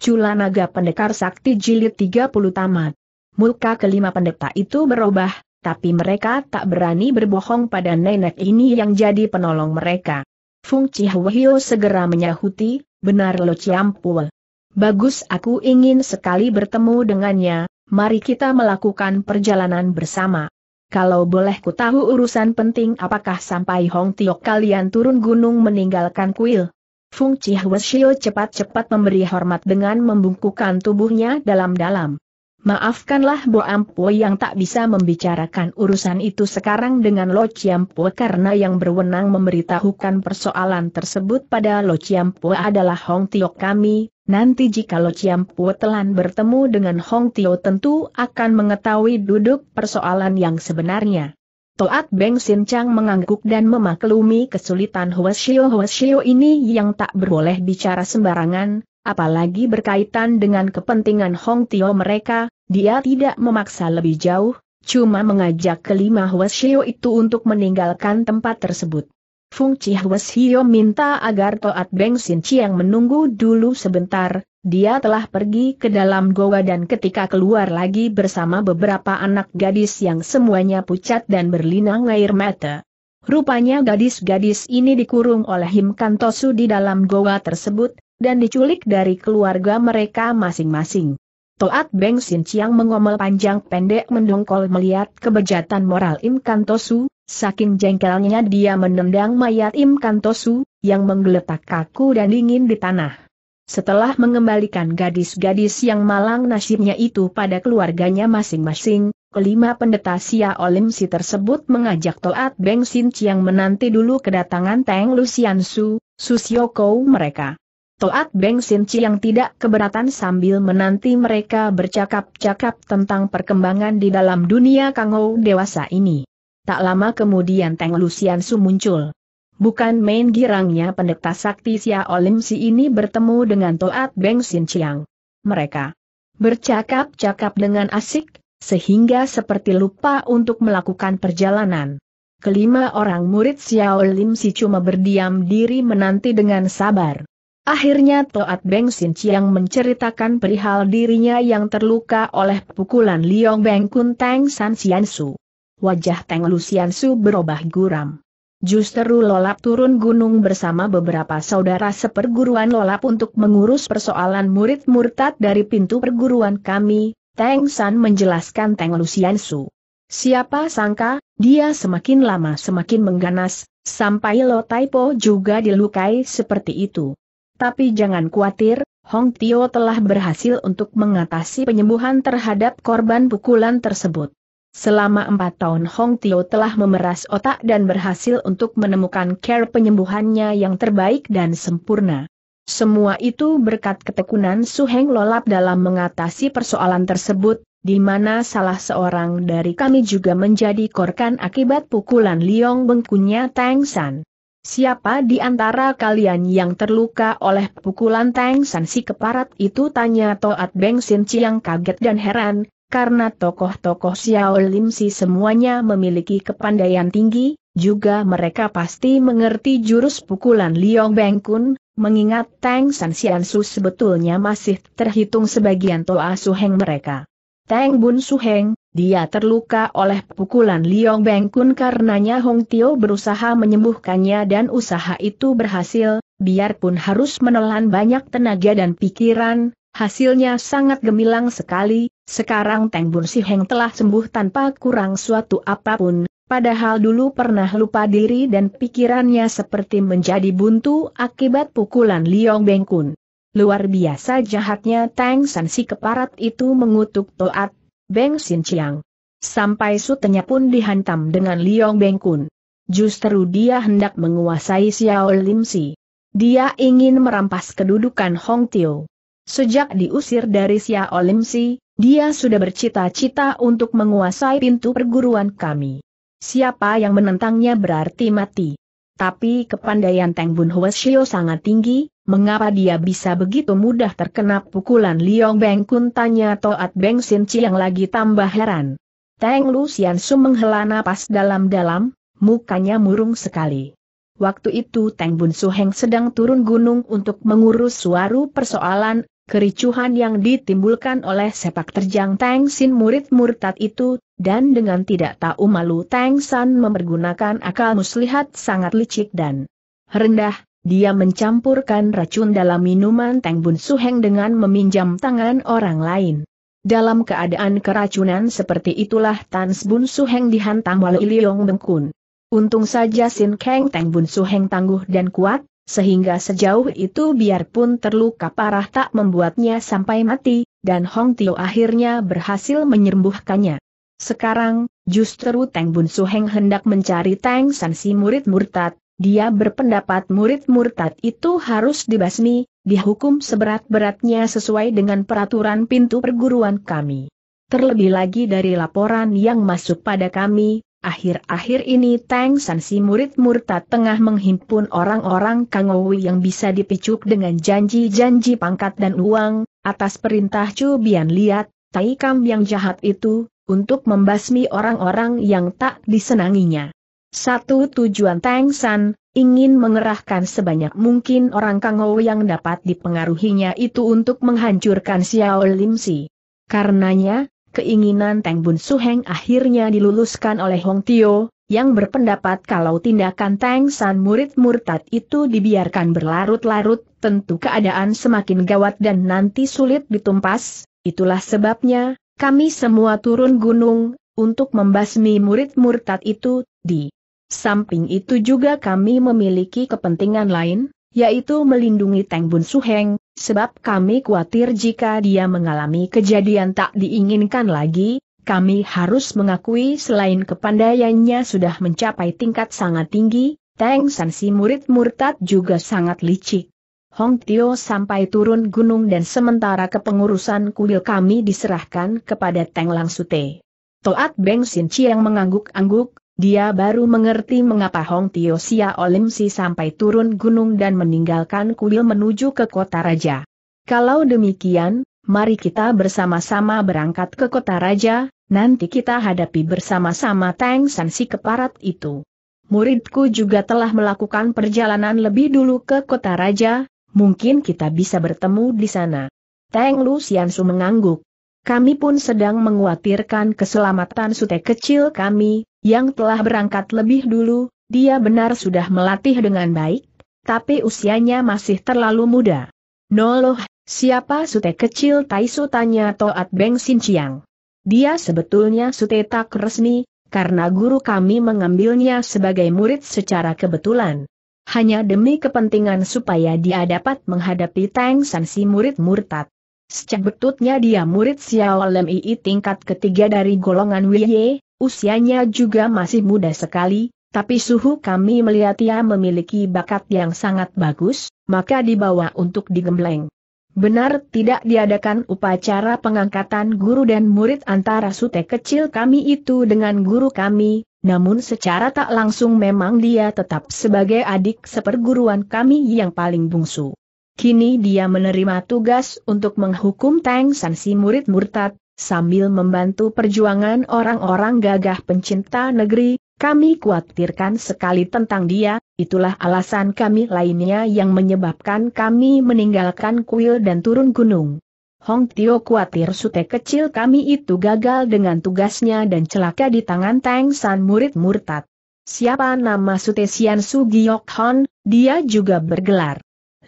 Cula Naga Pendekar Sakti Jilid 30 tamat. Muka kelima pendeta itu berubah, tapi mereka tak berani berbohong pada nenek ini yang jadi penolong mereka. Fung Chihuahio segera menyahuti, benar lo Ciampul. Bagus aku ingin sekali bertemu dengannya, mari kita melakukan perjalanan bersama. Kalau boleh ku tahu urusan penting apakah sampai Hong Tiok kalian turun gunung meninggalkan kuil? Fung Chihuashio cepat-cepat memberi hormat dengan membungkukkan tubuhnya dalam-dalam. Maafkanlah Bo Ampo yang tak bisa membicarakan urusan itu sekarang dengan Lo Chiampo karena yang berwenang memberitahukan persoalan tersebut pada Lo Chiampo adalah Hong Tio kami, nanti jika Lo Chiampo telan bertemu dengan Hong Tio tentu akan mengetahui duduk persoalan yang sebenarnya. Toat Beng Sin Chang mengangguk dan memaklumi kesulitan Huasio Huasio ini yang tak berboleh bicara sembarangan, apalagi berkaitan dengan kepentingan Hong Tio mereka, dia tidak memaksa lebih jauh, cuma mengajak kelima Huasio itu untuk meninggalkan tempat tersebut. Fung Chi Huasio minta agar Toat Beng Sin Chiang menunggu dulu sebentar, dia telah pergi ke dalam goa dan ketika keluar lagi bersama beberapa anak gadis yang semuanya pucat dan berlinang air mata. Rupanya gadis-gadis ini dikurung oleh Him Kantosu di dalam goa tersebut, dan diculik dari keluarga mereka masing-masing. Toat Beng Sin Chiang mengomel panjang pendek mendongkol melihat kebejatan moral Im Kantosu, Saking jengkelnya dia menendang mayat Im Kantosu, yang menggeletak kaku dan dingin di tanah. Setelah mengembalikan gadis-gadis yang malang nasibnya itu pada keluarganya masing-masing, kelima pendeta Sia Olimsi tersebut mengajak Toat Beng Sin Chiang menanti dulu kedatangan Teng Lucian Su, Susioko mereka. Toat Beng Sin Chiang tidak keberatan sambil menanti mereka bercakap-cakap tentang perkembangan di dalam dunia kangou dewasa ini. Tak lama kemudian Teng Lucian Su muncul. Bukan main girangnya pendeta sakti Sia Olim si ini bertemu dengan Toat Beng Sin Chiang. Mereka bercakap-cakap dengan asik, sehingga seperti lupa untuk melakukan perjalanan. Kelima orang murid Sia Olim Si cuma berdiam diri menanti dengan sabar. Akhirnya Toat Beng Sin Chiang menceritakan perihal dirinya yang terluka oleh pukulan Liong Beng Kun Teng San Sian Su. Wajah Teng Lu Sian Su berubah guram. Justru Lolap turun gunung bersama beberapa saudara seperguruan Lolap untuk mengurus persoalan murid murtad dari pintu perguruan kami, Teng San menjelaskan Teng Lusian Su. Siapa sangka, dia semakin lama semakin mengganas, sampai Lo Taipo juga dilukai seperti itu. Tapi jangan khawatir, Hong Tio telah berhasil untuk mengatasi penyembuhan terhadap korban pukulan tersebut. Selama empat tahun Hong Tio telah memeras otak dan berhasil untuk menemukan care penyembuhannya yang terbaik dan sempurna. Semua itu berkat ketekunan Su Heng Lolap dalam mengatasi persoalan tersebut, di mana salah seorang dari kami juga menjadi korban akibat pukulan Liong bengkunya Tang San. Siapa di antara kalian yang terluka oleh pukulan Tang San si keparat itu tanya Toat Beng Sin Chiang kaget dan heran, karena tokoh-tokoh Xiao Limsi semuanya memiliki kepandaian tinggi, juga mereka pasti mengerti jurus pukulan Liong Kun. mengingat Tang San Xian Su sebetulnya masih terhitung sebagian Toa Suheng mereka. Tang Bun Suheng, dia terluka oleh pukulan Liong Kun, karenanya Hong Tio berusaha menyembuhkannya dan usaha itu berhasil, biarpun harus menelan banyak tenaga dan pikiran, hasilnya sangat gemilang sekali, sekarang Teng Bun Si Heng telah sembuh tanpa kurang suatu apapun, Padahal dulu pernah lupa diri dan pikirannya seperti menjadi buntu akibat pukulan Liong Bengkun. Luar biasa jahatnya Tang si keparat itu mengutuk Toat, Beng Sin Chiang. Sampai sutenya pun dihantam dengan Liong Bengkun. Justru dia hendak menguasai Xiao Lim Si. Dia ingin merampas kedudukan Hong Tio. Sejak diusir dari Xiao Lim Si, dia sudah bercita-cita untuk menguasai pintu perguruan kami. Siapa yang menentangnya berarti mati. Tapi kepandaian Teng Bun Shio sangat tinggi, mengapa dia bisa begitu mudah terkena pukulan Liong Beng Kun tanya Toat Beng Sin Chi yang lagi tambah heran. Teng Lu Sian Su menghela napas dalam-dalam, mukanya murung sekali. Waktu itu Teng Bun Su Heng sedang turun gunung untuk mengurus suaru persoalan, kericuhan yang ditimbulkan oleh sepak terjang Tang Sin murid murtad itu, dan dengan tidak tahu malu Tang San memergunakan akal muslihat sangat licik dan rendah, dia mencampurkan racun dalam minuman Tang Bun Suheng dengan meminjam tangan orang lain. Dalam keadaan keracunan seperti itulah Tan Bun Suheng dihantam oleh Liyong Bengkun. Untung saja Sin Kang Tang Bun Suheng tangguh dan kuat, sehingga sejauh itu biarpun terluka parah tak membuatnya sampai mati, dan Hong Tio akhirnya berhasil menyembuhkannya. Sekarang, justru Tang Bun Suheng hendak mencari Tang San si murid murtad, dia berpendapat murid murtad itu harus dibasmi, dihukum seberat-beratnya sesuai dengan peraturan pintu perguruan kami. Terlebih lagi dari laporan yang masuk pada kami, Akhir-akhir ini Tang San si murid murtad tengah menghimpun orang-orang Kangowi yang bisa dipicuk dengan janji-janji pangkat dan uang, atas perintah Chu Bian Liat, Tai Kam yang jahat itu, untuk membasmi orang-orang yang tak disenanginya. Satu tujuan Tang San, ingin mengerahkan sebanyak mungkin orang Kangowi yang dapat dipengaruhinya itu untuk menghancurkan Xiao Lim Si. Karenanya, Keinginan Teng Bun Su Heng akhirnya diluluskan oleh Hong Tio, yang berpendapat kalau tindakan Teng San murid murtad itu dibiarkan berlarut-larut, tentu keadaan semakin gawat dan nanti sulit ditumpas, itulah sebabnya, kami semua turun gunung, untuk membasmi murid murtad itu, di samping itu juga kami memiliki kepentingan lain, yaitu melindungi Teng Bun Su Heng sebab kami khawatir jika dia mengalami kejadian tak diinginkan lagi, kami harus mengakui selain kepandaiannya sudah mencapai tingkat sangat tinggi, Teng San si murid murtad juga sangat licik. Hong Tio sampai turun gunung dan sementara kepengurusan kuil kami diserahkan kepada Teng Lang Sute. Toat Beng Sin Chiang mengangguk-angguk, dia baru mengerti mengapa Hong Tio Sia Olimsi sampai turun gunung dan meninggalkan kuil menuju ke kota raja. Kalau demikian, mari kita bersama-sama berangkat ke kota raja, nanti kita hadapi bersama-sama Tang San si keparat itu. Muridku juga telah melakukan perjalanan lebih dulu ke kota raja, mungkin kita bisa bertemu di sana. Tang Lu Siansu mengangguk. Kami pun sedang menguatirkan keselamatan sute kecil kami, yang telah berangkat lebih dulu, dia benar sudah melatih dengan baik, tapi usianya masih terlalu muda. Noloh, siapa sute kecil Taisu tanya Toat Beng Sin Chiang. Dia sebetulnya sute tak resmi, karena guru kami mengambilnya sebagai murid secara kebetulan hanya demi kepentingan supaya dia dapat menghadapi Tang San si murid murtad betutnya dia murid Xiao Lem Ii tingkat ketiga dari golongan Wiye, usianya juga masih muda sekali, tapi suhu kami melihat ia memiliki bakat yang sangat bagus, maka dibawa untuk digembleng. Benar tidak diadakan upacara pengangkatan guru dan murid antara sute kecil kami itu dengan guru kami, namun secara tak langsung memang dia tetap sebagai adik seperguruan kami yang paling bungsu. Kini dia menerima tugas untuk menghukum Tang San si murid murtad, sambil membantu perjuangan orang-orang gagah pencinta negeri, kami khawatirkan sekali tentang dia, itulah alasan kami lainnya yang menyebabkan kami meninggalkan kuil dan turun gunung. Hong Tio khawatir sute kecil kami itu gagal dengan tugasnya dan celaka di tangan Tang San murid murtad. Siapa nama sute Sian Su Giok Hon, dia juga bergelar.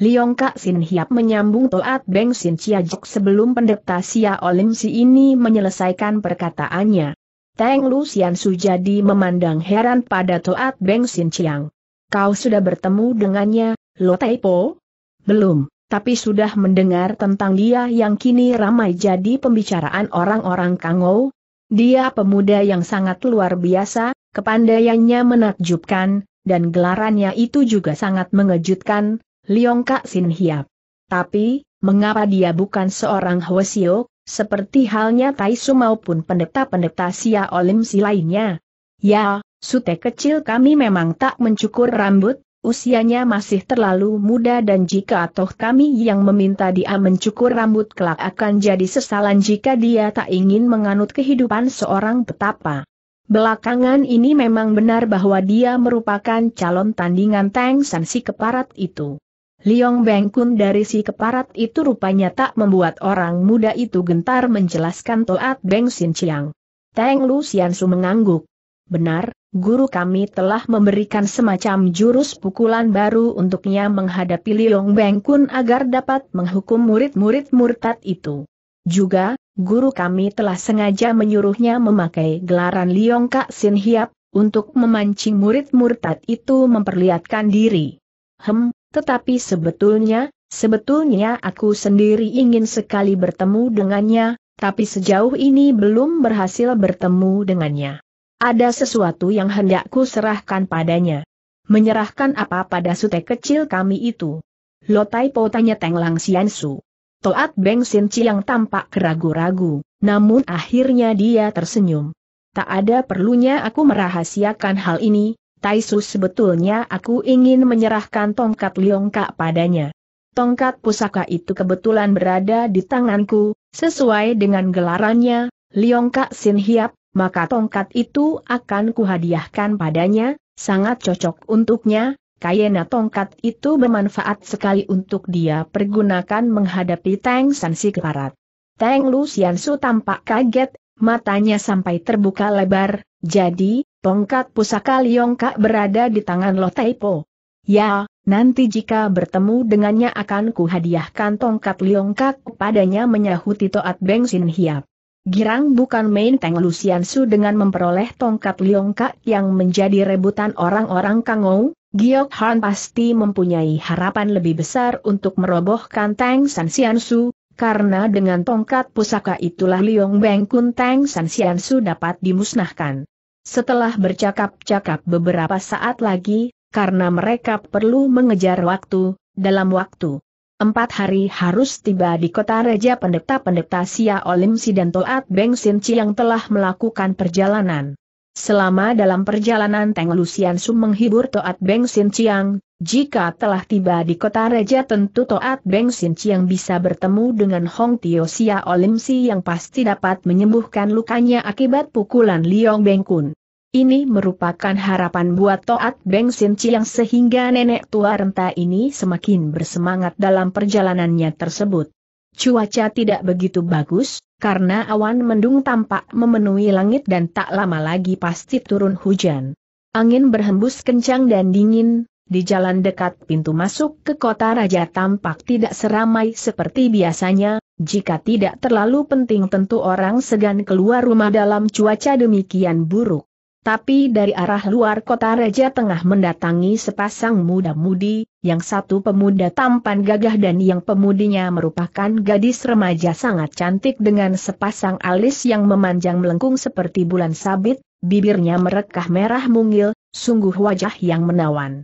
Liong Kak Sin Hiap menyambung Toat Beng Sin Chia Jok sebelum pendeta Sia Olim Si ini menyelesaikan perkataannya. Teng Lu Sian jadi memandang heran pada Toat Beng Sin Chiang. Kau sudah bertemu dengannya, Lo Po? Belum, tapi sudah mendengar tentang dia yang kini ramai jadi pembicaraan orang-orang Kangou. Dia pemuda yang sangat luar biasa, kepandaiannya menakjubkan, dan gelarannya itu juga sangat mengejutkan, Liong Kak Sin Hiap. Tapi, mengapa dia bukan seorang Hwasio, seperti halnya Taisu maupun pendeta-pendeta Sia Olim si lainnya? Ya, sute kecil kami memang tak mencukur rambut, usianya masih terlalu muda dan jika toh kami yang meminta dia mencukur rambut kelak akan jadi sesalan jika dia tak ingin menganut kehidupan seorang petapa. Belakangan ini memang benar bahwa dia merupakan calon tandingan Tang San si keparat itu. Liong Bengkun dari si keparat itu rupanya tak membuat orang muda itu gentar menjelaskan Toat Beng Sin Chiang. Teng Lu Sian mengangguk. Benar, guru kami telah memberikan semacam jurus pukulan baru untuknya menghadapi Liong Bengkun agar dapat menghukum murid-murid murtad itu. Juga, guru kami telah sengaja menyuruhnya memakai gelaran Liong Kak Sin Hiap, untuk memancing murid murtad itu memperlihatkan diri. Hem, tetapi sebetulnya, sebetulnya aku sendiri ingin sekali bertemu dengannya, tapi sejauh ini belum berhasil bertemu dengannya. Ada sesuatu yang hendakku serahkan padanya. Menyerahkan apa pada sute kecil kami itu? Lotai Po tanya Teng Lang Sian Su. Toat Beng Sin yang tampak keragu-ragu, namun akhirnya dia tersenyum. Tak ada perlunya aku merahasiakan hal ini, Taisu sebetulnya aku ingin menyerahkan tongkat Liongka padanya. Tongkat pusaka itu kebetulan berada di tanganku, sesuai dengan gelarannya, Liongka Sin Hiap, maka tongkat itu akan kuhadiahkan padanya, sangat cocok untuknya, kayena tongkat itu bermanfaat sekali untuk dia pergunakan menghadapi Tang San Si Keparat. Tang Lu Xiansu tampak kaget, matanya sampai terbuka lebar, jadi, tongkat pusaka Liongkak berada di tangan Lotaipo. Ya, nanti jika bertemu dengannya akan kuhadiahkan tongkat Liongkak kepadanya menyahuti Toat Beng Sin Hiap. Girang bukan main Teng Lusian Su dengan memperoleh tongkat Liongkak yang menjadi rebutan orang-orang Kangou, Giok Han pasti mempunyai harapan lebih besar untuk merobohkan Teng San Sian Su, karena dengan tongkat pusaka itulah Liong Beng Kun Teng San Sian Su dapat dimusnahkan. Setelah bercakap-cakap beberapa saat lagi, karena mereka perlu mengejar waktu, dalam waktu empat hari harus tiba di kota Raja pendeta-pendeta Sia Olimsi dan Toat Beng Sin yang telah melakukan perjalanan. Selama dalam perjalanan Teng Lusian Su menghibur Toat Beng Sin Chiang, jika telah tiba di kota Reja tentu Toat Beng Sin Chiang bisa bertemu dengan Hong Tio Sia Olim Si yang pasti dapat menyembuhkan lukanya akibat pukulan Liong Beng Kun. Ini merupakan harapan buat Toat Beng Sin Chiang sehingga nenek tua renta ini semakin bersemangat dalam perjalanannya tersebut. Cuaca tidak begitu bagus, karena awan mendung tampak memenuhi langit dan tak lama lagi pasti turun hujan. Angin berhembus kencang dan dingin, di jalan dekat pintu masuk ke kota raja tampak tidak seramai seperti biasanya, jika tidak terlalu penting tentu orang segan keluar rumah dalam cuaca demikian buruk. Tapi dari arah luar kota raja tengah mendatangi sepasang muda-mudi, yang satu pemuda tampan gagah dan yang pemudinya merupakan gadis remaja sangat cantik dengan sepasang alis yang memanjang melengkung seperti bulan sabit, bibirnya merekah merah mungil, sungguh wajah yang menawan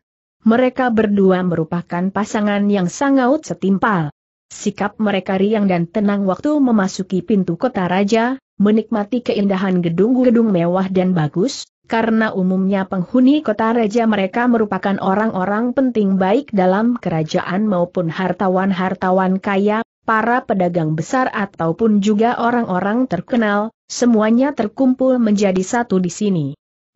mereka berdua merupakan pasangan yang sangat setimpal. Sikap mereka riang dan tenang waktu memasuki pintu kota raja, menikmati keindahan gedung-gedung mewah dan bagus, karena umumnya penghuni kota raja mereka merupakan orang-orang penting baik dalam kerajaan maupun hartawan-hartawan kaya, para pedagang besar ataupun juga orang-orang terkenal, semuanya terkumpul menjadi satu di sini.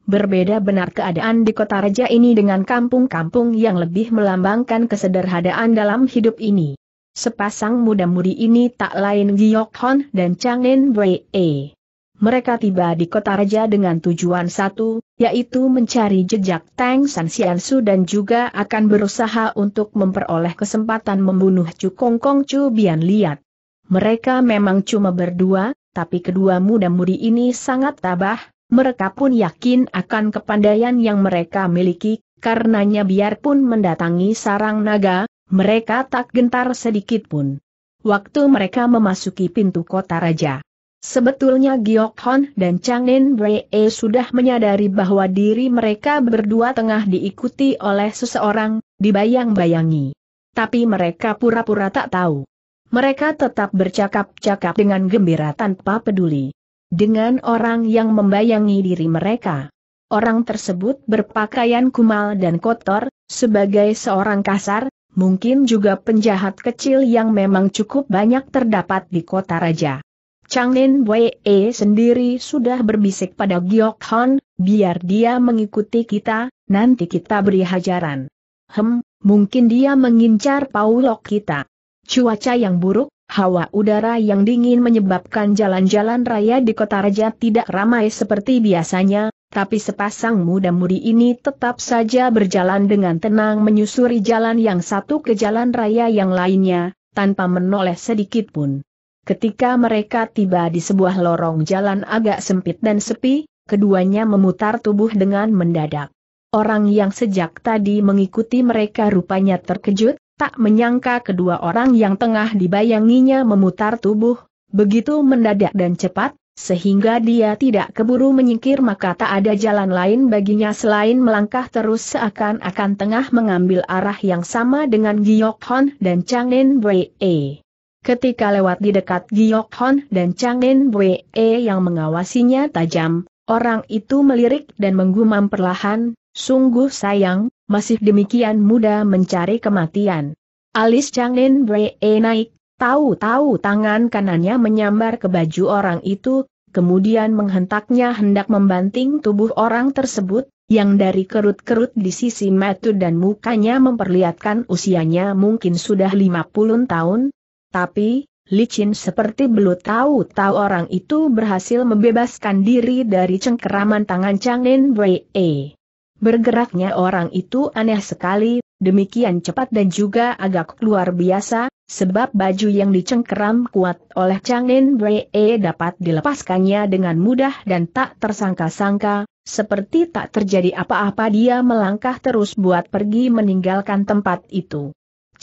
Berbeda benar keadaan di kota raja ini dengan kampung-kampung yang lebih melambangkan kesederhanaan dalam hidup ini. Sepasang muda-mudi ini tak lain Giyok Hon dan Changin Wei. Mereka tiba di kota raja dengan tujuan satu, yaitu mencari jejak Tang San sian su dan juga akan berusaha untuk memperoleh kesempatan membunuh Chu Kong Kong Chu Bian Liat. Mereka memang cuma berdua, tapi kedua muda-mudi ini sangat tabah, mereka pun yakin akan kepandaian yang mereka miliki, karenanya biarpun mendatangi sarang naga, mereka tak gentar sedikit pun. Waktu mereka memasuki pintu kota raja. Sebetulnya Giok Hon dan Chang Nen Bree sudah menyadari bahwa diri mereka berdua tengah diikuti oleh seseorang, dibayang-bayangi. Tapi mereka pura-pura tak tahu. Mereka tetap bercakap-cakap dengan gembira tanpa peduli dengan orang yang membayangi diri mereka. Orang tersebut berpakaian kumal dan kotor, sebagai seorang kasar, mungkin juga penjahat kecil yang memang cukup banyak terdapat di kota raja. Chang Nin Wei e sendiri sudah berbisik pada Giok Han, biar dia mengikuti kita, nanti kita beri hajaran. Hem, mungkin dia mengincar Paulok kita. Cuaca yang buruk, hawa udara yang dingin menyebabkan jalan-jalan raya di kota raja tidak ramai seperti biasanya, tapi sepasang muda-mudi ini tetap saja berjalan dengan tenang menyusuri jalan yang satu ke jalan raya yang lainnya, tanpa menoleh sedikit pun. Ketika mereka tiba di sebuah lorong jalan agak sempit dan sepi, keduanya memutar tubuh dengan mendadak. Orang yang sejak tadi mengikuti mereka rupanya terkejut, Tak menyangka kedua orang yang tengah dibayanginya memutar tubuh, begitu mendadak dan cepat, sehingga dia tidak keburu menyingkir maka tak ada jalan lain baginya selain melangkah terus seakan-akan tengah mengambil arah yang sama dengan Giyok Hon dan Chang Nen Bwe. Ketika lewat di dekat Giyok Hon dan Chang Nen Bwe yang mengawasinya tajam, Orang itu melirik dan menggumam perlahan, sungguh sayang, masih demikian muda mencari kematian. Alis Changin Bree naik, tahu-tahu tangan kanannya menyambar ke baju orang itu, kemudian menghentaknya hendak membanting tubuh orang tersebut, yang dari kerut-kerut di sisi mata dan mukanya memperlihatkan usianya mungkin sudah 50 tahun, tapi, Licin seperti belut tahu-tahu orang itu berhasil membebaskan diri dari cengkeraman tangan Nen Wei. Bergeraknya orang itu aneh sekali, demikian cepat dan juga agak luar biasa, sebab baju yang dicengkeram kuat oleh Nen Wei dapat dilepaskannya dengan mudah dan tak tersangka-sangka, seperti tak terjadi apa-apa dia melangkah terus buat pergi meninggalkan tempat itu.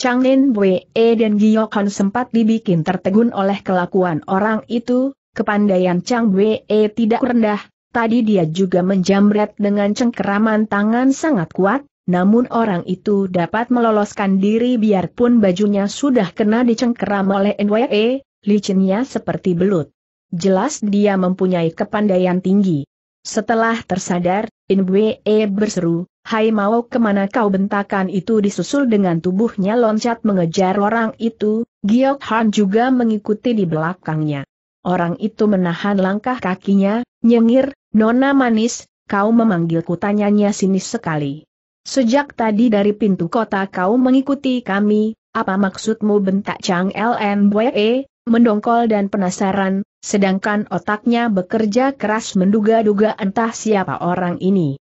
Chang Nen Bwe e dan Giokon sempat dibikin tertegun oleh kelakuan orang itu, kepandaian Chang Bwe e tidak rendah, tadi dia juga menjamret dengan cengkeraman tangan sangat kuat, namun orang itu dapat meloloskan diri biarpun bajunya sudah kena dicengkeram oleh NWE, licinnya seperti belut. Jelas dia mempunyai kepandaian tinggi. Setelah tersadar, Wee berseru, Hai mau kemana kau bentakan itu disusul dengan tubuhnya loncat mengejar orang itu, Giok Han juga mengikuti di belakangnya. Orang itu menahan langkah kakinya, nyengir, Nona manis, kau memanggilku tanyanya sinis sekali. Sejak tadi dari pintu kota kau mengikuti kami, apa maksudmu bentak Chang LN Boye, mendongkol dan penasaran, sedangkan otaknya bekerja keras menduga-duga entah siapa orang ini.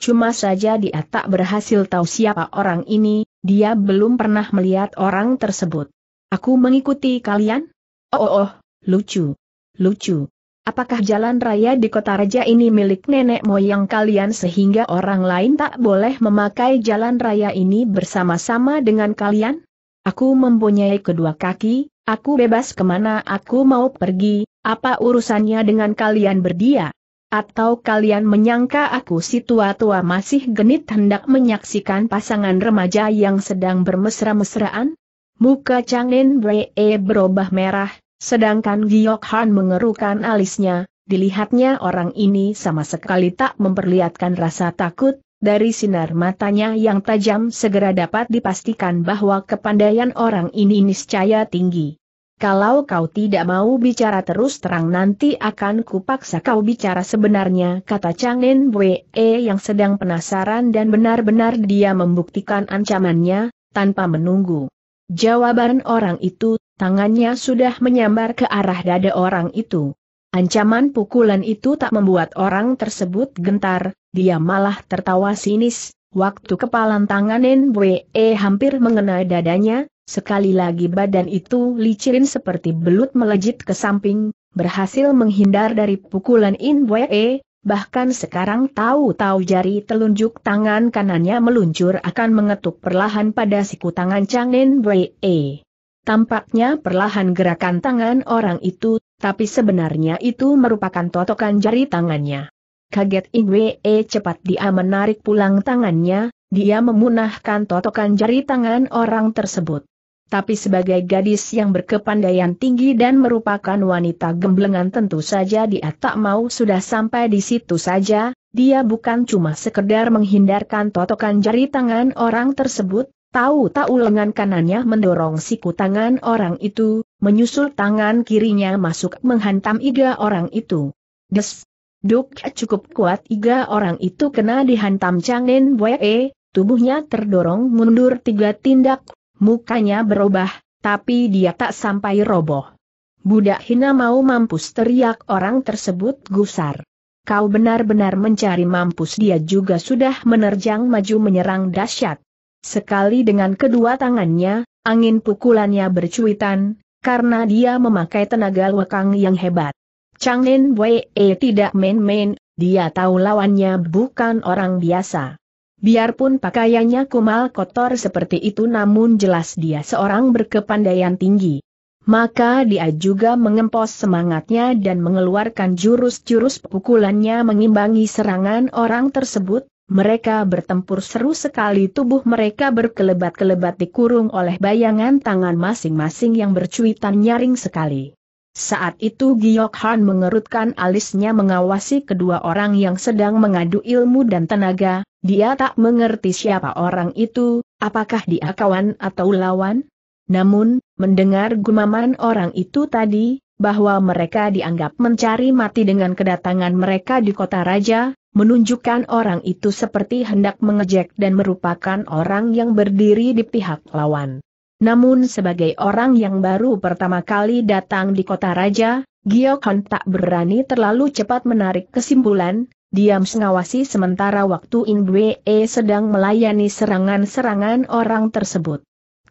Cuma saja dia tak berhasil tahu siapa orang ini, dia belum pernah melihat orang tersebut. Aku mengikuti kalian? Oh, oh, oh lucu. Lucu. Apakah jalan raya di kota raja ini milik nenek moyang kalian sehingga orang lain tak boleh memakai jalan raya ini bersama-sama dengan kalian? Aku mempunyai kedua kaki, aku bebas kemana aku mau pergi, apa urusannya dengan kalian berdia? Atau kalian menyangka aku si tua-tua masih genit hendak menyaksikan pasangan remaja yang sedang bermesra-mesraan? Muka Changin Bre berubah merah, sedangkan Giok Han mengerukan alisnya, dilihatnya orang ini sama sekali tak memperlihatkan rasa takut, dari sinar matanya yang tajam segera dapat dipastikan bahwa kepandaian orang ini niscaya tinggi. Kalau kau tidak mau bicara terus terang nanti akan kupaksa kau bicara sebenarnya kata Changin Wei e, yang sedang penasaran dan benar-benar dia membuktikan ancamannya, tanpa menunggu. Jawaban orang itu, tangannya sudah menyambar ke arah dada orang itu. Ancaman pukulan itu tak membuat orang tersebut gentar, dia malah tertawa sinis, waktu kepalan tangan NWE hampir mengenai dadanya, sekali lagi badan itu licirin seperti belut melejit ke samping, berhasil menghindar dari pukulan NWE, bahkan sekarang tahu-tahu jari telunjuk tangan kanannya meluncur akan mengetuk perlahan pada siku tangan Chang NWE. Tampaknya perlahan gerakan tangan orang itu, tapi sebenarnya itu merupakan totokan jari tangannya. Kaget Ingwe e cepat dia menarik pulang tangannya, dia memunahkan totokan jari tangan orang tersebut. Tapi sebagai gadis yang berkepandaian tinggi dan merupakan wanita gemblengan tentu saja dia tak mau sudah sampai di situ saja, dia bukan cuma sekedar menghindarkan totokan jari tangan orang tersebut, Tahu-tahu lengan kanannya mendorong siku tangan orang itu, menyusul tangan kirinya masuk menghantam iga orang itu. Des! Duk cukup kuat iga orang itu kena dihantam Changnen Wee, tubuhnya terdorong mundur tiga tindak, mukanya berubah, tapi dia tak sampai roboh. Budak hina mau mampus teriak orang tersebut gusar. Kau benar-benar mencari mampus dia juga sudah menerjang maju menyerang dahsyat. Sekali dengan kedua tangannya, angin pukulannya bercuitan, karena dia memakai tenaga lekang yang hebat. Chang Nen Wei eh, tidak main-main, dia tahu lawannya bukan orang biasa. Biarpun pakaiannya kumal kotor seperti itu namun jelas dia seorang berkepandaian tinggi. Maka dia juga mengempos semangatnya dan mengeluarkan jurus-jurus pukulannya mengimbangi serangan orang tersebut, mereka bertempur seru sekali tubuh mereka berkelebat-kelebat dikurung oleh bayangan tangan masing-masing yang bercuitan nyaring sekali. Saat itu Giok Han mengerutkan alisnya mengawasi kedua orang yang sedang mengadu ilmu dan tenaga, dia tak mengerti siapa orang itu, apakah dia kawan atau lawan? Namun, mendengar gumaman orang itu tadi, bahwa mereka dianggap mencari mati dengan kedatangan mereka di kota raja, menunjukkan orang itu seperti hendak mengejek dan merupakan orang yang berdiri di pihak lawan. Namun sebagai orang yang baru pertama kali datang di kota raja, Giokon tak berani terlalu cepat menarik kesimpulan, diam mengawasi sementara waktu In E sedang melayani serangan-serangan orang tersebut.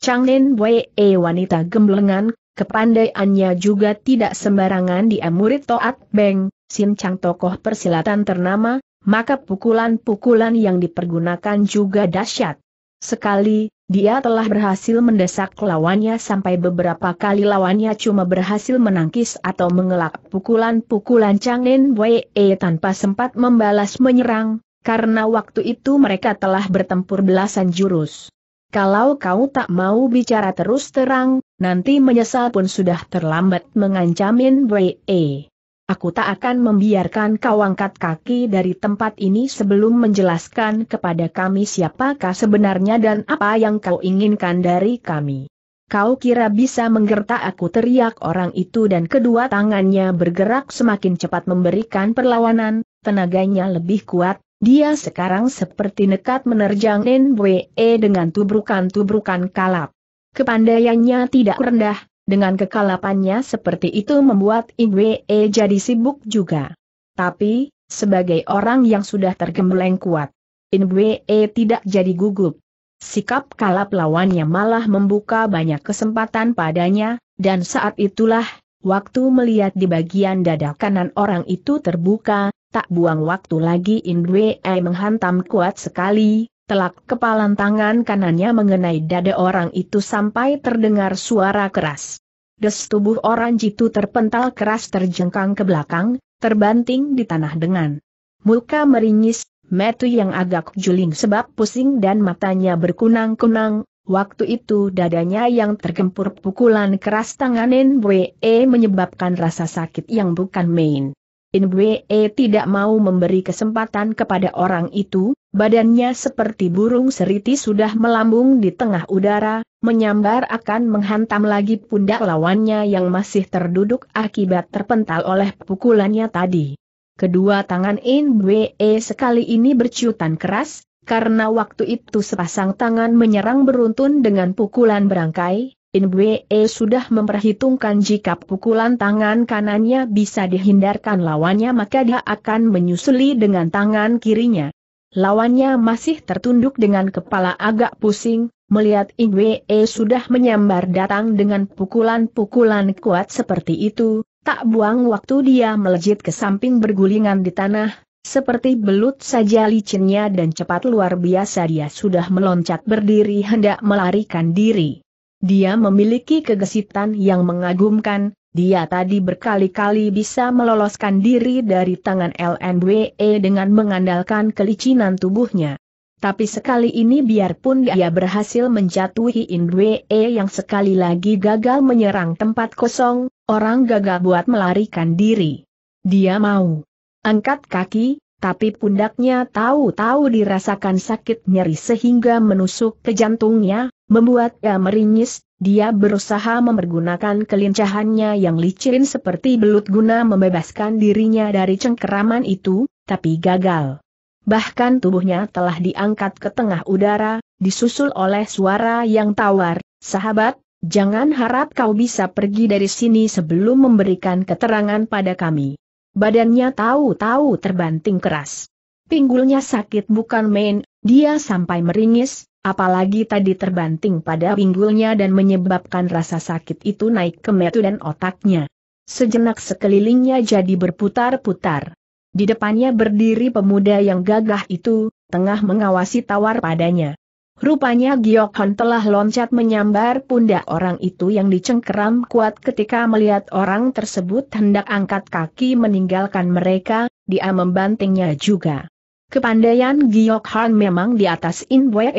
Chang Nin e, wanita gemblengan, kepandaiannya juga tidak sembarangan dia murid Toat Beng, Sin Chang tokoh persilatan ternama, maka pukulan-pukulan yang dipergunakan juga dahsyat. Sekali, dia telah berhasil mendesak lawannya sampai beberapa kali lawannya cuma berhasil menangkis atau mengelak pukulan-pukulan Changnen Wei e tanpa sempat membalas menyerang, karena waktu itu mereka telah bertempur belasan jurus. Kalau kau tak mau bicara terus terang, nanti menyesal pun sudah terlambat mengancamin Wei e. Aku tak akan membiarkan kau angkat kaki dari tempat ini sebelum menjelaskan kepada kami siapakah sebenarnya dan apa yang kau inginkan dari kami. Kau kira bisa menggertak aku teriak orang itu dan kedua tangannya bergerak semakin cepat memberikan perlawanan, tenaganya lebih kuat, dia sekarang seperti nekat menerjang NWE dengan tubrukan-tubrukan kalap. Kepandaiannya tidak rendah, dengan kekalapannya seperti itu membuat Inwee jadi sibuk juga. Tapi, sebagai orang yang sudah tergembleng kuat, Inwee tidak jadi gugup. Sikap kalap lawannya malah membuka banyak kesempatan padanya, dan saat itulah, waktu melihat di bagian dada kanan orang itu terbuka, tak buang waktu lagi Inwee menghantam kuat sekali, telak kepalan tangan kanannya mengenai dada orang itu sampai terdengar suara keras. Des tubuh orang jitu terpental keras terjengkang ke belakang, terbanting di tanah dengan muka meringis, metu yang agak juling sebab pusing dan matanya berkunang-kunang. Waktu itu dadanya yang tergempur pukulan keras tanganin W.E. menyebabkan rasa sakit yang bukan main. Inbwe eh, tidak mau memberi kesempatan kepada orang itu, badannya seperti burung seriti sudah melambung di tengah udara, menyambar akan menghantam lagi pundak lawannya yang masih terduduk akibat terpental oleh pukulannya tadi. Kedua tangan Inbwe eh, sekali ini berciutan keras, karena waktu itu sepasang tangan menyerang beruntun dengan pukulan berangkai, Inwee sudah memperhitungkan jika pukulan tangan kanannya bisa dihindarkan lawannya maka dia akan menyusuli dengan tangan kirinya. Lawannya masih tertunduk dengan kepala agak pusing, melihat Inwee sudah menyambar datang dengan pukulan-pukulan kuat seperti itu, tak buang waktu dia melejit ke samping bergulingan di tanah, seperti belut saja licinnya dan cepat luar biasa dia sudah meloncat berdiri hendak melarikan diri. Dia memiliki kegesitan yang mengagumkan, dia tadi berkali-kali bisa meloloskan diri dari tangan LNWE dengan mengandalkan kelicinan tubuhnya. Tapi sekali ini biarpun dia berhasil menjatuhi Indwe yang sekali lagi gagal menyerang tempat kosong, orang gagal buat melarikan diri. Dia mau angkat kaki, tapi pundaknya tahu-tahu dirasakan sakit nyeri sehingga menusuk ke jantungnya, membuatnya meringis, dia berusaha mempergunakan kelincahannya yang licin seperti belut guna membebaskan dirinya dari cengkeraman itu, tapi gagal. Bahkan tubuhnya telah diangkat ke tengah udara, disusul oleh suara yang tawar, sahabat, jangan harap kau bisa pergi dari sini sebelum memberikan keterangan pada kami. Badannya tahu-tahu terbanting keras. Pinggulnya sakit bukan main, dia sampai meringis, Apalagi tadi terbanting pada pinggulnya dan menyebabkan rasa sakit itu naik ke metu dan otaknya. Sejenak sekelilingnya jadi berputar-putar. Di depannya berdiri pemuda yang gagah itu, tengah mengawasi tawar padanya. Rupanya Giokon telah loncat menyambar pundak orang itu yang dicengkeram kuat ketika melihat orang tersebut hendak angkat kaki meninggalkan mereka, dia membantingnya juga. Kepandaian Giokhan memang di atas Inwe,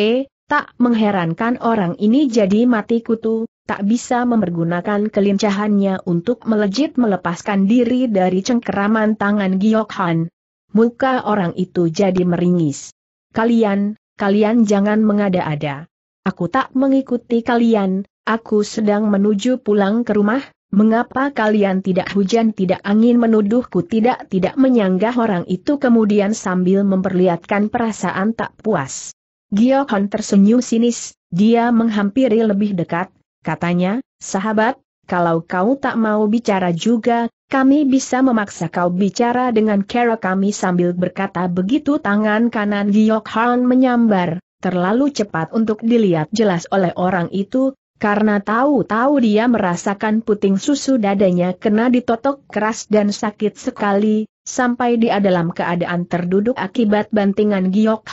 Tak mengherankan orang ini jadi mati kutu, tak bisa memergunakan kelincahannya untuk melejit melepaskan diri dari cengkeraman tangan Giok Han. Muka orang itu jadi meringis. Kalian, kalian jangan mengada-ada. Aku tak mengikuti kalian, aku sedang menuju pulang ke rumah, mengapa kalian tidak hujan tidak angin menuduhku tidak-tidak menyanggah orang itu kemudian sambil memperlihatkan perasaan tak puas. Giokon tersenyum sinis, dia menghampiri lebih dekat, katanya, sahabat, kalau kau tak mau bicara juga, kami bisa memaksa kau bicara dengan cara kami sambil berkata begitu tangan kanan Giok menyambar, terlalu cepat untuk dilihat jelas oleh orang itu, karena tahu-tahu dia merasakan puting susu dadanya kena ditotok keras dan sakit sekali, sampai dia dalam keadaan terduduk akibat bantingan Giok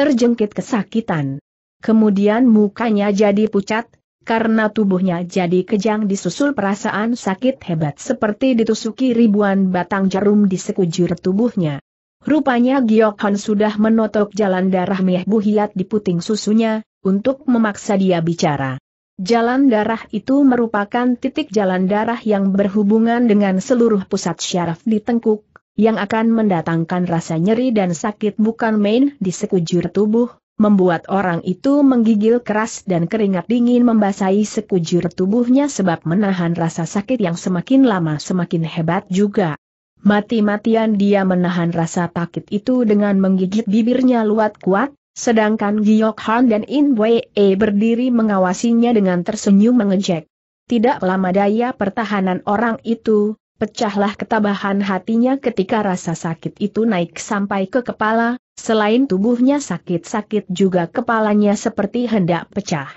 terjengkit kesakitan. Kemudian mukanya jadi pucat, karena tubuhnya jadi kejang disusul perasaan sakit hebat seperti ditusuki ribuan batang jarum di sekujur tubuhnya. Rupanya Giokhan sudah menotok jalan darah Meh Buhiat di puting susunya, untuk memaksa dia bicara. Jalan darah itu merupakan titik jalan darah yang berhubungan dengan seluruh pusat syaraf di tengkuk, yang akan mendatangkan rasa nyeri dan sakit bukan main di sekujur tubuh, membuat orang itu menggigil keras dan keringat dingin membasahi sekujur tubuhnya sebab menahan rasa sakit yang semakin lama semakin hebat juga. Mati-matian dia menahan rasa takut itu dengan menggigit bibirnya luat kuat, sedangkan Giok Han dan In Wei e berdiri mengawasinya dengan tersenyum mengejek. Tidak lama daya pertahanan orang itu, Pecahlah ketabahan hatinya ketika rasa sakit itu naik sampai ke kepala, selain tubuhnya sakit-sakit juga kepalanya seperti hendak pecah.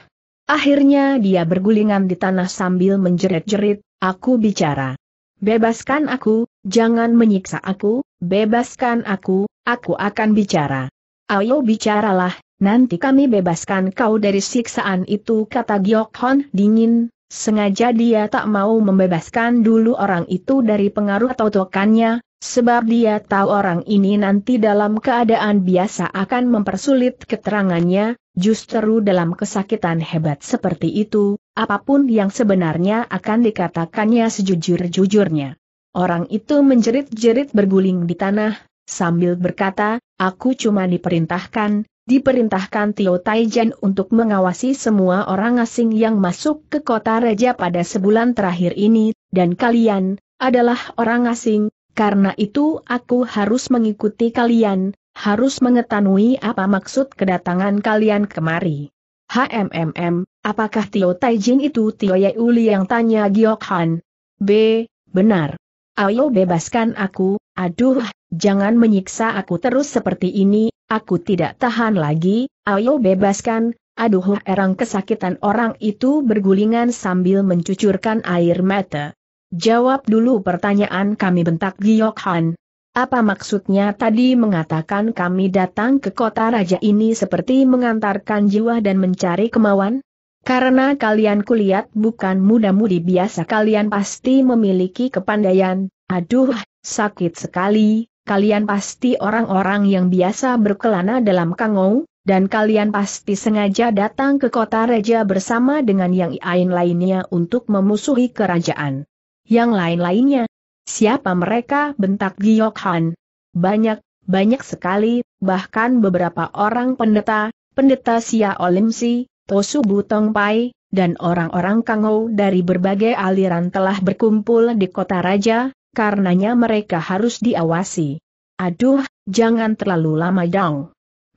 Akhirnya dia bergulingan di tanah sambil menjerit-jerit, aku bicara. Bebaskan aku, jangan menyiksa aku, bebaskan aku, aku akan bicara. Ayo bicaralah, nanti kami bebaskan kau dari siksaan itu kata Giok dingin, Sengaja dia tak mau membebaskan dulu orang itu dari pengaruh atau totokannya, sebab dia tahu orang ini nanti dalam keadaan biasa akan mempersulit keterangannya, justru dalam kesakitan hebat seperti itu, apapun yang sebenarnya akan dikatakannya sejujur-jujurnya. Orang itu menjerit-jerit berguling di tanah, sambil berkata, aku cuma diperintahkan, diperintahkan Tio Taijen untuk mengawasi semua orang asing yang masuk ke kota Raja pada sebulan terakhir ini, dan kalian, adalah orang asing, karena itu aku harus mengikuti kalian, harus mengetahui apa maksud kedatangan kalian kemari. HMMM, apakah Tio Taijin itu Tio Yeuli yang tanya Giok Han? B. Benar. Ayo bebaskan aku, aduh, jangan menyiksa aku terus seperti ini, Aku tidak tahan lagi, ayo bebaskan, aduh erang kesakitan orang itu bergulingan sambil mencucurkan air mata. Jawab dulu pertanyaan kami bentak Giyok Han. Apa maksudnya tadi mengatakan kami datang ke kota raja ini seperti mengantarkan jiwa dan mencari kemauan? Karena kalian kulihat bukan muda-mudi biasa kalian pasti memiliki kepandaian, aduh, sakit sekali, kalian pasti orang-orang yang biasa berkelana dalam kangou, dan kalian pasti sengaja datang ke kota Raja bersama dengan yang lain lainnya untuk memusuhi kerajaan. Yang lain-lainnya, siapa mereka bentak Giok Han? Banyak, banyak sekali, bahkan beberapa orang pendeta, pendeta Sia Olimsi, Tosu Butong Pai, dan orang-orang kangou dari berbagai aliran telah berkumpul di kota Raja, karenanya mereka harus diawasi. Aduh, jangan terlalu lama dong.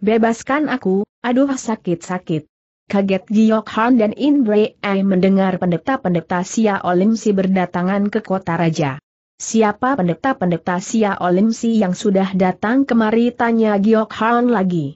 Bebaskan aku, aduh sakit-sakit. Kaget Giok Han dan In Ai mendengar pendeta-pendeta Sia Olimsi berdatangan ke kota raja. Siapa pendeta-pendeta Sia Olimsi yang sudah datang kemari tanya Giok Han lagi.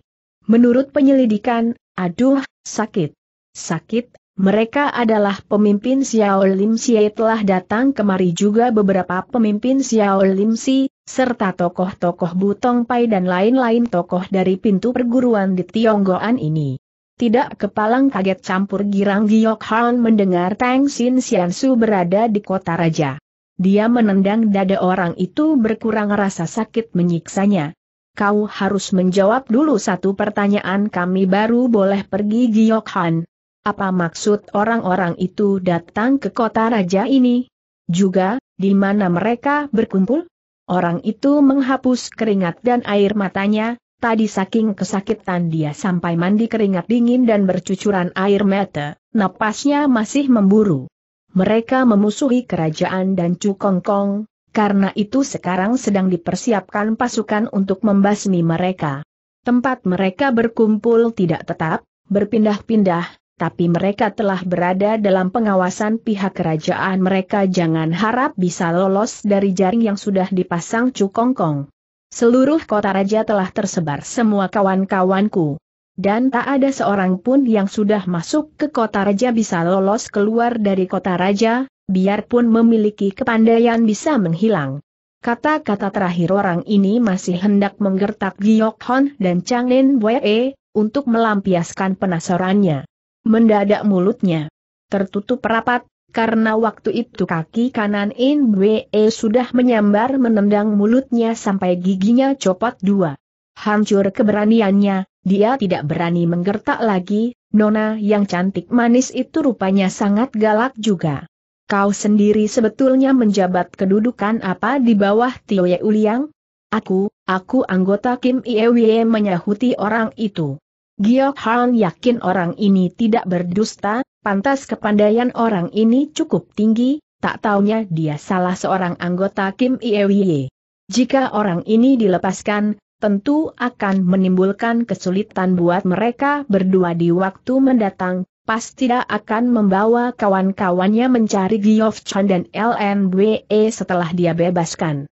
Menurut penyelidikan, aduh, sakit. Sakit, mereka adalah pemimpin Xiao Lim Si telah datang kemari juga beberapa pemimpin Xiao Lim Xie, serta tokoh-tokoh Butong Pai dan lain-lain tokoh dari pintu perguruan di Tionggoan ini. Tidak kepalang kaget campur girang Giok Han mendengar Tang Xin Xianshu berada di kota raja. Dia menendang dada orang itu berkurang rasa sakit menyiksanya kau harus menjawab dulu satu pertanyaan kami baru boleh pergi Giok Han. Apa maksud orang-orang itu datang ke kota raja ini? Juga, di mana mereka berkumpul? Orang itu menghapus keringat dan air matanya, tadi saking kesakitan dia sampai mandi keringat dingin dan bercucuran air mata, napasnya masih memburu. Mereka memusuhi kerajaan dan Cukongkong, karena itu sekarang sedang dipersiapkan pasukan untuk membasmi mereka. Tempat mereka berkumpul tidak tetap, berpindah-pindah, tapi mereka telah berada dalam pengawasan pihak kerajaan mereka jangan harap bisa lolos dari jaring yang sudah dipasang Cukongkong. Seluruh kota raja telah tersebar semua kawan-kawanku. Dan tak ada seorang pun yang sudah masuk ke kota raja bisa lolos keluar dari kota raja, biarpun memiliki kepandaian bisa menghilang. Kata-kata terakhir orang ini masih hendak menggertak Giyok Hon dan Chang Nen Wei, untuk melampiaskan penasarannya. Mendadak mulutnya tertutup rapat, karena waktu itu kaki kanan In e sudah menyambar menendang mulutnya sampai giginya copot dua. Hancur keberaniannya, dia tidak berani menggertak lagi, nona yang cantik manis itu rupanya sangat galak juga. Kau sendiri sebetulnya menjabat kedudukan apa di bawah Tio Uliang? Aku, aku anggota Kim Iewie menyahuti orang itu. Giok Han yakin orang ini tidak berdusta, pantas kepandaian orang ini cukup tinggi, tak taunya dia salah seorang anggota Kim Iewie. Jika orang ini dilepaskan, tentu akan menimbulkan kesulitan buat mereka berdua di waktu mendatang, pasti tidak akan membawa kawan-kawannya mencari Giov Chan dan LNBE setelah dia bebaskan.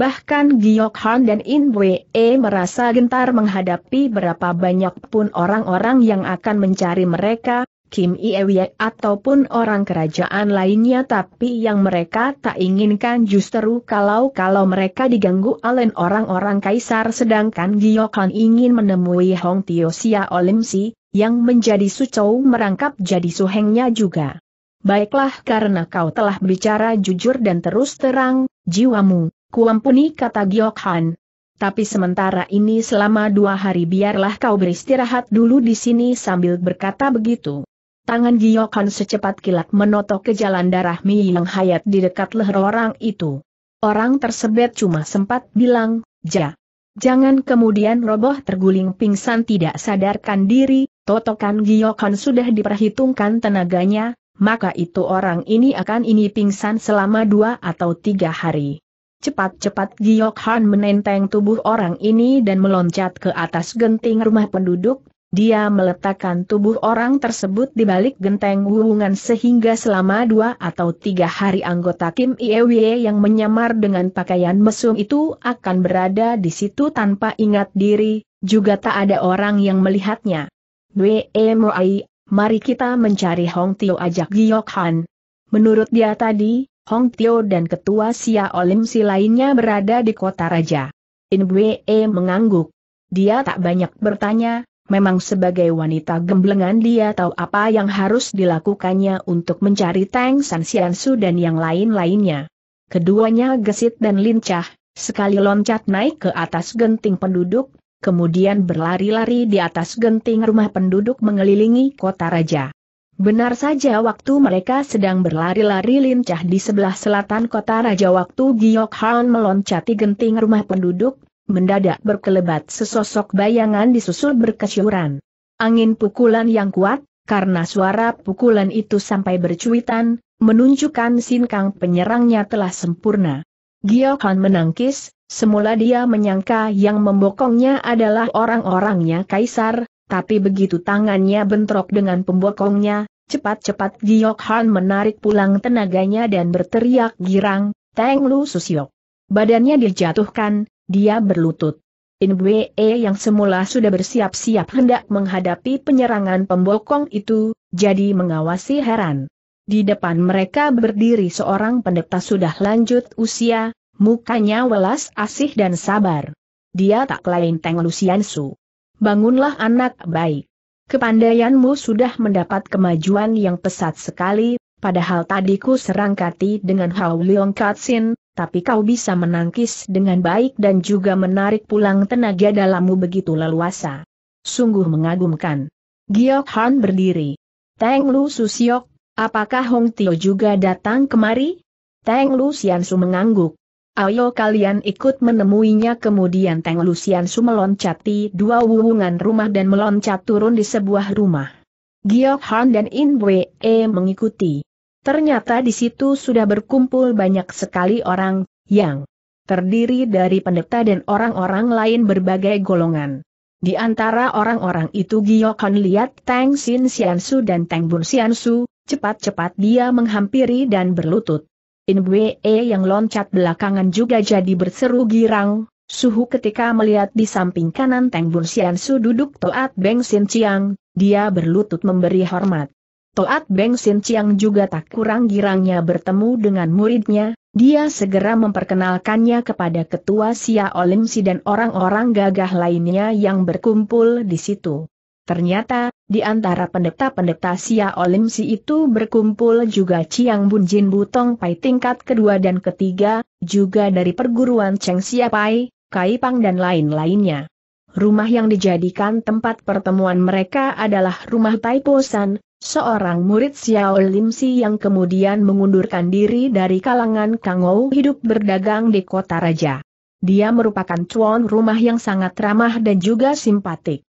Bahkan Giok Han dan In Wee merasa gentar menghadapi berapa banyak pun orang-orang yang akan mencari mereka, Kim Iewie ataupun orang kerajaan lainnya tapi yang mereka tak inginkan justru kalau-kalau mereka diganggu oleh orang-orang kaisar sedangkan Han ingin menemui Hong Tio Sia Olimsi, yang menjadi Sucou merangkap jadi suhengnya juga. Baiklah karena kau telah bicara jujur dan terus terang, jiwamu, Kuampuni kata Gyo-han. Tapi sementara ini selama dua hari biarlah kau beristirahat dulu di sini sambil berkata begitu. Tangan Gyo-han secepat kilat menotok ke jalan darah Mi yang hayat di dekat leher orang itu. Orang tersebut cuma sempat bilang, ja. Jangan kemudian roboh terguling pingsan tidak sadarkan diri, totokan Giokhan sudah diperhitungkan tenaganya, maka itu orang ini akan ini pingsan selama dua atau tiga hari. Cepat-cepat Giok Han menenteng tubuh orang ini dan meloncat ke atas genting rumah penduduk, dia meletakkan tubuh orang tersebut di balik genteng wuhungan sehingga selama dua atau tiga hari anggota Kim Iewe yang menyamar dengan pakaian mesum itu akan berada di situ tanpa ingat diri, juga tak ada orang yang melihatnya. Wei Moai, mari kita mencari Hong Tio ajak Giok Han. Menurut dia tadi, Hong Tio dan ketua Sia Olimsi lainnya berada di kota raja. In Inbue mengangguk. Dia tak banyak bertanya, memang sebagai wanita gemblengan dia tahu apa yang harus dilakukannya untuk mencari Tang San Su dan yang lain-lainnya. Keduanya gesit dan lincah, sekali loncat naik ke atas genting penduduk, kemudian berlari-lari di atas genting rumah penduduk mengelilingi kota raja. Benar saja waktu mereka sedang berlari-lari lincah di sebelah selatan kota raja waktu Giok Han meloncati genting rumah penduduk, mendadak berkelebat sesosok bayangan disusul berkesyuran. Angin pukulan yang kuat, karena suara pukulan itu sampai bercuitan, menunjukkan sinkang penyerangnya telah sempurna. Giok Han menangkis, semula dia menyangka yang membokongnya adalah orang-orangnya kaisar, tapi begitu tangannya bentrok dengan pembokongnya, cepat-cepat Giok Han menarik pulang tenaganya dan berteriak girang, Teng Lu Susiok. Badannya dijatuhkan, dia berlutut. Wee e yang semula sudah bersiap-siap hendak menghadapi penyerangan pembokong itu, jadi mengawasi heran. Di depan mereka berdiri seorang pendeta sudah lanjut usia, mukanya welas asih dan sabar. Dia tak lain Teng Siansu bangunlah anak baik. Kepandaianmu sudah mendapat kemajuan yang pesat sekali, padahal tadiku kati dengan Hao Leong Katsin, tapi kau bisa menangkis dengan baik dan juga menarik pulang tenaga dalammu begitu leluasa. Sungguh mengagumkan. Giok Han berdiri. Teng Lu Susiok, apakah Hong Tio juga datang kemari? Teng Lu Siansu mengangguk. Ayo kalian ikut menemuinya kemudian Teng Lusiansu meloncati dua wuhungan rumah dan meloncat turun di sebuah rumah. Giok Han dan In e mengikuti. Ternyata di situ sudah berkumpul banyak sekali orang, yang terdiri dari pendeta dan orang-orang lain berbagai golongan. Di antara orang-orang itu Giok Han lihat Teng Sin Siansu dan Teng Bun Su, cepat-cepat dia menghampiri dan berlutut. Inbwe yang loncat belakangan juga jadi berseru girang, Suhu ketika melihat di samping kanan Teng Bun Sian Su duduk Toat Beng Sin Chiang, dia berlutut memberi hormat. Toat Beng Sin Chiang juga tak kurang girangnya bertemu dengan muridnya, dia segera memperkenalkannya kepada ketua Sia Olimsi dan orang-orang gagah lainnya yang berkumpul di situ. Ternyata, di antara pendeta-pendeta Sia Olimsi itu berkumpul juga Ciang Bun Jin Butong Pai tingkat kedua dan ketiga, juga dari perguruan Cheng Sia Pai, Kai Pang dan lain-lainnya. Rumah yang dijadikan tempat pertemuan mereka adalah rumah Tai Posan, seorang murid Sia Olimsi yang kemudian mengundurkan diri dari kalangan Kangou hidup berdagang di kota raja. Dia merupakan tuan rumah yang sangat ramah dan juga simpatik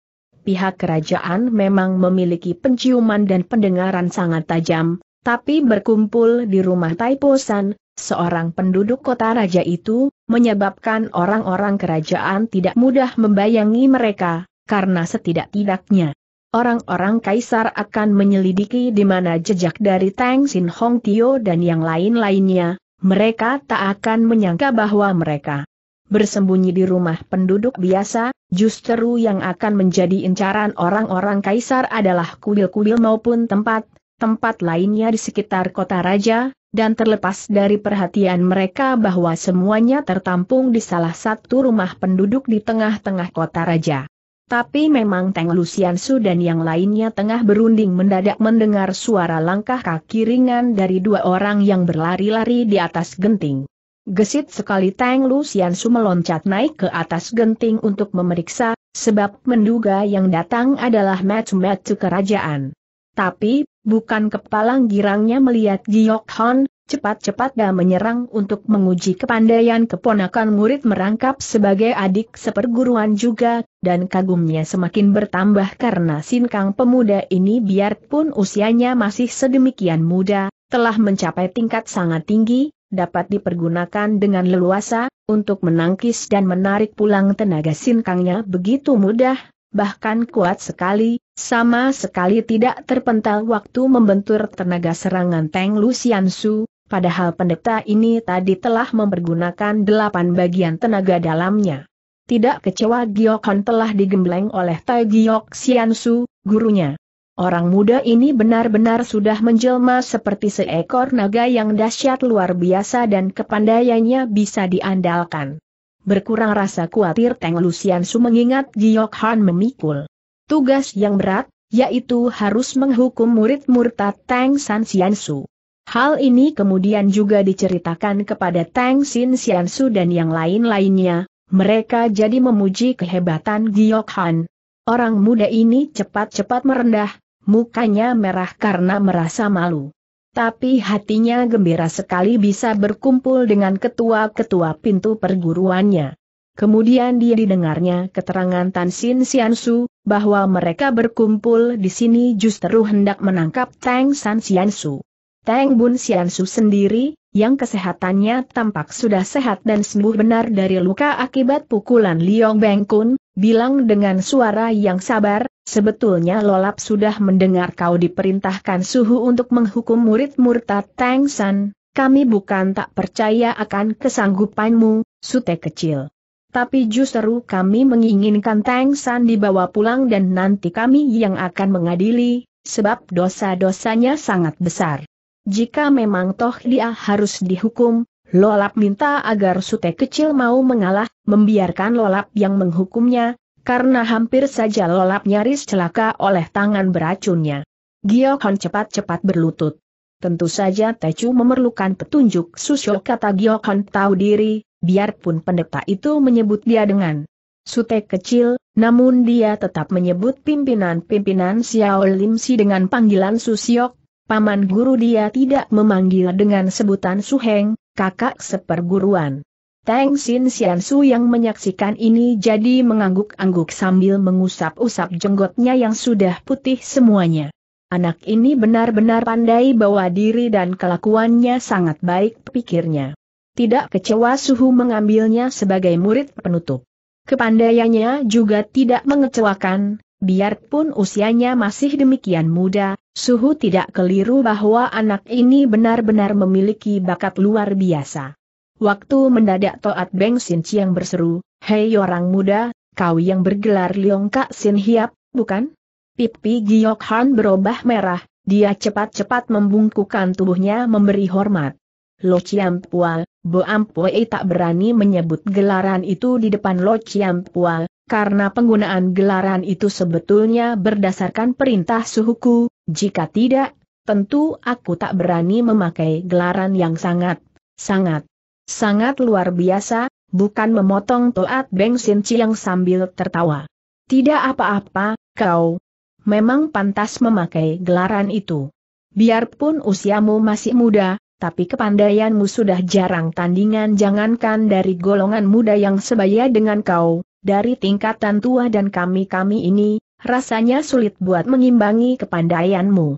pihak kerajaan memang memiliki penciuman dan pendengaran sangat tajam, tapi berkumpul di rumah Taiposan, seorang penduduk kota raja itu, menyebabkan orang-orang kerajaan tidak mudah membayangi mereka, karena setidak-tidaknya. Orang-orang kaisar akan menyelidiki di mana jejak dari Tang Sin Hong Tio dan yang lain-lainnya, mereka tak akan menyangka bahwa mereka bersembunyi di rumah penduduk biasa, justru yang akan menjadi incaran orang-orang kaisar adalah kuil-kuil maupun tempat-tempat lainnya di sekitar kota raja, dan terlepas dari perhatian mereka bahwa semuanya tertampung di salah satu rumah penduduk di tengah-tengah kota raja. Tapi memang Teng Su dan yang lainnya tengah berunding mendadak mendengar suara langkah kaki ringan dari dua orang yang berlari-lari di atas genting. Gesit sekali Tang Lusiansu meloncat naik ke atas genting untuk memeriksa, sebab menduga yang datang adalah match match kerajaan. Tapi, bukan kepalang girangnya melihat Giok Hon, cepat-cepat dah menyerang untuk menguji kepandaian keponakan murid merangkap sebagai adik seperguruan juga, dan kagumnya semakin bertambah karena Kang pemuda ini biarpun usianya masih sedemikian muda, telah mencapai tingkat sangat tinggi, dapat dipergunakan dengan leluasa, untuk menangkis dan menarik pulang tenaga sinkangnya begitu mudah, bahkan kuat sekali, sama sekali tidak terpental waktu membentur tenaga serangan Teng Lusian Su, padahal pendeta ini tadi telah mempergunakan delapan bagian tenaga dalamnya. Tidak kecewa Giokon telah digembleng oleh Tai Giok Sian Su, gurunya. Orang muda ini benar-benar sudah menjelma seperti seekor naga yang dahsyat luar biasa dan kepandaiannya bisa diandalkan. Berkurang rasa khawatir Teng Lusian Su mengingat Giok Han memikul. Tugas yang berat, yaitu harus menghukum murid murtad Teng San Sian Su. Hal ini kemudian juga diceritakan kepada Teng Sin Sian Su dan yang lain-lainnya, mereka jadi memuji kehebatan Giok Han. Orang muda ini cepat-cepat merendah, Mukanya merah karena merasa malu. Tapi hatinya gembira sekali bisa berkumpul dengan ketua-ketua pintu perguruannya. Kemudian dia didengarnya keterangan Tan Sin Siansu, bahwa mereka berkumpul di sini justru hendak menangkap Tang San Siansu. Tang Bun Siansu sendiri, yang kesehatannya tampak sudah sehat dan sembuh benar dari luka akibat pukulan Liong Beng Kun, bilang dengan suara yang sabar, sebetulnya Lolap sudah mendengar kau diperintahkan suhu untuk menghukum murid murtad Tang San, kami bukan tak percaya akan kesanggupanmu, sute kecil. Tapi justru kami menginginkan Tang San dibawa pulang dan nanti kami yang akan mengadili, sebab dosa-dosanya sangat besar. Jika memang toh dia harus dihukum, Lolap minta agar sute kecil mau mengalah, membiarkan Lolap yang menghukumnya, karena hampir saja Lolap nyaris celaka oleh tangan beracunnya. Giokon cepat-cepat berlutut. Tentu saja Tecu memerlukan petunjuk susyo kata Giokon tahu diri, biarpun pendeta itu menyebut dia dengan sute kecil, namun dia tetap menyebut pimpinan-pimpinan Xiao Limsi dengan panggilan Susio. paman guru dia tidak memanggil dengan sebutan Suheng, kakak seperguruan. Tang Xin Xiansu yang menyaksikan ini jadi mengangguk-angguk sambil mengusap-usap jenggotnya yang sudah putih semuanya. Anak ini benar-benar pandai bawa diri dan kelakuannya sangat baik pikirnya. Tidak kecewa suhu mengambilnya sebagai murid penutup. Kepandaiannya juga tidak mengecewakan, Biarpun usianya masih demikian muda, Suhu tidak keliru bahwa anak ini benar-benar memiliki bakat luar biasa. Waktu mendadak Toat Beng Sin Chiang berseru, Hei orang muda, kau yang bergelar Leong Kak Sin Hiap, bukan? Pipi Giok Han berubah merah, dia cepat-cepat membungkukkan tubuhnya memberi hormat. Lo Chiang Pual, Bo Ampue tak berani menyebut gelaran itu di depan Lo Chiang Pual, karena penggunaan gelaran itu sebetulnya berdasarkan perintah suhuku, jika tidak, tentu aku tak berani memakai gelaran yang sangat, sangat, sangat luar biasa, bukan memotong toat Beng Sin Chiang sambil tertawa. Tidak apa-apa, kau memang pantas memakai gelaran itu. Biarpun usiamu masih muda, tapi kepandaianmu sudah jarang tandingan jangankan dari golongan muda yang sebaya dengan kau, dari tingkatan tua dan kami-kami ini, rasanya sulit buat mengimbangi kepandaianmu.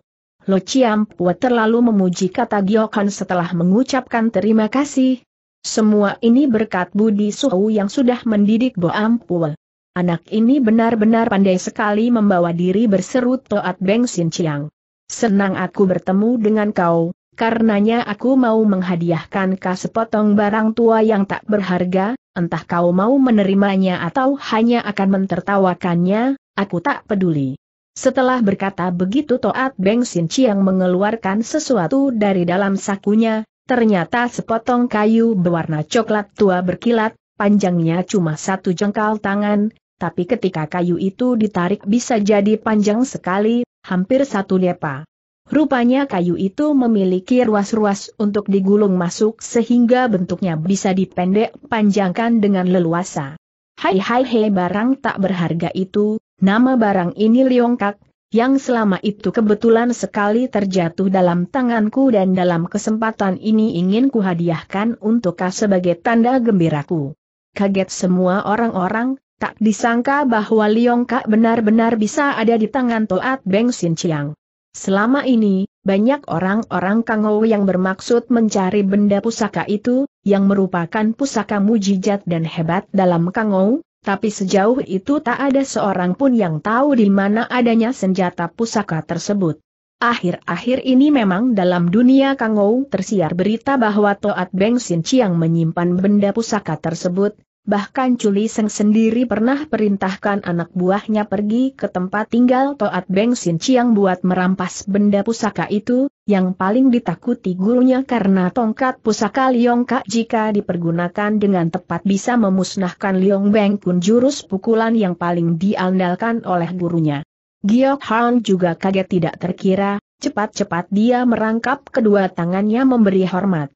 Lo Chiampua terlalu memuji kata Giokan setelah mengucapkan terima kasih. Semua ini berkat Budi Suhu yang sudah mendidik Bo Anak ini benar-benar pandai sekali membawa diri berseru Toat Beng Sin Chiang. Senang aku bertemu dengan kau, karenanya aku mau menghadiahkan kau sepotong barang tua yang tak berharga, entah kau mau menerimanya atau hanya akan mentertawakannya, aku tak peduli. Setelah berkata begitu Toat Beng Sin Chiang mengeluarkan sesuatu dari dalam sakunya, ternyata sepotong kayu berwarna coklat tua berkilat, panjangnya cuma satu jengkal tangan, tapi ketika kayu itu ditarik bisa jadi panjang sekali, hampir satu lepa. Rupanya kayu itu memiliki ruas-ruas untuk digulung masuk sehingga bentuknya bisa dipendek panjangkan dengan leluasa. Hai hai hei barang tak berharga itu, nama barang ini Liongkak, yang selama itu kebetulan sekali terjatuh dalam tanganku dan dalam kesempatan ini ingin kuhadiahkan untuk kau sebagai tanda gembiraku. Kaget semua orang-orang, tak disangka bahwa Liongkak benar-benar bisa ada di tangan Toat Beng Sin Chiang. Selama ini, banyak orang-orang Kangou yang bermaksud mencari benda pusaka itu, yang merupakan pusaka mujizat dan hebat dalam Kangou, tapi sejauh itu tak ada seorang pun yang tahu di mana adanya senjata pusaka tersebut. Akhir-akhir ini memang dalam dunia Kangou tersiar berita bahwa Toat Beng Sin Chiang menyimpan benda pusaka tersebut, Bahkan Culi Seng sendiri pernah perintahkan anak buahnya pergi ke tempat tinggal Toat Beng Sin Chiang buat merampas benda pusaka itu, yang paling ditakuti gurunya karena tongkat pusaka Liong Kak jika dipergunakan dengan tepat bisa memusnahkan Liong Beng Kun jurus pukulan yang paling diandalkan oleh gurunya. Giok Han juga kaget tidak terkira, cepat-cepat dia merangkap kedua tangannya memberi hormat.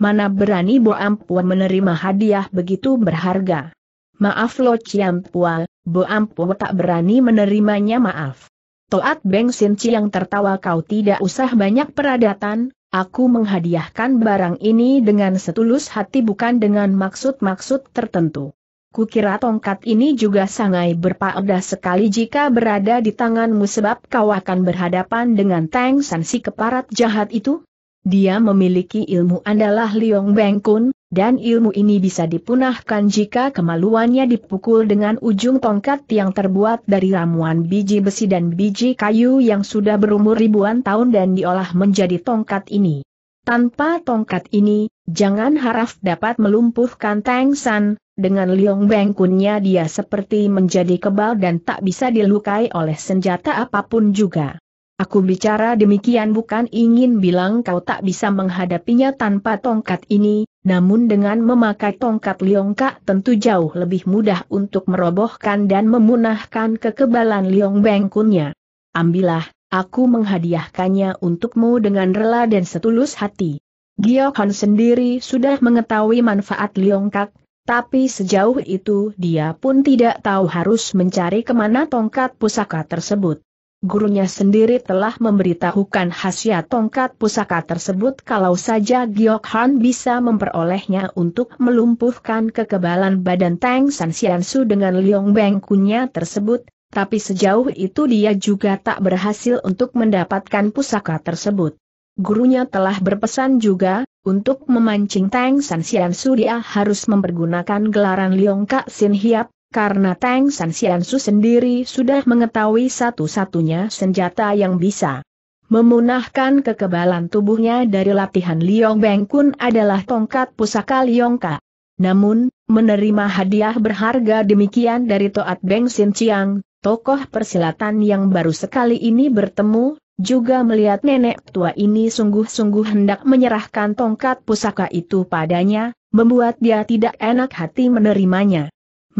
Mana berani Bo Ampua menerima hadiah begitu berharga? Maaf Lo Ciampua, Bo Ampua tak berani menerimanya maaf. Toat Beng Sin Ciang tertawa kau tidak usah banyak peradatan, aku menghadiahkan barang ini dengan setulus hati bukan dengan maksud-maksud tertentu. Kukira tongkat ini juga sangai berfaedah sekali jika berada di tanganmu sebab kau akan berhadapan dengan Tang si keparat jahat itu. Dia memiliki ilmu andalah Liong bengkun, dan ilmu ini bisa dipunahkan jika kemaluannya dipukul dengan ujung tongkat yang terbuat dari ramuan biji besi dan biji kayu yang sudah berumur ribuan tahun dan diolah menjadi tongkat ini. Tanpa tongkat ini, jangan harap dapat melumpuhkan Tang San, dengan Liong bengkunnya dia seperti menjadi kebal dan tak bisa dilukai oleh senjata apapun juga. Aku bicara demikian bukan ingin bilang kau tak bisa menghadapinya tanpa tongkat ini, namun dengan memakai tongkat Liongka tentu jauh lebih mudah untuk merobohkan dan memunahkan kekebalan Liong Bengkunnya. Ambillah, aku menghadiahkannya untukmu dengan rela dan setulus hati. Gyo-han sendiri sudah mengetahui manfaat Liongkak, tapi sejauh itu dia pun tidak tahu harus mencari kemana tongkat pusaka tersebut gurunya sendiri telah memberitahukan khasiat tongkat pusaka tersebut kalau saja Giok Han bisa memperolehnya untuk melumpuhkan kekebalan badan Tang San Su dengan Liong Beng Kunya tersebut, tapi sejauh itu dia juga tak berhasil untuk mendapatkan pusaka tersebut. Gurunya telah berpesan juga, untuk memancing Tang San Su dia harus mempergunakan gelaran Liong Kak Sin Hiap, karena Tang San Xiansu sendiri sudah mengetahui satu-satunya senjata yang bisa memunahkan kekebalan tubuhnya dari latihan Liong Beng Kun adalah tongkat pusaka Ka. Namun, menerima hadiah berharga demikian dari Toat Beng Sin Chiang, tokoh persilatan yang baru sekali ini bertemu, juga melihat nenek tua ini sungguh-sungguh hendak menyerahkan tongkat pusaka itu padanya, membuat dia tidak enak hati menerimanya.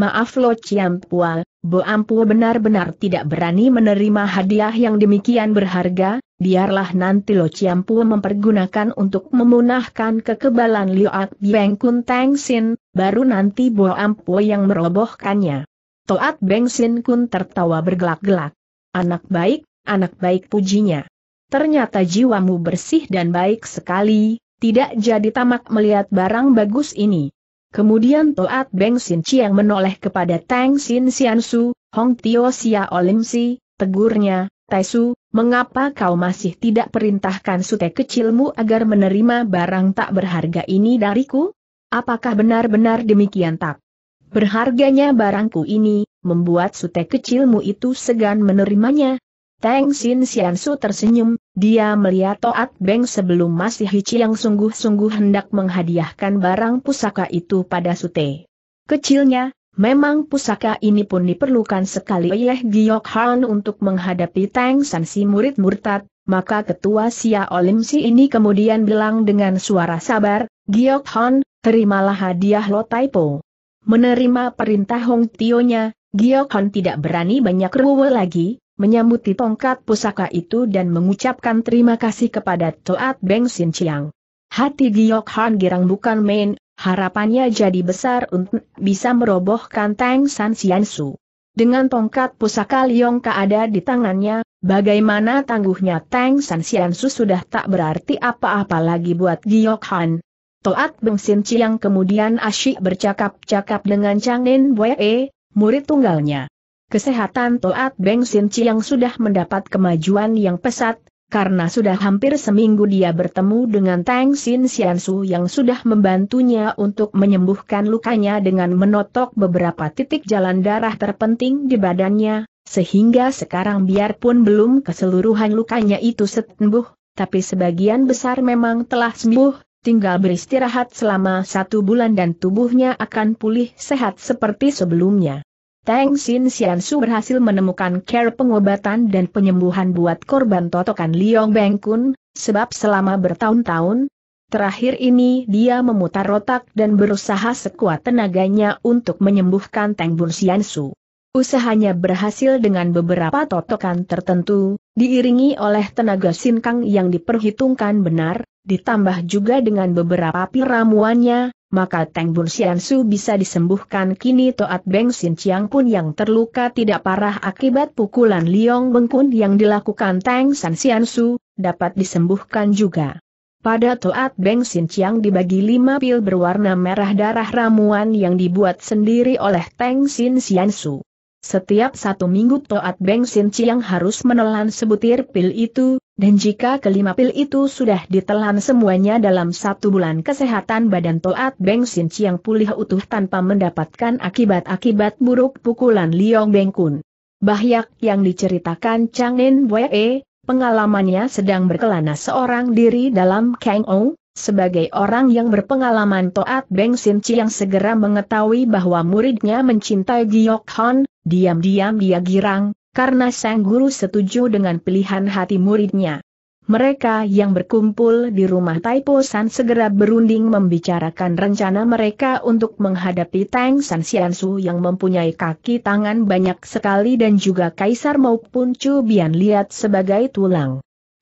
Maaf Lo Chiam Pua, Bo Ampu benar-benar tidak berani menerima hadiah yang demikian berharga, biarlah nanti Lo ciampu mempergunakan untuk memunahkan kekebalan Liu Ak Beng Kun Teng Sin, baru nanti Bo Ampu yang merobohkannya. Toat Beng Sin Kun tertawa bergelak-gelak. Anak baik, anak baik pujinya. Ternyata jiwamu bersih dan baik sekali, tidak jadi tamak melihat barang bagus ini. Kemudian Toat Beng Sin Chiang menoleh kepada Tang Sin Sian Su, Hong Tio Sia Olim Si, tegurnya, Taisu, mengapa kau masih tidak perintahkan sute kecilmu agar menerima barang tak berharga ini dariku? Apakah benar-benar demikian tak? Berharganya barangku ini, membuat sute kecilmu itu segan menerimanya, Tang Xin Xiansu tersenyum, dia melihat Toat Beng sebelum masih Hici yang sungguh-sungguh hendak menghadiahkan barang pusaka itu pada Sute. Kecilnya, memang pusaka ini pun diperlukan sekali oleh Giok Han untuk menghadapi Tang San si murid murtad, maka ketua Sia Olim si ini kemudian bilang dengan suara sabar, Giok Han, terimalah hadiah Lo Taipo. Menerima perintah Hong Tionya, Giok Han tidak berani banyak ruwe lagi, menyambuti tongkat pusaka itu dan mengucapkan terima kasih kepada Toat Beng Sin Chiang. Hati Giok Han girang bukan main, harapannya jadi besar untuk bisa merobohkan Tang San Sian Su. Dengan tongkat pusaka Liong Ka ada di tangannya, bagaimana tangguhnya Tang San Sian Su sudah tak berarti apa-apa lagi buat Giok Han. Toat Beng Sin Chiang kemudian asyik bercakap-cakap dengan Chang Nin Boye, murid tunggalnya. Kesehatan Toat Beng Sin yang sudah mendapat kemajuan yang pesat, karena sudah hampir seminggu dia bertemu dengan Tang Sin Sian Su yang sudah membantunya untuk menyembuhkan lukanya dengan menotok beberapa titik jalan darah terpenting di badannya, sehingga sekarang biarpun belum keseluruhan lukanya itu sembuh, tapi sebagian besar memang telah sembuh, tinggal beristirahat selama satu bulan dan tubuhnya akan pulih sehat seperti sebelumnya. Tang Xin Xiansu berhasil menemukan care pengobatan dan penyembuhan buat korban totokan Liong Kun. sebab selama bertahun-tahun, terakhir ini dia memutar otak dan berusaha sekuat tenaganya untuk menyembuhkan Tang Bun Xiansu. Usahanya berhasil dengan beberapa totokan tertentu, diiringi oleh tenaga sinkang yang diperhitungkan benar, ditambah juga dengan beberapa piramuannya, maka Teng Bun Su bisa disembuhkan kini Toat Beng Sin Chiang pun yang terluka tidak parah akibat pukulan Liong Bengkun yang dilakukan Teng San Su, dapat disembuhkan juga. Pada Toat Beng Sin Chiang dibagi lima pil berwarna merah darah ramuan yang dibuat sendiri oleh Teng Sin Su. Setiap satu minggu Toat Beng Sin Chiang harus menelan sebutir pil itu, dan jika kelima pil itu sudah ditelan semuanya dalam satu bulan kesehatan badan Toat Beng Sin Chiang pulih utuh tanpa mendapatkan akibat-akibat buruk pukulan Liong Beng Kun. Bahyak yang diceritakan Chang Nen Boye, pengalamannya sedang berkelana seorang diri dalam Kang Ong, sebagai orang yang berpengalaman Toat Beng Sin yang segera mengetahui bahwa muridnya mencintai Giok Hon. diam-diam dia girang, karena sang guru setuju dengan pilihan hati muridnya. Mereka yang berkumpul di rumah Taipo San segera berunding membicarakan rencana mereka untuk menghadapi Tang San Xiansu yang mempunyai kaki tangan banyak sekali dan juga Kaisar maupun Chu Bian Liat sebagai tulang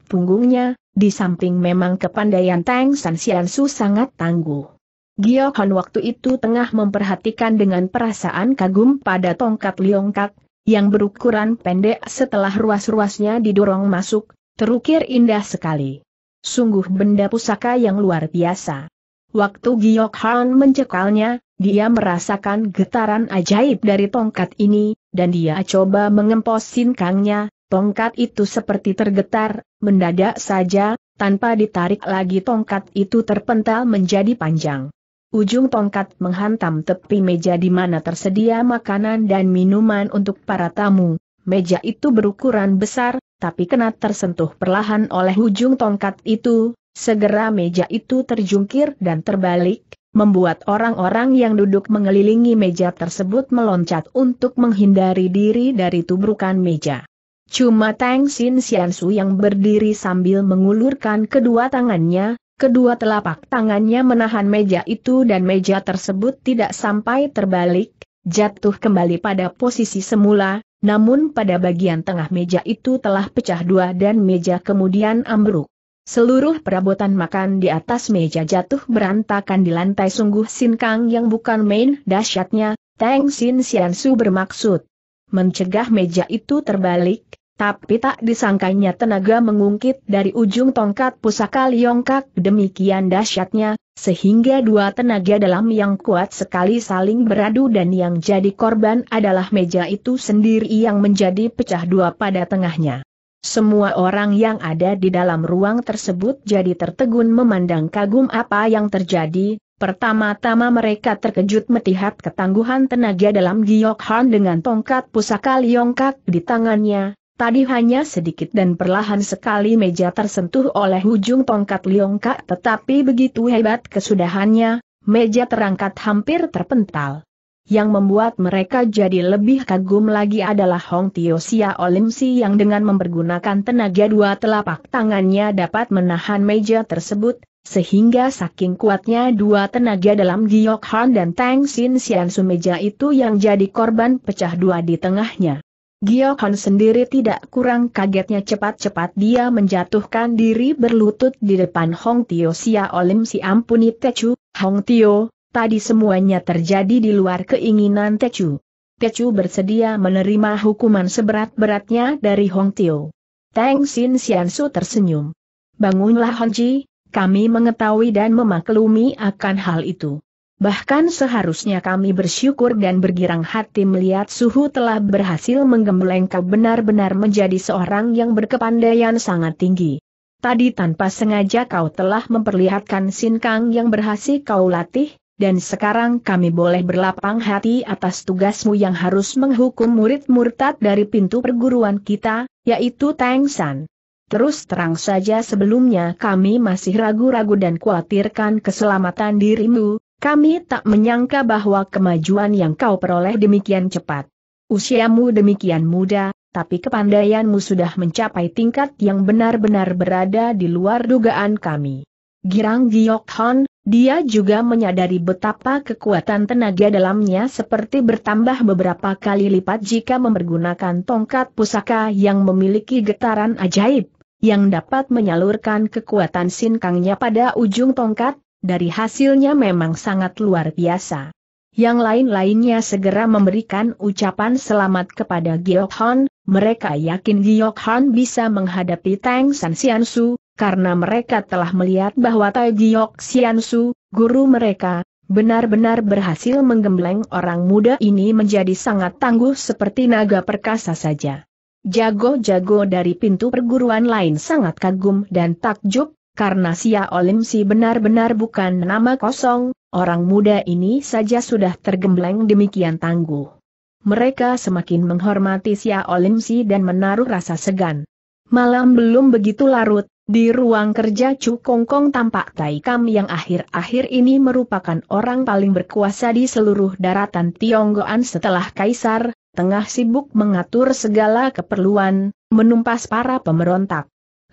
punggungnya, di samping memang kepandaian Tang San Sian Su sangat tangguh. Gio waktu itu tengah memperhatikan dengan perasaan kagum pada tongkat liongkat, yang berukuran pendek setelah ruas-ruasnya didorong masuk, terukir indah sekali. Sungguh benda pusaka yang luar biasa. Waktu Giokhan Han mencekalnya, dia merasakan getaran ajaib dari tongkat ini, dan dia coba mengempos sinkangnya, tongkat itu seperti tergetar, mendadak saja, tanpa ditarik lagi tongkat itu terpental menjadi panjang. Ujung tongkat menghantam tepi meja di mana tersedia makanan dan minuman untuk para tamu. Meja itu berukuran besar, tapi kena tersentuh perlahan oleh ujung tongkat itu, segera meja itu terjungkir dan terbalik, membuat orang-orang yang duduk mengelilingi meja tersebut meloncat untuk menghindari diri dari tubrukan meja. Cuma Tang Sin Xiansu yang berdiri sambil mengulurkan kedua tangannya, kedua telapak tangannya menahan meja itu dan meja tersebut tidak sampai terbalik, jatuh kembali pada posisi semula, namun pada bagian tengah meja itu telah pecah dua dan meja kemudian ambruk. Seluruh perabotan makan di atas meja jatuh berantakan di lantai sungguh Sin yang bukan main dahsyatnya, Tang Sin Xiansu bermaksud mencegah meja itu terbalik, tapi tak disangkanya tenaga mengungkit dari ujung tongkat pusaka Liongkak demikian dahsyatnya, sehingga dua tenaga dalam yang kuat sekali saling beradu dan yang jadi korban adalah meja itu sendiri yang menjadi pecah dua pada tengahnya. Semua orang yang ada di dalam ruang tersebut jadi tertegun memandang kagum apa yang terjadi, pertama-tama mereka terkejut melihat ketangguhan tenaga dalam Giyok Han dengan tongkat pusaka Liongkak di tangannya, Tadi hanya sedikit dan perlahan sekali meja tersentuh oleh ujung tongkat Liongka tetapi begitu hebat kesudahannya, meja terangkat hampir terpental. Yang membuat mereka jadi lebih kagum lagi adalah Hong Tio Sia Olimsi yang dengan mempergunakan tenaga dua telapak tangannya dapat menahan meja tersebut, sehingga saking kuatnya dua tenaga dalam Giok Han dan Tang Sin Sian meja itu yang jadi korban pecah dua di tengahnya. Giokon sendiri tidak kurang kagetnya cepat-cepat dia menjatuhkan diri berlutut di depan Hong Tio Sia Olim si ampuni Techu, Hong Tio, tadi semuanya terjadi di luar keinginan Techu Techu bersedia menerima hukuman seberat-beratnya dari Hong Tio. Teng Sin Xiansu tersenyum. Bangunlah Hong Ji kami mengetahui dan memaklumi akan hal itu. Bahkan seharusnya kami bersyukur dan bergirang hati melihat suhu telah berhasil menggembleng kau benar-benar menjadi seorang yang berkepandaian sangat tinggi. Tadi tanpa sengaja kau telah memperlihatkan sinkang yang berhasil kau latih, dan sekarang kami boleh berlapang hati atas tugasmu yang harus menghukum murid murtad dari pintu perguruan kita, yaitu Tang San. Terus terang saja sebelumnya kami masih ragu-ragu dan khawatirkan keselamatan dirimu, kami tak menyangka bahwa kemajuan yang kau peroleh demikian cepat. Usiamu demikian muda, tapi kepandaianmu sudah mencapai tingkat yang benar-benar berada di luar dugaan kami. Girang Giok Hon, dia juga menyadari betapa kekuatan tenaga dalamnya seperti bertambah beberapa kali lipat jika mempergunakan tongkat pusaka yang memiliki getaran ajaib, yang dapat menyalurkan kekuatan sinkangnya pada ujung tongkat, dari hasilnya memang sangat luar biasa. Yang lain-lainnya segera memberikan ucapan selamat kepada Giok Han, mereka yakin Giok Han bisa menghadapi Tang San Xiansu, karena mereka telah melihat bahwa Tai Giok Xiansu, guru mereka, benar-benar berhasil menggembleng orang muda ini menjadi sangat tangguh seperti naga perkasa saja. Jago-jago dari pintu perguruan lain sangat kagum dan takjub, karena Sia Olimsi benar-benar bukan nama kosong, orang muda ini saja sudah tergembleng demikian tangguh. Mereka semakin menghormati Sia Olimsi dan menaruh rasa segan. Malam belum begitu larut, di ruang kerja Chu Kong Kong tampak Tai Kam yang akhir-akhir ini merupakan orang paling berkuasa di seluruh daratan Tionggoan setelah Kaisar, tengah sibuk mengatur segala keperluan, menumpas para pemberontak.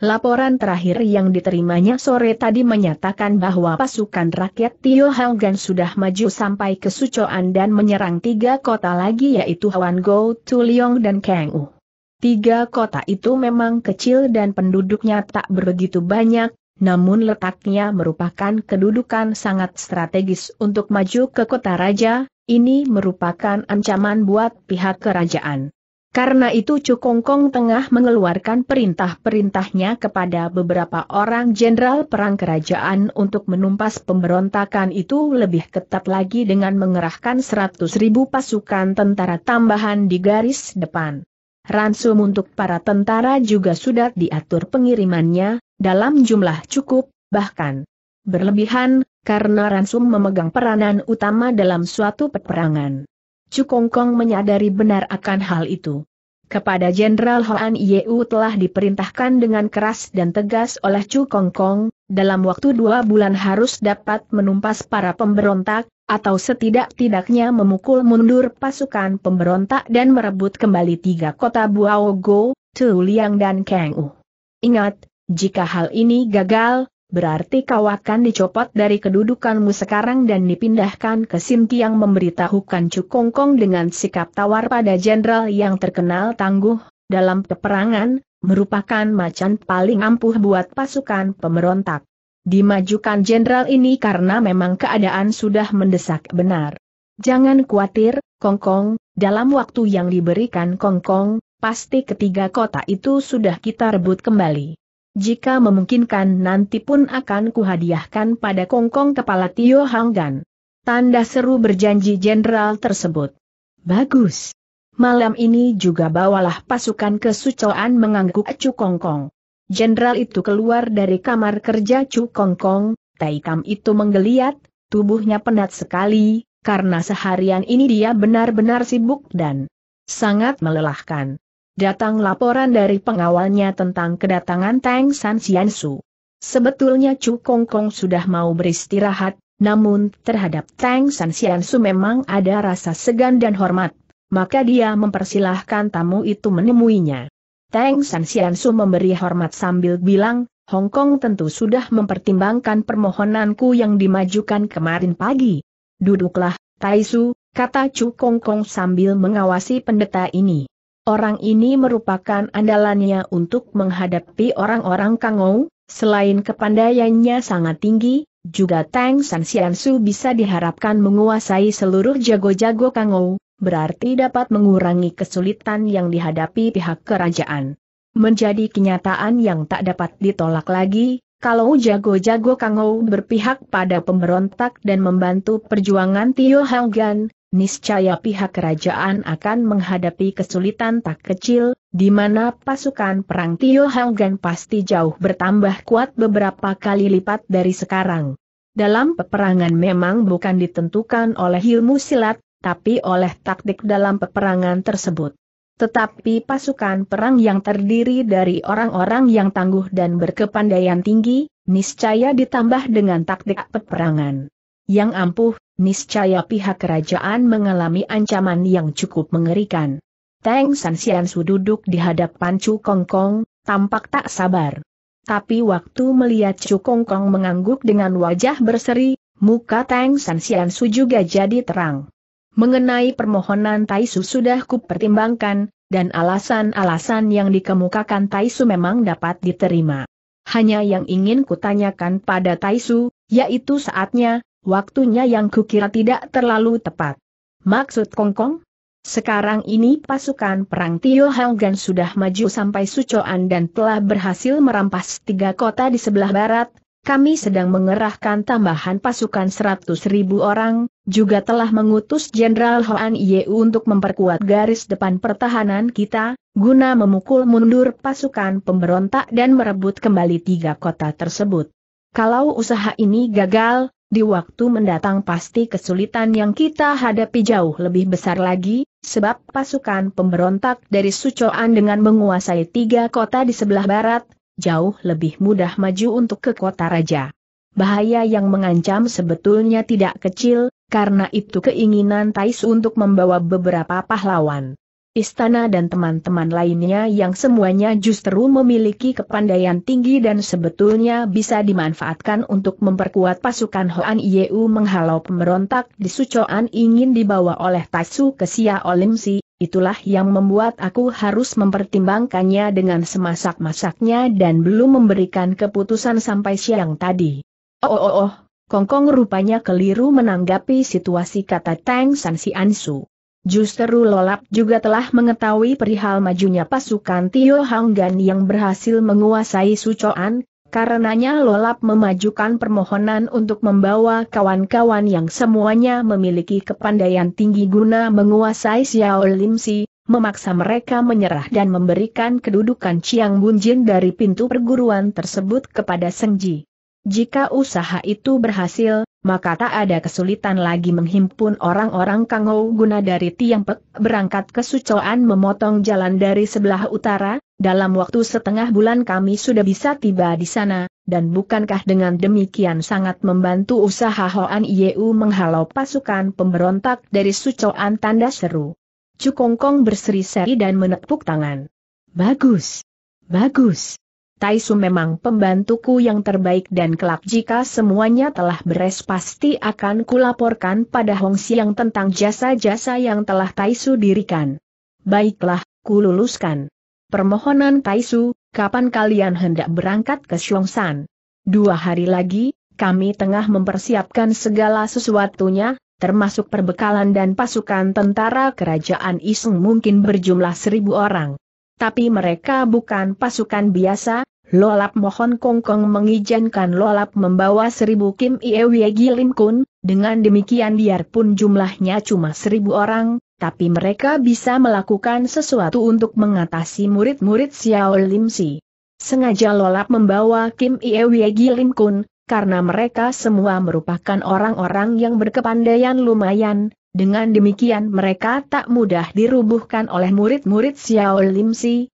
Laporan terakhir yang diterimanya sore tadi menyatakan bahwa pasukan rakyat Tio Hanggan sudah maju sampai ke Sucoan dan menyerang tiga kota lagi yaitu Hwanggo, Tuliong dan Kangwu. Tiga kota itu memang kecil dan penduduknya tak begitu banyak, namun letaknya merupakan kedudukan sangat strategis untuk maju ke kota raja, ini merupakan ancaman buat pihak kerajaan. Karena itu Kong tengah mengeluarkan perintah-perintahnya kepada beberapa orang jenderal perang kerajaan untuk menumpas pemberontakan itu lebih ketat lagi dengan mengerahkan 100.000 pasukan tentara tambahan di garis depan. Ransum untuk para tentara juga sudah diatur pengirimannya, dalam jumlah cukup, bahkan berlebihan, karena Ransum memegang peranan utama dalam suatu peperangan. Cukongkong menyadari benar akan hal itu. Kepada Jenderal Hoan Yeu telah diperintahkan dengan keras dan tegas oleh Chu Kongkong, dalam waktu dua bulan harus dapat menumpas para pemberontak, atau setidak-tidaknya memukul mundur pasukan pemberontak dan merebut kembali tiga kota Buaogo, Tuliang dan Kengu. Ingat, jika hal ini gagal, berarti kau akan dicopot dari kedudukanmu sekarang dan dipindahkan ke yang memberitahukan Cukongkong dengan sikap tawar pada jenderal yang terkenal tangguh, dalam peperangan, merupakan macan paling ampuh buat pasukan pemberontak. Dimajukan jenderal ini karena memang keadaan sudah mendesak benar. Jangan khawatir, Kongkong, dalam waktu yang diberikan Kongkong, pasti ketiga kota itu sudah kita rebut kembali. Jika memungkinkan nanti pun akan kuhadiahkan pada kongkong kepala Tio Hanggan. Tanda seru berjanji jenderal tersebut. Bagus. Malam ini juga bawalah pasukan Sucoan mengangguk Cu Kongkong. Jenderal itu keluar dari kamar kerja Cu Kongkong, Taikam itu menggeliat, tubuhnya penat sekali, karena seharian ini dia benar-benar sibuk dan sangat melelahkan datang laporan dari pengawalnya tentang kedatangan Tang San Xiansu. Sebetulnya Chu Kong Kong sudah mau beristirahat, namun terhadap Tang San Xiansu memang ada rasa segan dan hormat, maka dia mempersilahkan tamu itu menemuinya. Tang San Xiansu memberi hormat sambil bilang, Hong Kong tentu sudah mempertimbangkan permohonanku yang dimajukan kemarin pagi. Duduklah, Taisu, kata Chu Kong Kong sambil mengawasi pendeta ini. Orang ini merupakan andalannya untuk menghadapi orang-orang Kangou, selain kepandaiannya sangat tinggi, juga Tang San Xiansu bisa diharapkan menguasai seluruh jago-jago Kangou, berarti dapat mengurangi kesulitan yang dihadapi pihak kerajaan. Menjadi kenyataan yang tak dapat ditolak lagi, kalau jago-jago Kangou berpihak pada pemberontak dan membantu perjuangan Tio Haugan, niscaya pihak kerajaan akan menghadapi kesulitan tak kecil, di mana pasukan perang Tio Hanggan pasti jauh bertambah kuat beberapa kali lipat dari sekarang. Dalam peperangan memang bukan ditentukan oleh ilmu silat, tapi oleh taktik dalam peperangan tersebut. Tetapi pasukan perang yang terdiri dari orang-orang yang tangguh dan berkepandaian tinggi, niscaya ditambah dengan taktik peperangan yang ampuh, niscaya pihak kerajaan mengalami ancaman yang cukup mengerikan. Teng San Su duduk di hadapan Chu Kong Kong, tampak tak sabar. Tapi waktu melihat Chu Kong Kong mengangguk dengan wajah berseri, muka Teng San Su juga jadi terang. Mengenai permohonan Taisu sudah kupertimbangkan, dan alasan-alasan yang dikemukakan Taisu memang dapat diterima. Hanya yang ingin kutanyakan pada Taisu, yaitu saatnya, waktunya yang kukira tidak terlalu tepat. Maksud Kongkong? Sekarang ini pasukan perang Tio Hanggan sudah maju sampai Sucoan dan telah berhasil merampas tiga kota di sebelah barat, kami sedang mengerahkan tambahan pasukan seratus ribu orang, juga telah mengutus Jenderal Hoan Ye untuk memperkuat garis depan pertahanan kita, guna memukul mundur pasukan pemberontak dan merebut kembali tiga kota tersebut. Kalau usaha ini gagal, di waktu mendatang pasti kesulitan yang kita hadapi jauh lebih besar lagi, sebab pasukan pemberontak dari Sucoan dengan menguasai tiga kota di sebelah barat, jauh lebih mudah maju untuk ke kota raja. Bahaya yang mengancam sebetulnya tidak kecil, karena itu keinginan Tais untuk membawa beberapa pahlawan istana dan teman-teman lainnya yang semuanya justru memiliki kepandaian tinggi dan sebetulnya bisa dimanfaatkan untuk memperkuat pasukan Hoan Yeu menghalau pemberontak di Sucoan ingin dibawa oleh Tatsu ke Sia Olimsi, itulah yang membuat aku harus mempertimbangkannya dengan semasak-masaknya dan belum memberikan keputusan sampai siang tadi. Oh oh oh, Kongkong oh. -kong rupanya keliru menanggapi situasi kata Tang San Si Ansu. Justru Lolap juga telah mengetahui perihal majunya pasukan Tio Hanggan yang berhasil menguasai Sucoan, karenanya Lolap memajukan permohonan untuk membawa kawan-kawan yang semuanya memiliki kepandaian tinggi guna menguasai Xiao Limsi, memaksa mereka menyerah dan memberikan kedudukan Chiang Bunjin dari pintu perguruan tersebut kepada Sengji. Jika usaha itu berhasil, maka tak ada kesulitan lagi menghimpun orang-orang Kangou guna dari Tiangpek berangkat ke Sucoan memotong jalan dari sebelah utara, dalam waktu setengah bulan kami sudah bisa tiba di sana, dan bukankah dengan demikian sangat membantu usaha Hoan Yeu menghalau pasukan pemberontak dari Sucoan tanda seru. Cukongkong berseri-seri dan menepuk tangan. Bagus! Bagus! Taisu memang pembantuku yang terbaik dan kelak jika semuanya telah beres pasti akan kulaporkan pada Hong Siang tentang jasa-jasa yang telah Taisu dirikan. Baiklah, kululuskan. Permohonan Taisu, kapan kalian hendak berangkat ke Xiongshan? Dua hari lagi, kami tengah mempersiapkan segala sesuatunya, termasuk perbekalan dan pasukan tentara kerajaan Iseng mungkin berjumlah seribu orang tapi mereka bukan pasukan biasa, Lolap mohon Kongkong mengizinkan Lolap membawa seribu Kim Iewe Gilim Kun, dengan demikian biarpun jumlahnya cuma seribu orang, tapi mereka bisa melakukan sesuatu untuk mengatasi murid-murid Xiao Lim Si. Sengaja Lolap membawa Kim Iewe Gilim Kun, karena mereka semua merupakan orang-orang yang berkepandaian lumayan, dengan demikian mereka tak mudah dirubuhkan oleh murid-murid Xiao Lim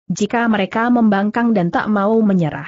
jika mereka membangkang dan tak mau menyerah.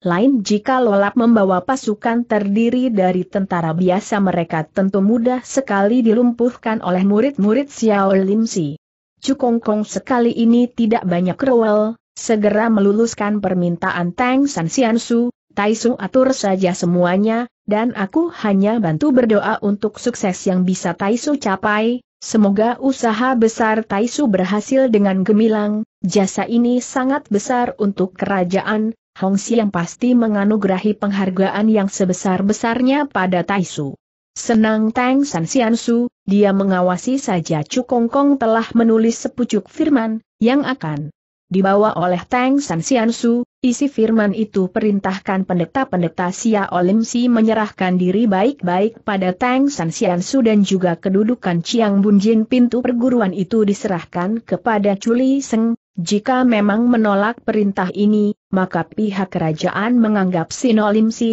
Lain jika lolap membawa pasukan terdiri dari tentara biasa mereka tentu mudah sekali dilumpuhkan oleh murid-murid Xiao Lim Si. Cukong Kong sekali ini tidak banyak rewel, segera meluluskan permintaan Tang San Xian Su, Tai Su atur saja semuanya, dan aku hanya bantu berdoa untuk sukses yang bisa Taisu capai, semoga usaha besar Taisu berhasil dengan gemilang, jasa ini sangat besar untuk kerajaan, Hongsi yang pasti menganugerahi penghargaan yang sebesar-besarnya pada Taisu. Senang Tang San Xian Su, dia mengawasi saja Chu Kongkong telah menulis sepucuk firman, yang akan dibawa oleh Tang San Xian Su, Isi firman itu perintahkan pendeta-pendeta Sia Olimsi menyerahkan diri baik-baik pada Tang San Sian Su dan juga kedudukan Chiang Bunjin pintu perguruan itu diserahkan kepada Chuli Seng. Jika memang menolak perintah ini, maka pihak kerajaan menganggap Si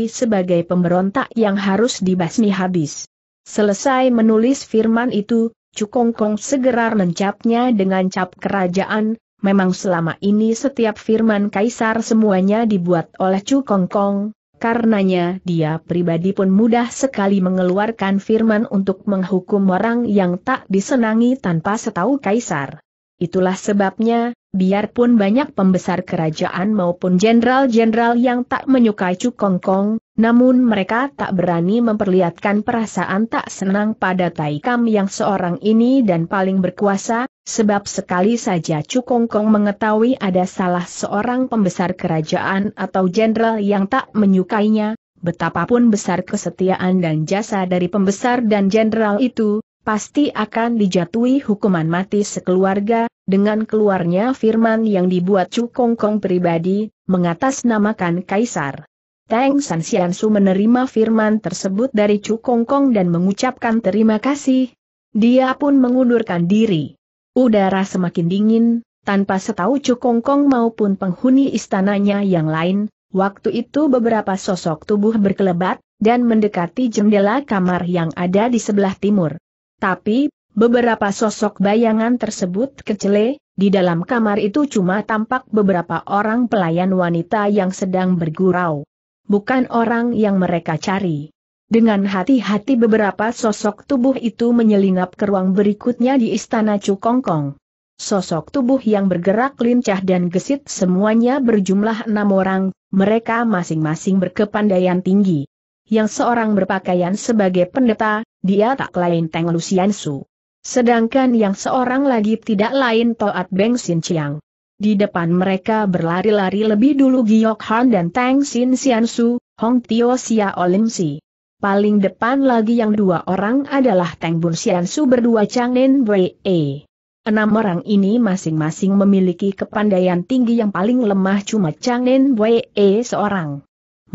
sebagai pemberontak yang harus dibasmi habis. Selesai menulis firman itu, Cukongkong segera mencapnya dengan cap kerajaan, Memang selama ini setiap firman kaisar semuanya dibuat oleh Chu Kong Kong, karenanya dia pribadi pun mudah sekali mengeluarkan firman untuk menghukum orang yang tak disenangi tanpa setahu kaisar. Itulah sebabnya, biarpun banyak pembesar kerajaan maupun jenderal-jenderal yang tak menyukai Kong, namun mereka tak berani memperlihatkan perasaan tak senang pada Taikam yang seorang ini dan paling berkuasa, sebab sekali saja Kong mengetahui ada salah seorang pembesar kerajaan atau jenderal yang tak menyukainya, betapapun besar kesetiaan dan jasa dari pembesar dan jenderal itu, pasti akan dijatuhi hukuman mati sekeluarga, dengan keluarnya firman yang dibuat Chu Kong Kong pribadi, mengatasnamakan Kaisar. Tang San Xiansu menerima firman tersebut dari Chu Kong Kong dan mengucapkan terima kasih. Dia pun mengundurkan diri. Udara semakin dingin, tanpa setahu Chu Kong Kong maupun penghuni istananya yang lain, waktu itu beberapa sosok tubuh berkelebat, dan mendekati jendela kamar yang ada di sebelah timur. Tapi, Beberapa sosok bayangan tersebut kecele, di dalam kamar itu cuma tampak beberapa orang pelayan wanita yang sedang bergurau. Bukan orang yang mereka cari. Dengan hati-hati beberapa sosok tubuh itu menyelinap ke ruang berikutnya di Istana Cukongkong. Sosok tubuh yang bergerak lincah dan gesit semuanya berjumlah enam orang, mereka masing-masing berkepandaian tinggi. Yang seorang berpakaian sebagai pendeta, dia tak lain Teng Lusiansu. Sedangkan yang seorang lagi tidak lain Toat Beng Sin Chiang. Di depan mereka berlari-lari lebih dulu Giok Han dan Tang Sin Sian Su, Hong Tio Sia Olim Si. Paling depan lagi yang dua orang adalah Tang Bun Sian Su berdua Chang Nen Wei. E. Enam orang ini masing-masing memiliki kepandaian tinggi yang paling lemah cuma Chang Nen Wei E seorang.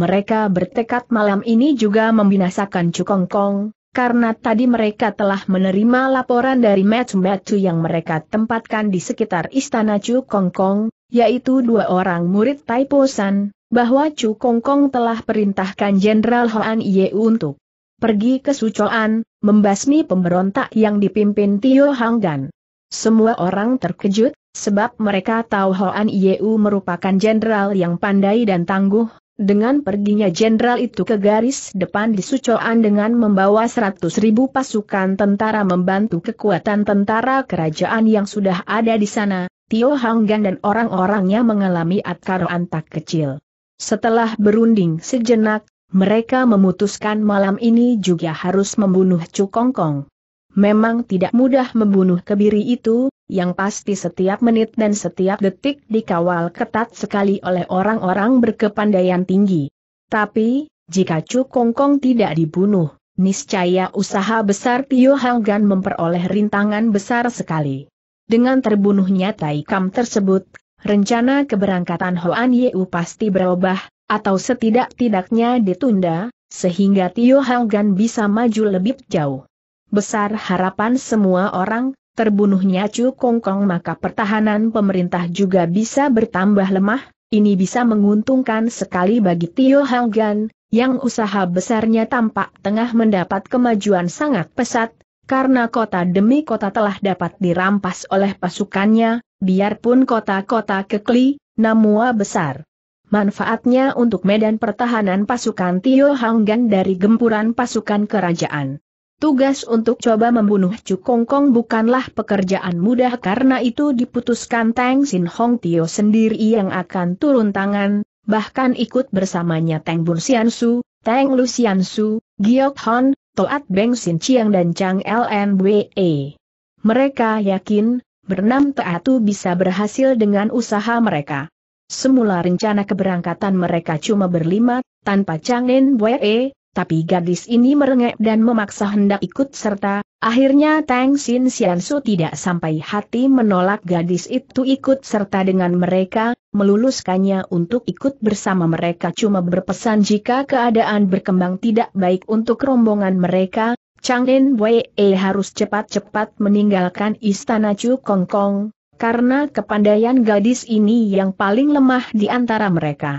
Mereka bertekad malam ini juga membinasakan Kong karena tadi mereka telah menerima laporan dari Matsu-Matsu yang mereka tempatkan di sekitar istana Chu Kong Kong, yaitu dua orang murid Taipo San, bahwa Chu Kong Kong telah perintahkan Jenderal Hoan Ye untuk pergi ke Sucoan, membasmi pemberontak yang dipimpin Tio Hanggan. Semua orang terkejut, sebab mereka tahu Hoan Ye merupakan jenderal yang pandai dan tangguh, dengan perginya jenderal itu ke garis depan di Sucoan dengan membawa 100 ribu pasukan tentara membantu kekuatan tentara kerajaan yang sudah ada di sana, Tio Hanggan dan orang-orangnya mengalami akar antak kecil. Setelah berunding sejenak, mereka memutuskan malam ini juga harus membunuh Cukongkong. Memang tidak mudah membunuh kebiri itu, yang pasti setiap menit dan setiap detik dikawal ketat sekali oleh orang-orang berkepandaian tinggi. Tapi, jika Chu Kongkong tidak dibunuh, niscaya usaha besar Tio Hanggan memperoleh rintangan besar sekali. Dengan terbunuhnya Tai Kam tersebut, rencana keberangkatan Hoan Yeu pasti berubah, atau setidak-tidaknya ditunda, sehingga Tio Hanggan bisa maju lebih jauh. Besar harapan semua orang, terbunuhnya Chu Kong Kong maka pertahanan pemerintah juga bisa bertambah lemah, ini bisa menguntungkan sekali bagi Tio Hang Gan, yang usaha besarnya tampak tengah mendapat kemajuan sangat pesat, karena kota demi kota telah dapat dirampas oleh pasukannya, biarpun kota-kota kekli, namua besar. Manfaatnya untuk medan pertahanan pasukan Tio Hang Gan dari gempuran pasukan kerajaan. Tugas untuk coba membunuh Kongkong bukanlah pekerjaan mudah karena itu diputuskan Tang Sin Hong Tio sendiri yang akan turun tangan, bahkan ikut bersamanya Tang Bun Sian Su, Tang Lu Sian Su, Giok Hon, Toat Beng Sin Chiang dan Chang LNWE. Mereka yakin, bernam Taatu bisa berhasil dengan usaha mereka. Semula rencana keberangkatan mereka cuma berlima, tanpa Chang Nen Wee, tapi gadis ini merengek dan memaksa hendak ikut serta, akhirnya Tang Sin Su tidak sampai hati menolak gadis itu ikut serta dengan mereka, meluluskannya untuk ikut bersama mereka cuma berpesan jika keadaan berkembang tidak baik untuk rombongan mereka, Chang En Wei e harus cepat-cepat meninggalkan istana Chu Kong Kong, karena kepandaian gadis ini yang paling lemah di antara mereka.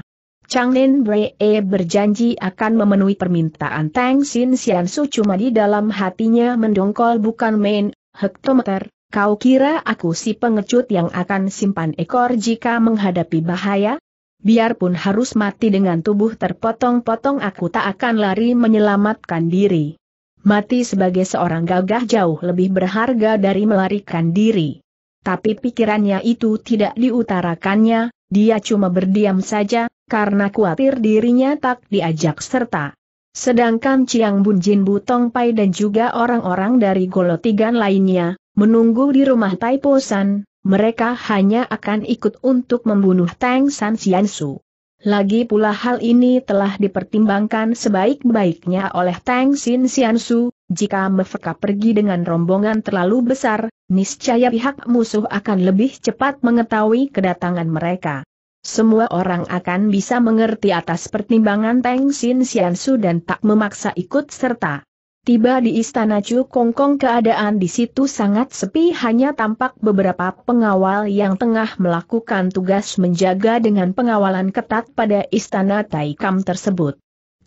Chang Nen Bree berjanji akan memenuhi permintaan Tang Sin Sian Su cuma di dalam hatinya mendongkol bukan main, hektometer, kau kira aku si pengecut yang akan simpan ekor jika menghadapi bahaya? Biarpun harus mati dengan tubuh terpotong-potong aku tak akan lari menyelamatkan diri. Mati sebagai seorang gagah jauh lebih berharga dari melarikan diri. Tapi pikirannya itu tidak diutarakannya, dia cuma berdiam saja, karena khawatir dirinya tak diajak serta. Sedangkan Chiang Bun Jin Butong Pai dan juga orang-orang dari Golotigan lainnya, menunggu di rumah Taipusan. mereka hanya akan ikut untuk membunuh Tang San Xiansu. Lagi pula hal ini telah dipertimbangkan sebaik-baiknya oleh Tang Sin Xiansu, jika mereka pergi dengan rombongan terlalu besar, niscaya pihak musuh akan lebih cepat mengetahui kedatangan mereka. Semua orang akan bisa mengerti atas pertimbangan Teng Sin Su dan tak memaksa ikut serta. Tiba di istana Chu Kong Kong keadaan di situ sangat sepi hanya tampak beberapa pengawal yang tengah melakukan tugas menjaga dengan pengawalan ketat pada istana Tai Kam tersebut.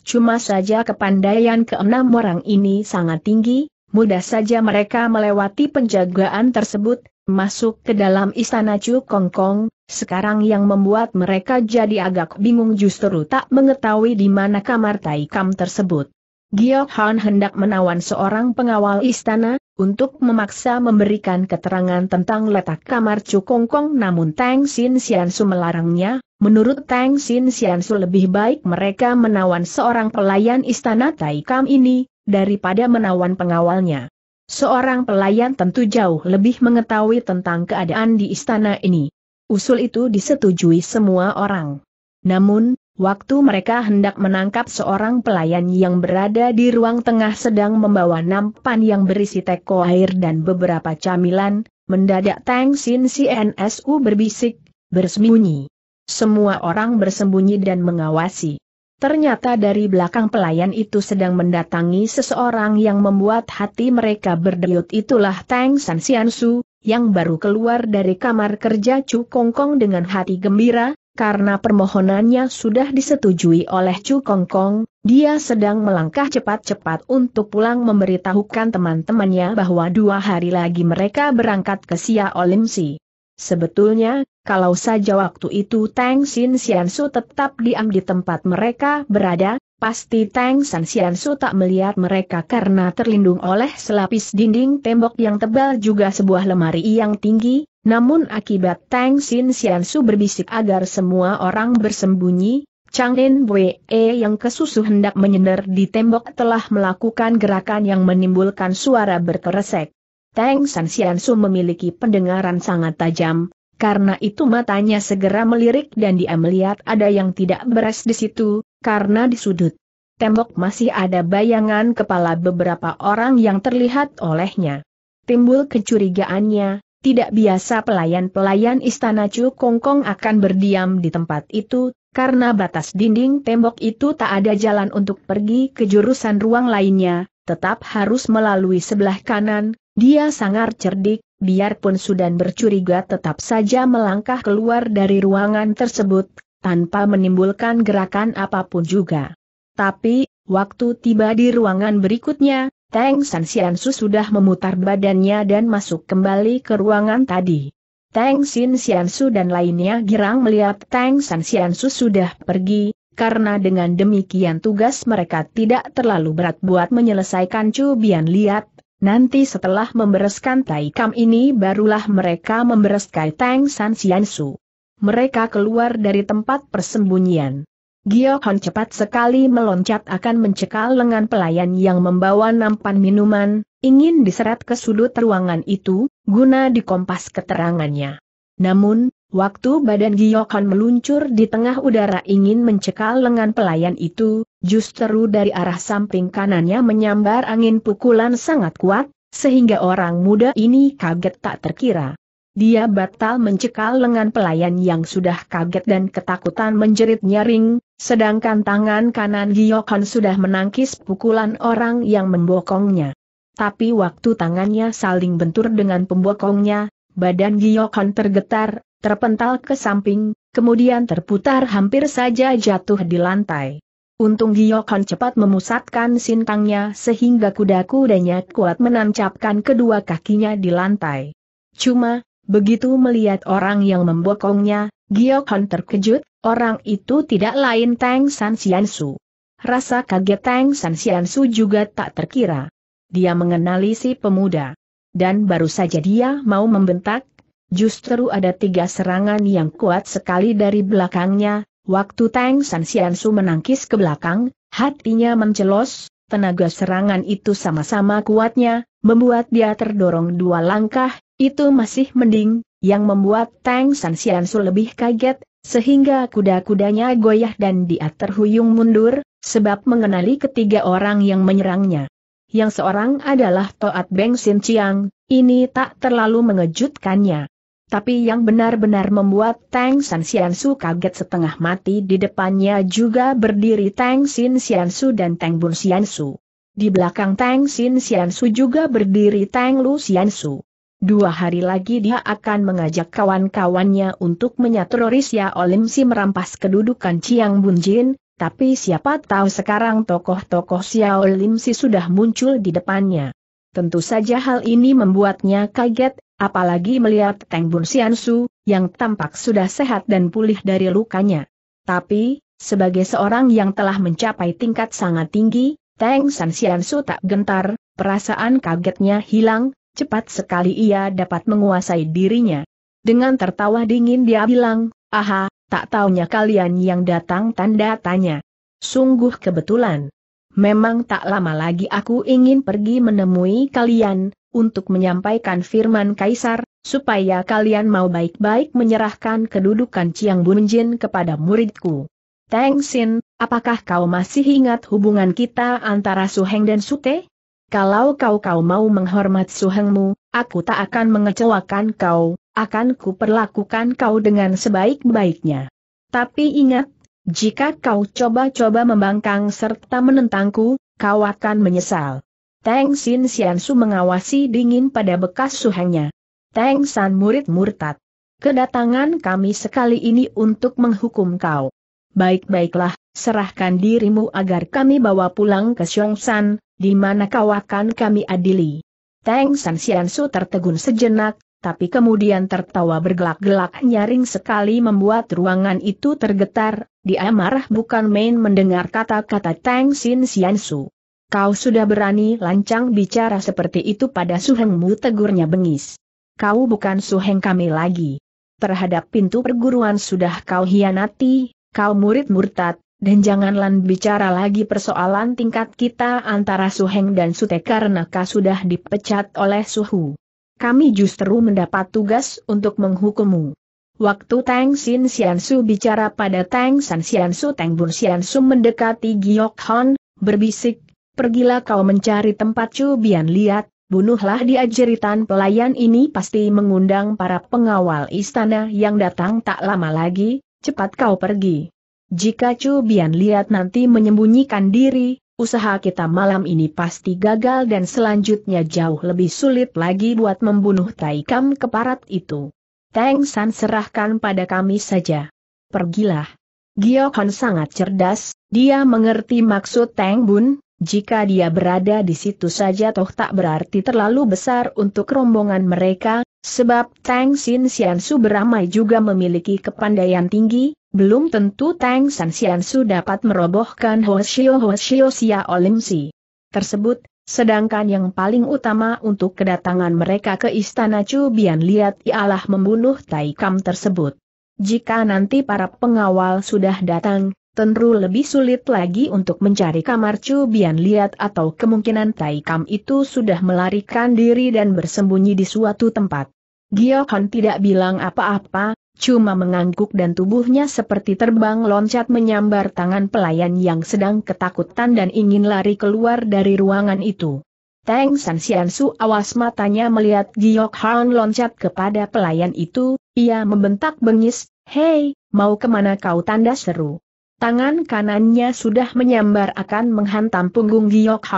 Cuma saja kepandaian keenam orang ini sangat tinggi, mudah saja mereka melewati penjagaan tersebut, masuk ke dalam istana Chu Kong Kong, sekarang yang membuat mereka jadi agak bingung justru tak mengetahui di mana kamar Taikam tersebut. Giok Han hendak menawan seorang pengawal istana, untuk memaksa memberikan keterangan tentang letak kamar Cukongkong namun Tang Sin Su melarangnya, menurut Tang Sin Su lebih baik mereka menawan seorang pelayan istana Taikam ini, daripada menawan pengawalnya. Seorang pelayan tentu jauh lebih mengetahui tentang keadaan di istana ini. Usul itu disetujui semua orang. Namun, waktu mereka hendak menangkap seorang pelayan yang berada di ruang tengah sedang membawa nampan yang berisi teko air dan beberapa camilan, mendadak Tang Sin CNSU berbisik, bersembunyi. Semua orang bersembunyi dan mengawasi. Ternyata dari belakang pelayan itu sedang mendatangi seseorang yang membuat hati mereka berdenyut itulah Tang San Siansu, yang baru keluar dari kamar kerja Chu Kongkong dengan hati gembira, karena permohonannya sudah disetujui oleh Chu Kongkong, dia sedang melangkah cepat-cepat untuk pulang memberitahukan teman-temannya bahwa dua hari lagi mereka berangkat ke Sia Olimsi. Sebetulnya, kalau saja waktu itu Tang Sin Su tetap diam di tempat mereka berada, Pasti Tang San Xiansu tak melihat mereka karena terlindung oleh selapis dinding tembok yang tebal juga sebuah lemari yang tinggi, namun akibat Tang Sin Xiansu berbisik agar semua orang bersembunyi, Chang In E yang kesusu hendak menyender di tembok telah melakukan gerakan yang menimbulkan suara berkeresek. Tang San Xiansu memiliki pendengaran sangat tajam, karena itu matanya segera melirik dan dia melihat ada yang tidak beres di situ, karena di sudut tembok masih ada bayangan kepala beberapa orang yang terlihat olehnya. Timbul kecurigaannya, tidak biasa pelayan-pelayan istana Chu Kong Kong akan berdiam di tempat itu, karena batas dinding tembok itu tak ada jalan untuk pergi ke jurusan ruang lainnya, tetap harus melalui sebelah kanan, dia sangat cerdik, biarpun sudah bercuriga tetap saja melangkah keluar dari ruangan tersebut, tanpa menimbulkan gerakan apapun juga. Tapi, waktu tiba di ruangan berikutnya, Teng San Xiansu sudah memutar badannya dan masuk kembali ke ruangan tadi. Teng Sin Xiansu dan lainnya girang melihat Teng San Xiansu sudah pergi, karena dengan demikian tugas mereka tidak terlalu berat buat menyelesaikan cubian liat, nanti setelah membereskan tai kam ini barulah mereka membereskan Teng San Xiansu mereka keluar dari tempat persembunyian. Giokhan cepat sekali meloncat akan mencekal lengan pelayan yang membawa nampan minuman, ingin diseret ke sudut ruangan itu, guna dikompas keterangannya. Namun, waktu badan Giokhan meluncur di tengah udara ingin mencekal lengan pelayan itu, justru dari arah samping kanannya menyambar angin pukulan sangat kuat, sehingga orang muda ini kaget tak terkira. Dia batal mencekal lengan pelayan yang sudah kaget dan ketakutan menjerit nyaring, sedangkan tangan kanan Giyokon sudah menangkis pukulan orang yang membokongnya. Tapi waktu tangannya saling bentur dengan pembokongnya, badan Giyokon tergetar, terpental ke samping, kemudian terputar hampir saja jatuh di lantai. Untung Giyokon cepat memusatkan sintangnya sehingga kuda-kudanya kuat menancapkan kedua kakinya di lantai. Cuma, Begitu melihat orang yang membokongnya, Giok Hon terkejut, orang itu tidak lain Tang San Su. Rasa kaget Tang San Su juga tak terkira. Dia mengenali si pemuda. Dan baru saja dia mau membentak, justru ada tiga serangan yang kuat sekali dari belakangnya, Waktu Tang San Su menangkis ke belakang, hatinya mencelos, tenaga serangan itu sama-sama kuatnya, membuat dia terdorong dua langkah, itu masih mending, yang membuat Tang San Xiansu lebih kaget, sehingga kuda-kudanya goyah dan dia terhuyung mundur, sebab mengenali ketiga orang yang menyerangnya. Yang seorang adalah Toat Beng Sin Chiang, ini tak terlalu mengejutkannya. Tapi yang benar-benar membuat Tang San Xiansu kaget setengah mati di depannya juga berdiri Tang Sin Xiansu dan Tang Bun Su. Di belakang Tang Sin Xiansu juga berdiri Tang Lu Xiansu. Dua hari lagi dia akan mengajak kawan-kawannya untuk menyatu Risya Olimsi merampas kedudukan Chiang Bunjin, tapi siapa tahu sekarang tokoh-tokoh Xiao si sudah muncul di depannya. Tentu saja hal ini membuatnya kaget, apalagi melihat Teng Bun Su, yang tampak sudah sehat dan pulih dari lukanya. Tapi, sebagai seorang yang telah mencapai tingkat sangat tinggi, Teng San Su tak gentar, perasaan kagetnya hilang, cepat sekali ia dapat menguasai dirinya. Dengan tertawa dingin dia bilang, aha, tak taunya kalian yang datang tanda tanya. Sungguh kebetulan. Memang tak lama lagi aku ingin pergi menemui kalian, untuk menyampaikan firman Kaisar, supaya kalian mau baik-baik menyerahkan kedudukan Chiang Bunjin kepada muridku. Teng Sin, apakah kau masih ingat hubungan kita antara Suheng dan Sute? Kalau kau-kau mau menghormat suhengmu, aku tak akan mengecewakan kau, akan kuperlakukan kau dengan sebaik-baiknya. Tapi ingat, jika kau coba-coba membangkang serta menentangku, kau akan menyesal. Teng Sin Sian Su mengawasi dingin pada bekas suhengnya. Teng San murid murtad. Kedatangan kami sekali ini untuk menghukum kau. Baik-baiklah, serahkan dirimu agar kami bawa pulang ke San, di mana kau akan kami adili. Teng San Xiansu tertegun sejenak, tapi kemudian tertawa bergelak-gelak nyaring sekali membuat ruangan itu tergetar, dia marah bukan main mendengar kata-kata Teng Sin Xiansu. Kau sudah berani lancang bicara seperti itu pada suhengmu tegurnya bengis. Kau bukan suheng kami lagi. Terhadap pintu perguruan sudah kau hianati, kau murid murtad, dan janganlah bicara lagi persoalan tingkat kita antara Suheng dan Sute karena kau sudah dipecat oleh Suhu. Kami justru mendapat tugas untuk menghukummu. Waktu Tang Sin Xiansu bicara pada Tang San Xiansu Tang Bun Xiansu mendekati Giok Hon, berbisik, pergilah kau mencari tempat Bian lihat, bunuhlah dia jeritan pelayan ini pasti mengundang para pengawal istana yang datang tak lama lagi, cepat kau pergi. Jika Chu Bian lihat nanti menyembunyikan diri, usaha kita malam ini pasti gagal dan selanjutnya jauh lebih sulit lagi buat membunuh Taikam keparat itu. Tang San serahkan pada kami saja. Pergilah. Giokon sangat cerdas, dia mengerti maksud Tang Bun, jika dia berada di situ saja toh tak berarti terlalu besar untuk rombongan mereka, sebab Tang Sin Xian Su beramai juga memiliki kepandaian tinggi, belum tentu Tang San Xiansu dapat merobohkan Hoshio Hoshio Xia Olimsi. Tersebut, sedangkan yang paling utama untuk kedatangan mereka ke Istana Chu Bian Liat ialah membunuh Tai Kam tersebut. Jika nanti para pengawal sudah datang, tentu lebih sulit lagi untuk mencari kamar Chu Bian Liat atau kemungkinan Tai Kam itu sudah melarikan diri dan bersembunyi di suatu tempat. Giokon tidak bilang apa-apa, cuma mengangguk dan tubuhnya seperti terbang loncat menyambar tangan pelayan yang sedang ketakutan dan ingin lari keluar dari ruangan itu. Teng San Su awas matanya melihat Giok loncat kepada pelayan itu, ia membentak bengis, Hei, mau kemana kau tanda seru? Tangan kanannya sudah menyambar akan menghantam punggung Giok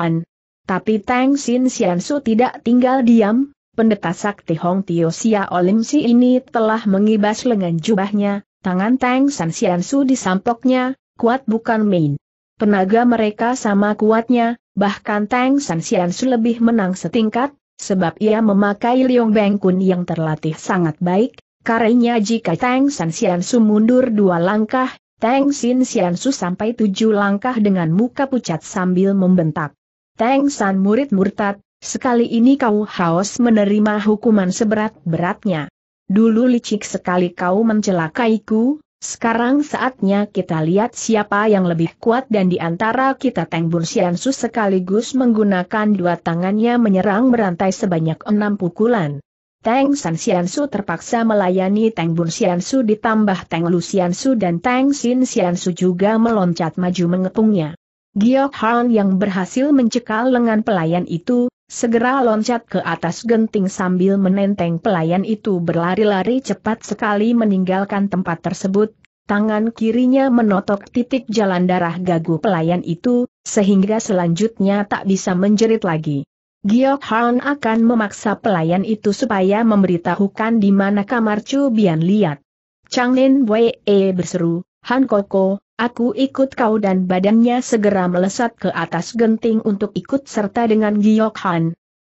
Tapi Tang Sin Su tidak tinggal diam, pendeta sakti Hong Tio Sia Olim Si ini telah mengibas lengan jubahnya, tangan Tang San Sian Su disampoknya, kuat bukan main. Penaga mereka sama kuatnya, bahkan Tang San Sian Su lebih menang setingkat, sebab ia memakai Liong Beng Kun yang terlatih sangat baik, karena jika Tang San Sian Su mundur dua langkah, Tang Sin Sian Su sampai tujuh langkah dengan muka pucat sambil membentak. Tang San murid murtad, Sekali ini kau haus menerima hukuman seberat-beratnya. Dulu licik sekali kau mencelakaiku, sekarang saatnya kita lihat siapa yang lebih kuat dan di antara kita Teng Su sekaligus menggunakan dua tangannya menyerang berantai sebanyak enam pukulan. Teng Su terpaksa melayani Teng Su ditambah Teng Lusiansu dan Teng Su juga meloncat maju mengepungnya. Giok Han yang berhasil mencekal lengan pelayan itu, segera loncat ke atas genting sambil menenteng pelayan itu berlari-lari cepat sekali meninggalkan tempat tersebut, tangan kirinya menotok titik jalan darah gagu pelayan itu, sehingga selanjutnya tak bisa menjerit lagi. Giok Han akan memaksa pelayan itu supaya memberitahukan di mana kamar Chu Bian Liat. Chang Nen Wei berseru, Han Koko, Aku ikut kau dan badannya segera melesat ke atas genting untuk ikut serta dengan Giok Han.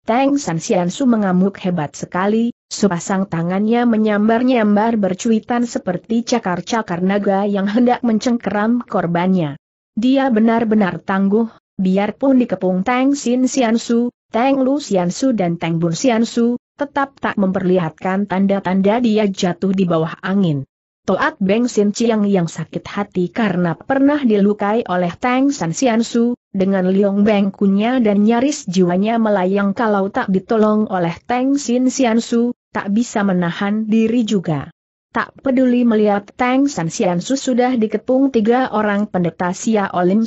Tang San Xiansu mengamuk hebat sekali, sepasang tangannya menyambar-nyambar bercuitan seperti cakar-cakar naga yang hendak mencengkeram korbannya. Dia benar-benar tangguh, biarpun dikepung Tang Sin Xiansu, Tang Lu Xiansu dan Tang Bun Xiansu, tetap tak memperlihatkan tanda-tanda dia jatuh di bawah angin. Toat Beng Sin Chiang yang sakit hati karena pernah dilukai oleh Tang San Sian Su, dengan Liong Beng kunya dan nyaris jiwanya melayang kalau tak ditolong oleh Tang Sin Sian Su, tak bisa menahan diri juga. Tak peduli melihat Tang San Sian Su sudah dikepung tiga orang pendeta Sia Olim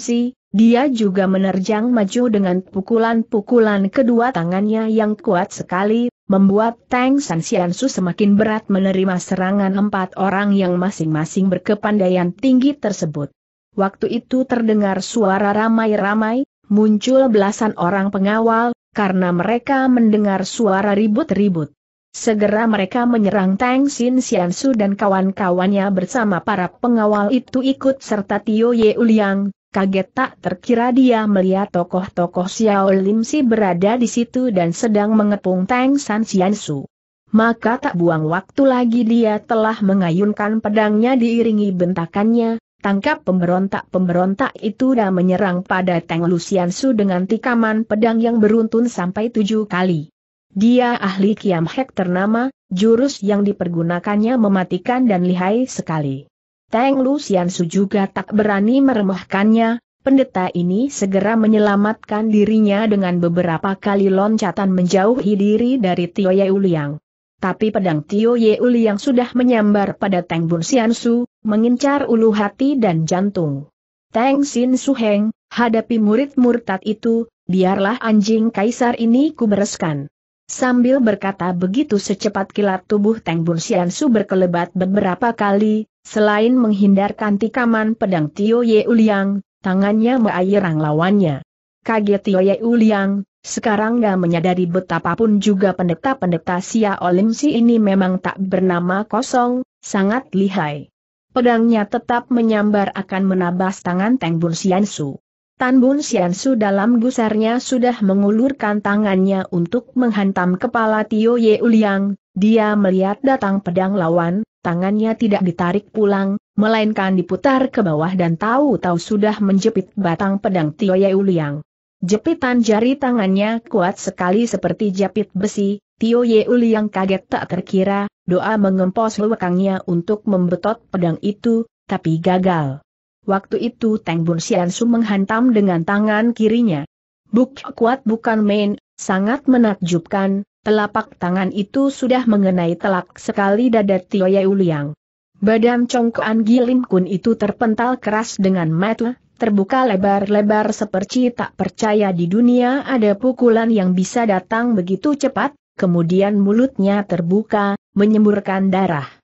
dia juga menerjang maju dengan pukulan-pukulan kedua tangannya yang kuat sekali, membuat Tang San Xiansu semakin berat menerima serangan empat orang yang masing-masing berkepandaian tinggi tersebut. Waktu itu terdengar suara ramai-ramai, muncul belasan orang pengawal, karena mereka mendengar suara ribut-ribut. Segera mereka menyerang Tang Sin Xiansu dan kawan-kawannya bersama para pengawal itu ikut serta Tio Ye Uliang, kaget tak terkira dia melihat tokoh-tokoh Xiao Lim Si berada di situ dan sedang mengepung Tang San Xian Su. Maka tak buang waktu lagi dia telah mengayunkan pedangnya diiringi bentakannya, tangkap pemberontak-pemberontak itu dan menyerang pada Tang Lusian Su dengan tikaman pedang yang beruntun sampai tujuh kali. Dia ahli Kiam Hek ternama, jurus yang dipergunakannya mematikan dan lihai sekali. Teng Lu Su juga tak berani meremehkannya, pendeta ini segera menyelamatkan dirinya dengan beberapa kali loncatan menjauhi diri dari Tio Ye Uliang. Tapi pedang Tio Ye Uliang sudah menyambar pada Teng Bun Su, mengincar ulu hati dan jantung. Teng Sin Su Heng, hadapi murid murtad itu, biarlah anjing kaisar ini kubereskan. Sambil berkata begitu secepat kilat tubuh Teng Bun Sian Su berkelebat beberapa kali, selain menghindarkan tikaman pedang Tio Ye Uliang, tangannya meairang lawannya. Kaget Tio Ye Uliang, sekarang gak menyadari betapapun juga pendeta-pendeta Sia Olimsi ini memang tak bernama kosong, sangat lihai. Pedangnya tetap menyambar akan menabas tangan Teng Bun Sian Su. Tan Bun Su dalam gusarnya sudah mengulurkan tangannya untuk menghantam kepala Tio Ye Uliang, dia melihat datang pedang lawan, tangannya tidak ditarik pulang, melainkan diputar ke bawah dan tahu-tahu sudah menjepit batang pedang Tio Ye Uliang. Jepitan jari tangannya kuat sekali seperti jepit besi, Tio Ye Uliang kaget tak terkira, doa mengempos lewekangnya untuk membetot pedang itu, tapi gagal. Waktu itu Teng Bun Sian Su menghantam dengan tangan kirinya. Buk kuat bukan main, sangat menakjubkan, telapak tangan itu sudah mengenai telak sekali dada Tio Yeu Liang. Badan congkoan Gilim Kun itu terpental keras dengan mata, terbuka lebar-lebar seperti tak percaya di dunia ada pukulan yang bisa datang begitu cepat, kemudian mulutnya terbuka, menyemburkan darah.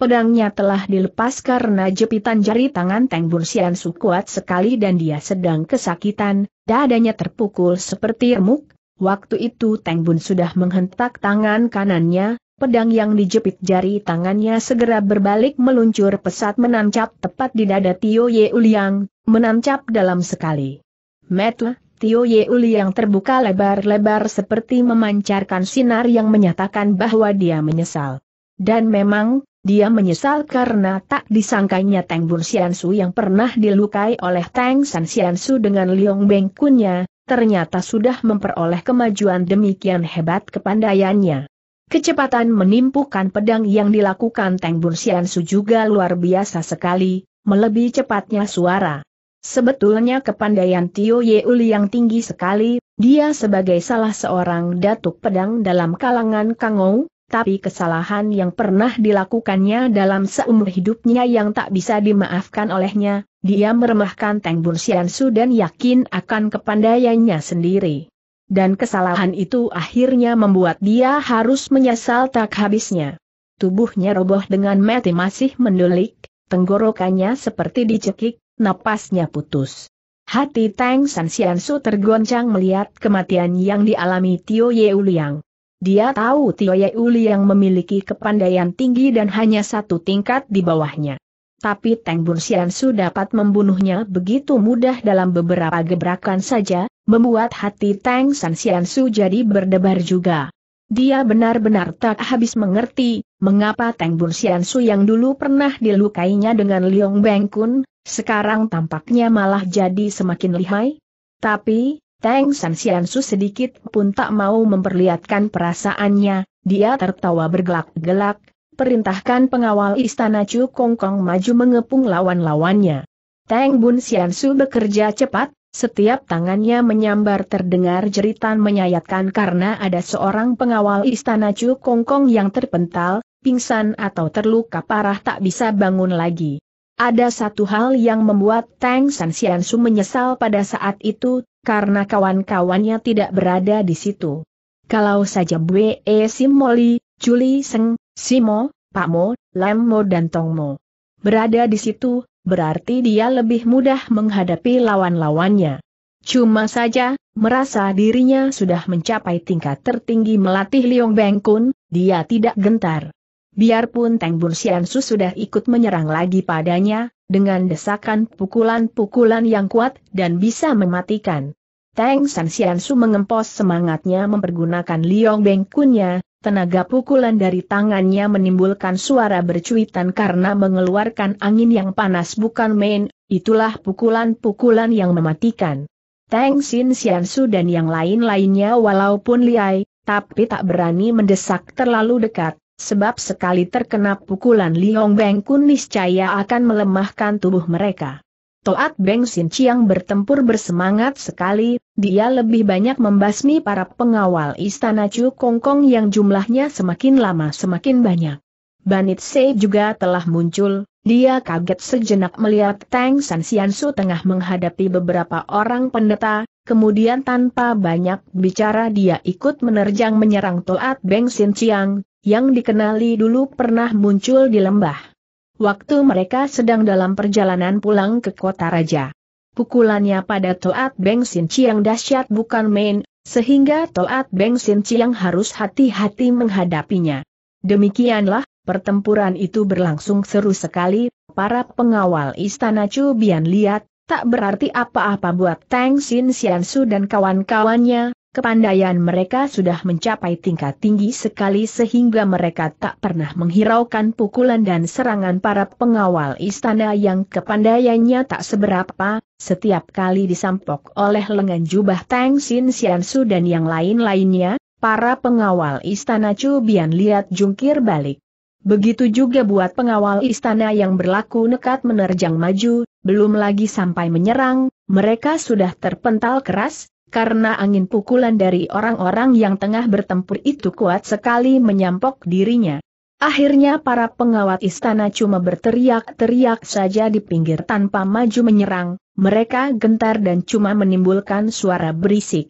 Pedangnya telah dilepas karena jepitan jari tangan Teng Bun Sian Su kuat sekali dan dia sedang kesakitan, dadanya terpukul seperti remuk. Waktu itu Teng Bun sudah menghentak tangan kanannya, pedang yang dijepit jari tangannya segera berbalik meluncur pesat menancap tepat di dada Tio Ye Uliang, menancap dalam sekali. Metle, Tio Ye Uliang terbuka lebar-lebar seperti memancarkan sinar yang menyatakan bahwa dia menyesal. Dan memang, dia menyesal karena tak disangkanya Tang Bun Su yang pernah dilukai oleh Tang San Xiansu dengan Liong Beng Kunnya, ternyata sudah memperoleh kemajuan demikian hebat kepandaiannya. Kecepatan menimpukan pedang yang dilakukan Tang Bun Su juga luar biasa sekali, melebihi cepatnya suara. Sebetulnya kepandaian Tio Yeuli yang tinggi sekali, dia sebagai salah seorang datuk pedang dalam kalangan Kangou, tapi kesalahan yang pernah dilakukannya dalam seumur hidupnya yang tak bisa dimaafkan olehnya, dia meremahkan Teng Bun Sian Su dan yakin akan kepandaiannya sendiri. Dan kesalahan itu akhirnya membuat dia harus menyesal tak habisnya. Tubuhnya roboh dengan mati masih mendulik, tenggorokannya seperti dicekik, napasnya putus. Hati Tang San Xiansu tergoncang melihat kematian yang dialami Tio Yeuliang. Dia tahu Tio Uli yang memiliki kepandaian tinggi dan hanya satu tingkat di bawahnya. Tapi Teng Bursian Su dapat membunuhnya begitu mudah dalam beberapa gebrakan saja, membuat hati Teng San Sian Su jadi berdebar juga. Dia benar-benar tak habis mengerti, mengapa Teng Bun Sian Su yang dulu pernah dilukainya dengan Liong Beng Kun, sekarang tampaknya malah jadi semakin lihai. Tapi, Tang San Xiansu sedikit pun tak mau memperlihatkan perasaannya, dia tertawa bergelak-gelak, perintahkan pengawal istana Chu Kong Kong maju mengepung lawan-lawannya. Tang Bun Xiansu bekerja cepat, setiap tangannya menyambar terdengar jeritan menyayatkan karena ada seorang pengawal istana Chu Kong Kong yang terpental, pingsan atau terluka parah tak bisa bangun lagi. Ada satu hal yang membuat Tang San Xiansu menyesal pada saat itu, karena kawan-kawannya tidak berada di situ. Kalau saja Bwe Simoli, Juli Seng, Simo, Pakmo, Lemmo dan Tongmo berada di situ, berarti dia lebih mudah menghadapi lawan-lawannya. Cuma saja, merasa dirinya sudah mencapai tingkat tertinggi melatih Liong Kun, dia tidak gentar. Biarpun Teng Bun Su sudah ikut menyerang lagi padanya, dengan desakan pukulan-pukulan yang kuat dan bisa mematikan. Tang San su mengempos semangatnya mempergunakan liong bengkunnya, tenaga pukulan dari tangannya menimbulkan suara bercuitan karena mengeluarkan angin yang panas bukan main, itulah pukulan-pukulan yang mematikan. Teng Sin su dan yang lain-lainnya walaupun liai, tapi tak berani mendesak terlalu dekat, sebab sekali terkena pukulan Liong Beng Kun niscaya akan melemahkan tubuh mereka. Toat Beng Sin Chiang bertempur bersemangat sekali, dia lebih banyak membasmi para pengawal istana Chu Kong Kong yang jumlahnya semakin lama semakin banyak. Banit Se juga telah muncul, dia kaget sejenak melihat Tang San Sian tengah menghadapi beberapa orang pendeta, Kemudian tanpa banyak bicara dia ikut menerjang menyerang Toat Beng Sin Chiang, yang dikenali dulu pernah muncul di lembah. Waktu mereka sedang dalam perjalanan pulang ke kota raja. Pukulannya pada Toat Beng Sin Chiang dahsyat bukan main, sehingga Toat Beng Sin Chiang harus hati-hati menghadapinya. Demikianlah, pertempuran itu berlangsung seru sekali, para pengawal istana Chu Bian lihat, tak berarti apa-apa buat Tang Sin Siansu dan kawan-kawannya, Kepandaian mereka sudah mencapai tingkat tinggi sekali sehingga mereka tak pernah menghiraukan pukulan dan serangan para pengawal istana yang kepandaiannya tak seberapa, setiap kali disampok oleh lengan jubah Tang Sin Su dan yang lain-lainnya, para pengawal istana Chu Bian lihat jungkir balik. Begitu juga buat pengawal istana yang berlaku nekat menerjang maju, belum lagi sampai menyerang, mereka sudah terpental keras, karena angin pukulan dari orang-orang yang tengah bertempur itu kuat sekali menyampok dirinya. Akhirnya para pengawat istana cuma berteriak-teriak saja di pinggir tanpa maju menyerang, mereka gentar dan cuma menimbulkan suara berisik.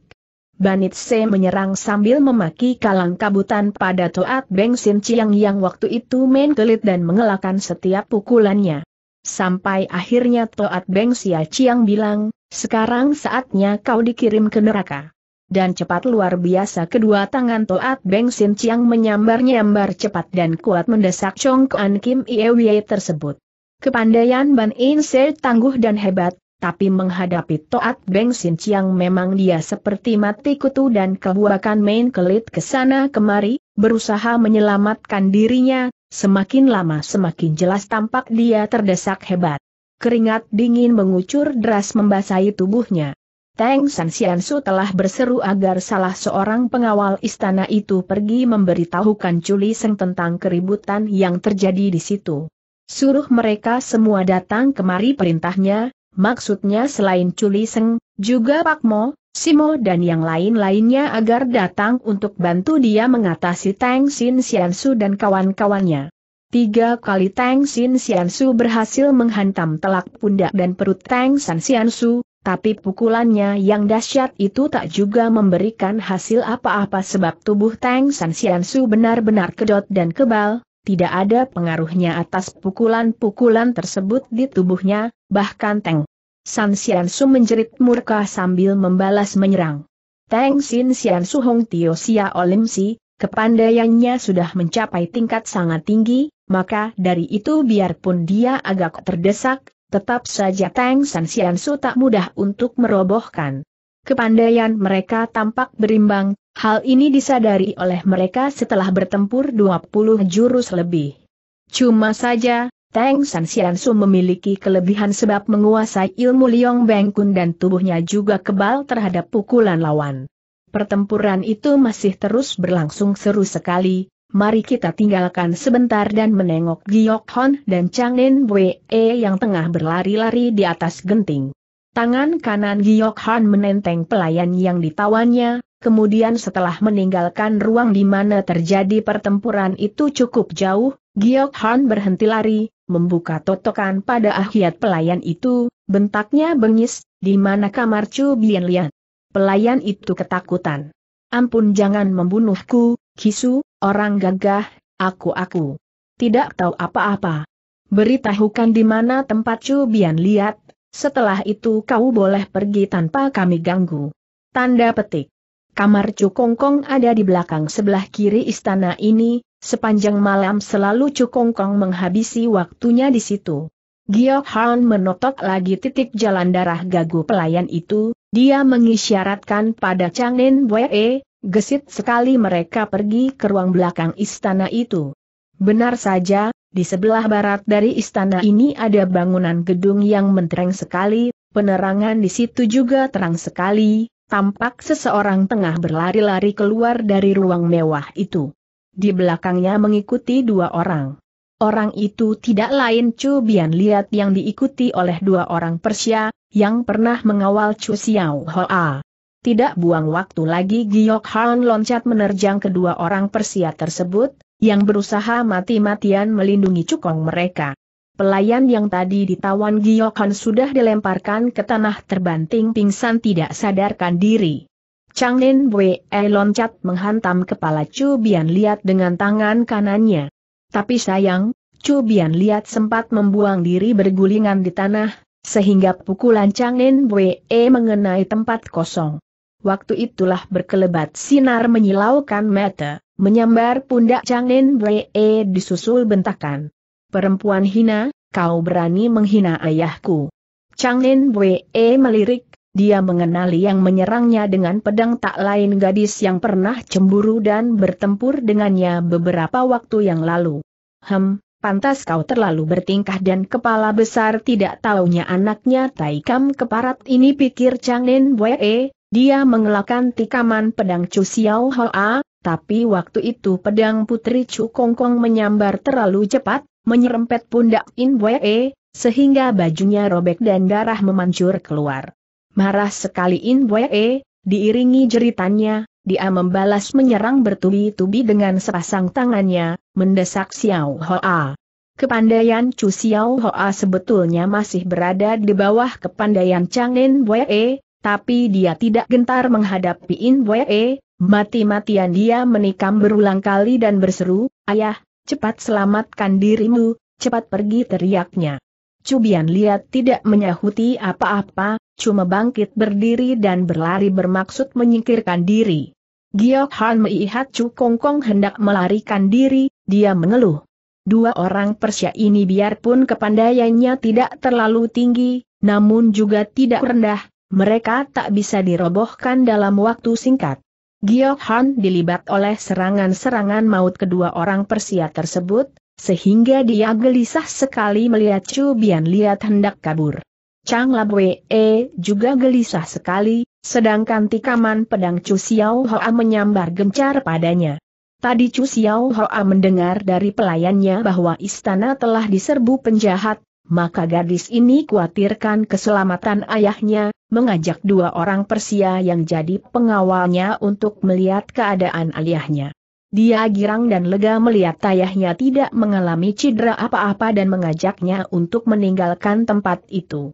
Banit Se menyerang sambil memaki kalang kabutan pada Toat Beng Sin Chiang yang waktu itu main menkelit dan mengelakkan setiap pukulannya. Sampai akhirnya Toat Beng Sia Chiang bilang, sekarang saatnya kau dikirim ke neraka. Dan cepat luar biasa kedua tangan Toat Beng Sin Chiang menyambar-nyambar cepat dan kuat mendesak Chong Kuan Kim Iewe tersebut. Kepandaian Ban In Se tangguh dan hebat, tapi menghadapi Toat Beng Sin Chiang memang dia seperti mati kutu dan kebuakan main kelit ke sana kemari, berusaha menyelamatkan dirinya, Semakin lama semakin jelas tampak dia terdesak hebat. Keringat dingin mengucur deras membasahi tubuhnya. Teng San Xiansu telah berseru agar salah seorang pengawal istana itu pergi memberitahukan Culi Seng tentang keributan yang terjadi di situ. Suruh mereka semua datang kemari perintahnya, maksudnya selain Culi Seng, juga Pak Mo, Simo dan yang lain-lainnya agar datang untuk bantu dia mengatasi Tang Xin Xiansu dan kawan-kawannya. Tiga kali Tang Xin Xiansu berhasil menghantam telak pundak dan perut Tang San Xiansu, tapi pukulannya yang dahsyat itu tak juga memberikan hasil apa-apa sebab tubuh Tang San Xiansu benar-benar kedot dan kebal, tidak ada pengaruhnya atas pukulan-pukulan tersebut di tubuhnya, bahkan Tang San Su menjerit murka sambil membalas menyerang. Teng Sin Su Hong Tio Xia Olim Si, kepandaiannya sudah mencapai tingkat sangat tinggi, maka dari itu biarpun dia agak terdesak, tetap saja Tang San Su tak mudah untuk merobohkan. Kepandaian mereka tampak berimbang, hal ini disadari oleh mereka setelah bertempur 20 jurus lebih. Cuma saja, Tang San Xiansu memiliki kelebihan sebab menguasai ilmu Liong Beng Kun dan tubuhnya juga kebal terhadap pukulan lawan. Pertempuran itu masih terus berlangsung seru sekali, mari kita tinggalkan sebentar dan menengok Giok Hon dan Chang Nen Wei e yang tengah berlari-lari di atas genting. Tangan kanan Giok Hon menenteng pelayan yang ditawannya, kemudian setelah meninggalkan ruang di mana terjadi pertempuran itu cukup jauh, Giok Hon berhenti lari, membuka totokan pada ahiat pelayan itu, bentaknya bengis, di mana kamar Chu Bien Lian. Pelayan itu ketakutan. Ampun jangan membunuhku, Kisu, orang gagah, aku-aku. Tidak tahu apa-apa. Beritahukan di mana tempat Chu Bian lihat, setelah itu kau boleh pergi tanpa kami ganggu. Tanda petik. Kamar Chu Kongkong ada di belakang sebelah kiri istana ini, Sepanjang malam selalu Cukongkong menghabisi waktunya di situ. Giok Han menotok lagi titik jalan darah gagu pelayan itu, dia mengisyaratkan pada Chang Nen Wee, gesit sekali mereka pergi ke ruang belakang istana itu. Benar saja, di sebelah barat dari istana ini ada bangunan gedung yang mentereng sekali, penerangan di situ juga terang sekali, tampak seseorang tengah berlari-lari keluar dari ruang mewah itu di belakangnya mengikuti dua orang. Orang itu tidak lain Chu Bian Liat yang diikuti oleh dua orang Persia, yang pernah mengawal Chu Xiao Hoa. Tidak buang waktu lagi Giok Han loncat menerjang kedua orang Persia tersebut, yang berusaha mati-matian melindungi cukong mereka. Pelayan yang tadi ditawan Giok Han sudah dilemparkan ke tanah terbanting pingsan tidak sadarkan diri. Chang Nin Bue eh, loncat menghantam kepala Chu Bian Liat dengan tangan kanannya. Tapi sayang, Chu Bian Liat sempat membuang diri bergulingan di tanah, sehingga pukulan Chang Nin Bue eh, mengenai tempat kosong. Waktu itulah berkelebat sinar menyilaukan mata, menyambar pundak Chang Nin Bue eh, disusul bentakan. Perempuan hina, kau berani menghina ayahku. Chang Nin Bue melirik dia mengenali yang menyerangnya dengan pedang tak lain gadis yang pernah cemburu dan bertempur dengannya beberapa waktu yang lalu. Hem, pantas kau terlalu bertingkah dan kepala besar tidak taunya anaknya Taikam keparat ini pikir Chang Nen Wee, dia mengelakkan tikaman pedang Chu Xiao Hoa, tapi waktu itu pedang putri Chu Kong Kong menyambar terlalu cepat, menyerempet pundak In Wee, sehingga bajunya robek dan darah memancur keluar. Marah sekali In Boye, diiringi jeritannya, dia membalas menyerang bertubi-tubi dengan sepasang tangannya, mendesak Xiao Hoa. Kepandaian Chu Xiao Hoa sebetulnya masih berada di bawah kepandaian Chang In Boye, tapi dia tidak gentar menghadapi In Boye, mati-matian dia menikam berulang kali dan berseru, Ayah, cepat selamatkan dirimu, cepat pergi teriaknya. Cubian lihat tidak menyahuti apa-apa, cuma bangkit berdiri dan berlari bermaksud menyingkirkan diri. Giok Han melihat Chu Kong Kong hendak melarikan diri, dia mengeluh. Dua orang Persia ini biarpun kepandaiannya tidak terlalu tinggi, namun juga tidak rendah, mereka tak bisa dirobohkan dalam waktu singkat. Giok Han dilibat oleh serangan-serangan maut kedua orang Persia tersebut, sehingga dia gelisah sekali melihat Chu Bian Liat hendak kabur. Chang Labwe e juga gelisah sekali, sedangkan tikaman pedang Chu Xiao Hoa menyambar gencar padanya. Tadi Chu Xiao Hoa mendengar dari pelayannya bahwa istana telah diserbu penjahat, maka gadis ini khawatirkan keselamatan ayahnya, mengajak dua orang Persia yang jadi pengawalnya untuk melihat keadaan ayahnya. Dia girang dan lega melihat ayahnya tidak mengalami cedera apa-apa dan mengajaknya untuk meninggalkan tempat itu.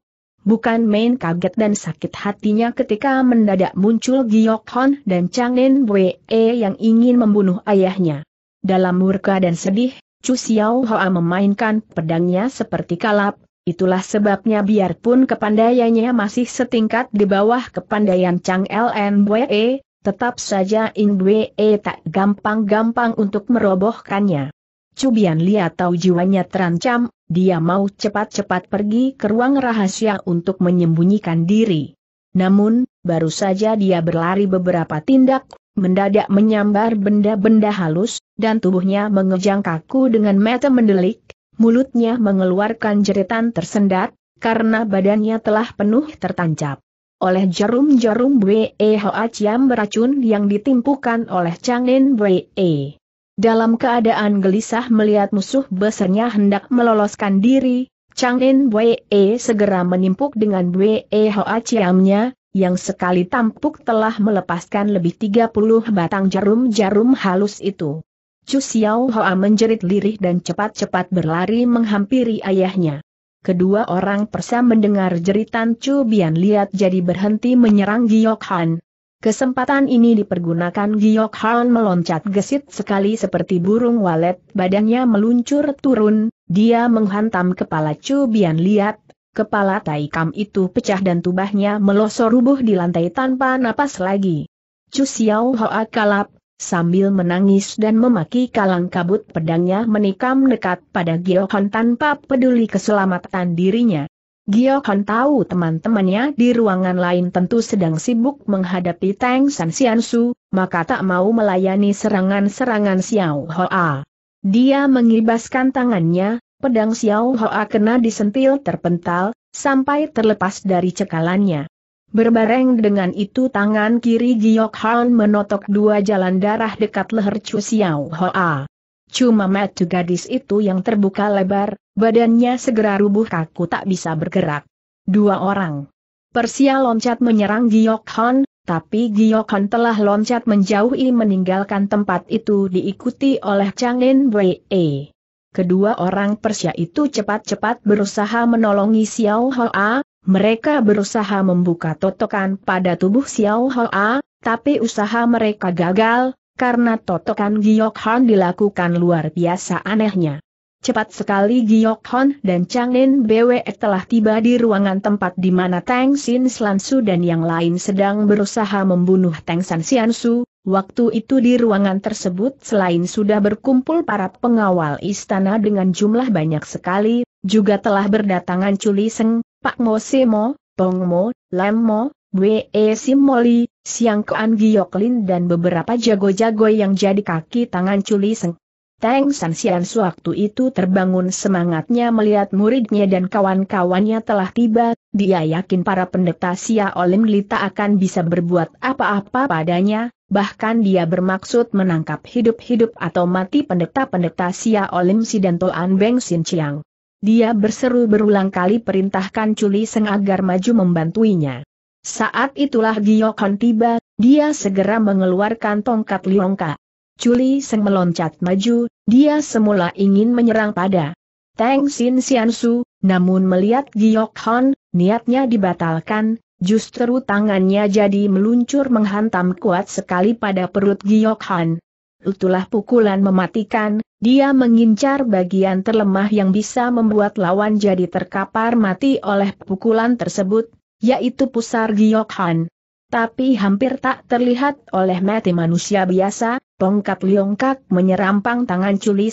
Bukan main kaget dan sakit hatinya ketika mendadak muncul Giok Hon dan Chang Nen Wee e yang ingin membunuh ayahnya. Dalam murka dan sedih, Chu Xiao Hoa memainkan pedangnya seperti kalap, itulah sebabnya biarpun kepandaiannya masih setingkat di bawah kepandaian Chang Ln Wee, e, tetap saja In Wee e tak gampang-gampang untuk merobohkannya. Cubian Lia tahu jiwanya terancam, dia mau cepat-cepat pergi ke ruang rahasia untuk menyembunyikan diri. Namun, baru saja dia berlari beberapa tindak, mendadak menyambar benda-benda halus, dan tubuhnya mengejang kaku dengan mata mendelik, mulutnya mengeluarkan jeritan tersendat, karena badannya telah penuh tertancap. Oleh jarum-jarum Wei Hoa beracun yang ditimpukan oleh Changin Wei. Dalam keadaan gelisah melihat musuh besarnya hendak meloloskan diri, Chang En Wei e segera menimpuk dengan Wei e Hoa Chiamnya, yang sekali tampuk telah melepaskan lebih 30 batang jarum-jarum halus itu. Chu Xiao Hoa menjerit lirih dan cepat-cepat berlari menghampiri ayahnya. Kedua orang persa mendengar jeritan Chu Bian Liat jadi berhenti menyerang Giok Han, Kesempatan ini dipergunakan Giok Han meloncat gesit sekali seperti burung walet, badannya meluncur turun, dia menghantam kepala Chu Bian Liat, kepala Taikam itu pecah dan tubahnya melosor rubuh di lantai tanpa napas lagi. Chu Xiao Hoa kalap, sambil menangis dan memaki kalang kabut pedangnya menikam dekat pada Giok Han tanpa peduli keselamatan dirinya. Giokon tahu teman-temannya di ruangan lain tentu sedang sibuk menghadapi Tang San Sian Su, maka tak mau melayani serangan-serangan Xiao Hoa. Dia mengibaskan tangannya, pedang Xiao Hoa kena disentil terpental, sampai terlepas dari cekalannya. Berbareng dengan itu tangan kiri Giok menotok dua jalan darah dekat leher Chu Xiao Hoa. Cuma matu gadis itu yang terbuka lebar, badannya segera rubuh kaku tak bisa bergerak. Dua orang. Persia loncat menyerang Giokhon, tapi Giokhon telah loncat menjauhi meninggalkan tempat itu diikuti oleh Chang Wei. Kedua orang Persia itu cepat-cepat berusaha menolongi Xiao Hoa, mereka berusaha membuka totokan pada tubuh Xiao Hoa, tapi usaha mereka gagal, karena totokan Giok Han dilakukan luar biasa anehnya. Cepat sekali Giok Hon dan Chang Nin Bwe telah tiba di ruangan tempat di mana Tang Sin Slansu dan yang lain sedang berusaha membunuh Tang San Xiansu. Waktu itu di ruangan tersebut selain sudah berkumpul para pengawal istana dengan jumlah banyak sekali, juga telah berdatangan Culi Seng, Pak Mo Semo, Tong Mo, Lem Mo, Bwe e Simoli, Siang Giok Lin dan beberapa jago-jago yang jadi kaki tangan Culi Seng. Teng San Sian sewaktu itu terbangun semangatnya melihat muridnya dan kawan-kawannya telah tiba, dia yakin para pendeta Sia Olim Lita akan bisa berbuat apa-apa padanya, bahkan dia bermaksud menangkap hidup-hidup atau mati pendeta-pendeta Sia Olim Si An Beng Sin Chiang. Dia berseru berulang kali perintahkan Culi Seng agar maju membantunya. Saat itulah Giyokon tiba, dia segera mengeluarkan tongkat Liongka. Culi Seng meloncat maju, dia semula ingin menyerang pada Teng Sin Xiansu, namun melihat Giyokon, niatnya dibatalkan, justru tangannya jadi meluncur menghantam kuat sekali pada perut Giyokon. Itulah pukulan mematikan, dia mengincar bagian terlemah yang bisa membuat lawan jadi terkapar mati oleh pukulan tersebut, yaitu pusar Giokhan. Tapi hampir tak terlihat oleh mati manusia biasa, tongkat liongkak menyerampang tangan Culi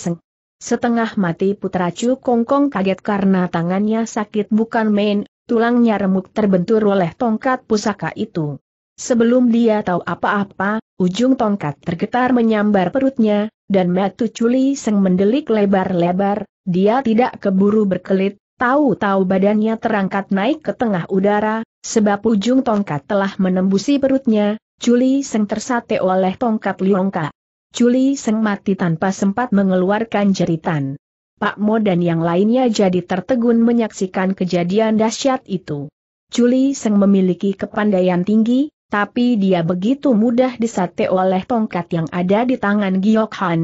Setengah mati putra Chu Kong Kong kaget karena tangannya sakit bukan main, tulangnya remuk terbentur oleh tongkat pusaka itu. Sebelum dia tahu apa-apa, ujung tongkat tergetar menyambar perutnya, dan metu culi seng mendelik lebar-lebar, dia tidak keburu berkelit, Tahu-tahu badannya terangkat naik ke tengah udara, sebab ujung tongkat telah menembusi perutnya, Juli Seng tersate oleh tongkat Liongka. Juli Seng mati tanpa sempat mengeluarkan jeritan. Pak Mo dan yang lainnya jadi tertegun menyaksikan kejadian dahsyat itu. Juli Seng memiliki kepandaian tinggi, tapi dia begitu mudah disate oleh tongkat yang ada di tangan Giok Han.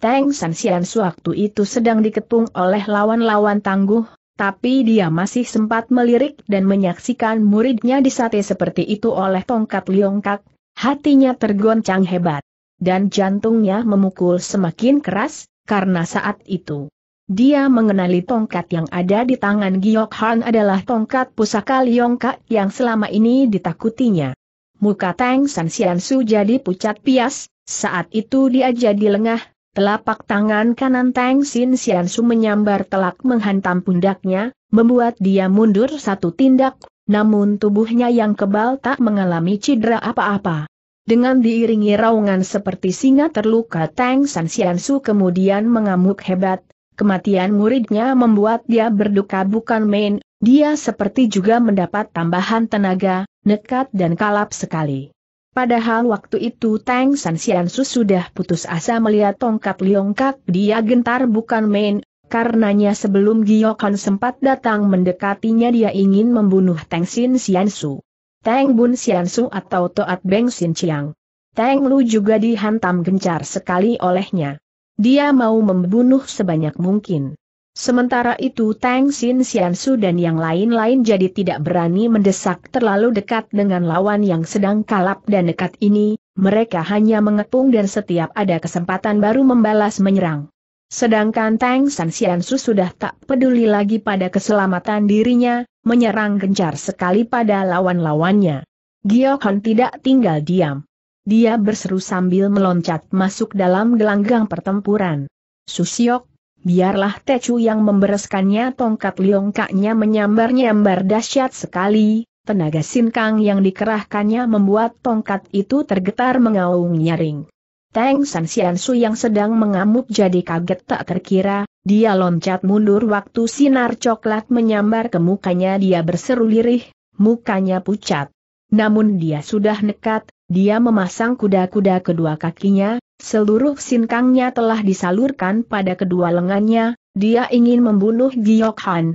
Teng San Sian sewaktu itu sedang diketung oleh lawan-lawan tangguh, tapi dia masih sempat melirik dan menyaksikan muridnya disate seperti itu oleh tongkat liongkak, hatinya tergoncang hebat. Dan jantungnya memukul semakin keras, karena saat itu dia mengenali tongkat yang ada di tangan Giok Han adalah tongkat pusaka liongkak yang selama ini ditakutinya. Muka Tang San Xian Su jadi pucat pias, saat itu dia jadi lengah, Telapak tangan kanan Tang Sin Xiansu menyambar telak menghantam pundaknya, membuat dia mundur satu tindak, namun tubuhnya yang kebal tak mengalami cedera apa-apa. Dengan diiringi raungan seperti singa terluka Tang San Xiansu kemudian mengamuk hebat, kematian muridnya membuat dia berduka bukan main, dia seperti juga mendapat tambahan tenaga, nekat dan kalap sekali. Padahal waktu itu Tang San Su sudah putus asa melihat tongkat Liong Kak dia gentar bukan main, karenanya sebelum Giyokan sempat datang mendekatinya dia ingin membunuh Tang Sin Su. Tang Bun Su atau Toat Beng Sin Chiang. Tang Lu juga dihantam gencar sekali olehnya. Dia mau membunuh sebanyak mungkin. Sementara itu Tang Xin Xiansu dan yang lain-lain jadi tidak berani mendesak terlalu dekat dengan lawan yang sedang kalap dan dekat ini, mereka hanya mengepung dan setiap ada kesempatan baru membalas menyerang. Sedangkan Tang San Xiansu sudah tak peduli lagi pada keselamatan dirinya, menyerang gencar sekali pada lawan-lawannya. Giohon tidak tinggal diam. Dia berseru sambil meloncat masuk dalam gelanggang pertempuran. Susiok, Biarlah Tecu yang membereskannya tongkat liongkaknya menyambar-nyambar dahsyat sekali, tenaga sinkang yang dikerahkannya membuat tongkat itu tergetar mengaung nyaring. Teng San Xiansu yang sedang mengamuk jadi kaget tak terkira, dia loncat mundur waktu sinar coklat menyambar ke mukanya dia berseru lirih, mukanya pucat. Namun dia sudah nekat, dia memasang kuda-kuda kedua kakinya, Seluruh sinkangnya telah disalurkan pada kedua lengannya, dia ingin membunuh Giok Han.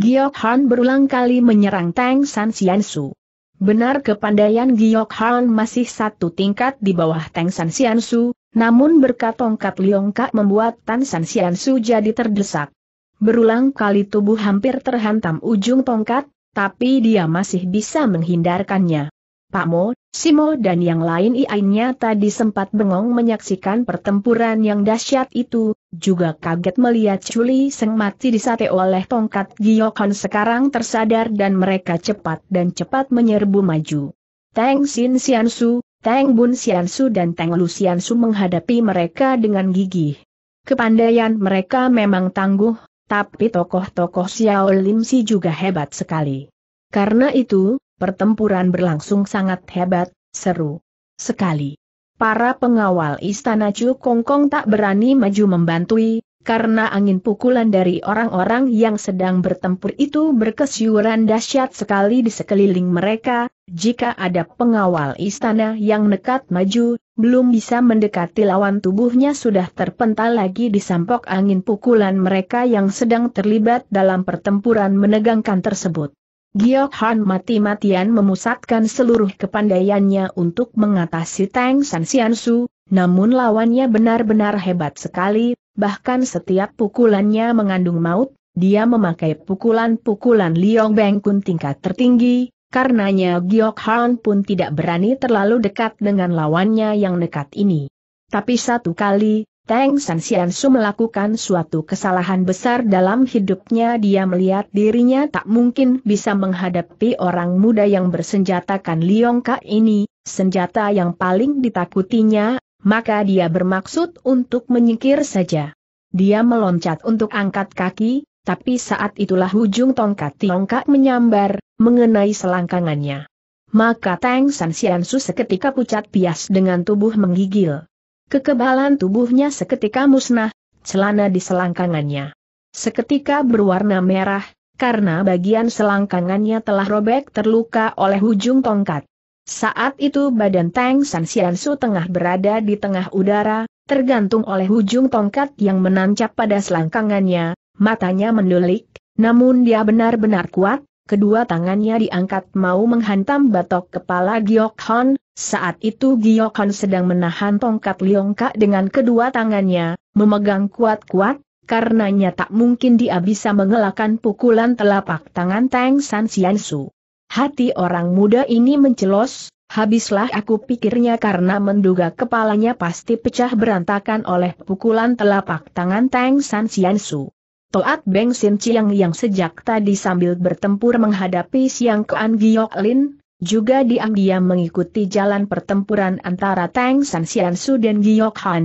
Giok Han berulang kali menyerang Tang San Xiansu. Benar kepandaian Giok Han masih satu tingkat di bawah Tang San Xiansu, namun berkat tongkat Liongka membuat Tang San Xiansu jadi terdesak. Berulang kali tubuh hampir terhantam ujung tongkat, tapi dia masih bisa menghindarkannya. Pak Mo, Simo dan yang lain iainnya tadi sempat bengong menyaksikan pertempuran yang dahsyat itu, juga kaget melihat Chuli Seng mati disate oleh tongkat Giyokon sekarang tersadar dan mereka cepat dan cepat menyerbu maju. Teng Sin Su, Tang Bun Su dan Tang Lu Su menghadapi mereka dengan gigih. Kepandaian mereka memang tangguh, tapi tokoh-tokoh Xiao Lim Si juga hebat sekali. Karena itu, Pertempuran berlangsung sangat hebat, seru. Sekali. Para pengawal istana Chu Kong Kong tak berani maju membantui, karena angin pukulan dari orang-orang yang sedang bertempur itu berkesiuran dahsyat sekali di sekeliling mereka, jika ada pengawal istana yang nekat maju, belum bisa mendekati lawan tubuhnya sudah terpental lagi di disampok angin pukulan mereka yang sedang terlibat dalam pertempuran menegangkan tersebut. Giok Han mati-matian memusatkan seluruh kepandaiannya untuk mengatasi Tang San Sian Su, namun lawannya benar-benar hebat sekali, bahkan setiap pukulannya mengandung maut, dia memakai pukulan-pukulan Liong Beng Kun tingkat tertinggi, karenanya Giok Han pun tidak berani terlalu dekat dengan lawannya yang dekat ini. Tapi satu kali, Teng San Xiansu melakukan suatu kesalahan besar dalam hidupnya dia melihat dirinya tak mungkin bisa menghadapi orang muda yang bersenjatakan Liong ini, senjata yang paling ditakutinya, maka dia bermaksud untuk menyingkir saja. Dia meloncat untuk angkat kaki, tapi saat itulah ujung tongkat Liong menyambar, mengenai selangkangannya. Maka Teng San Xiansu seketika pucat pias dengan tubuh menggigil. Kekebalan tubuhnya seketika musnah, celana di selangkangannya. Seketika berwarna merah, karena bagian selangkangannya telah robek terluka oleh ujung tongkat. Saat itu badan Tang San Xiansu tengah berada di tengah udara, tergantung oleh ujung tongkat yang menancap pada selangkangannya, matanya mendulik, namun dia benar-benar kuat, kedua tangannya diangkat mau menghantam batok kepala Giok Hon, saat itu Giokon sedang menahan tongkat Liongka dengan kedua tangannya, memegang kuat-kuat, karenanya tak mungkin dia bisa mengelakkan pukulan telapak tangan Tang San Xiansu. Hati orang muda ini mencelos, habislah aku pikirnya karena menduga kepalanya pasti pecah berantakan oleh pukulan telapak tangan Tang San Xiansu. Toat Beng Sin Chiang yang sejak tadi sambil bertempur menghadapi Siang Kean Giok Lin, juga diam-diam mengikuti jalan pertempuran antara Tang San Xiansu dan Giok Han.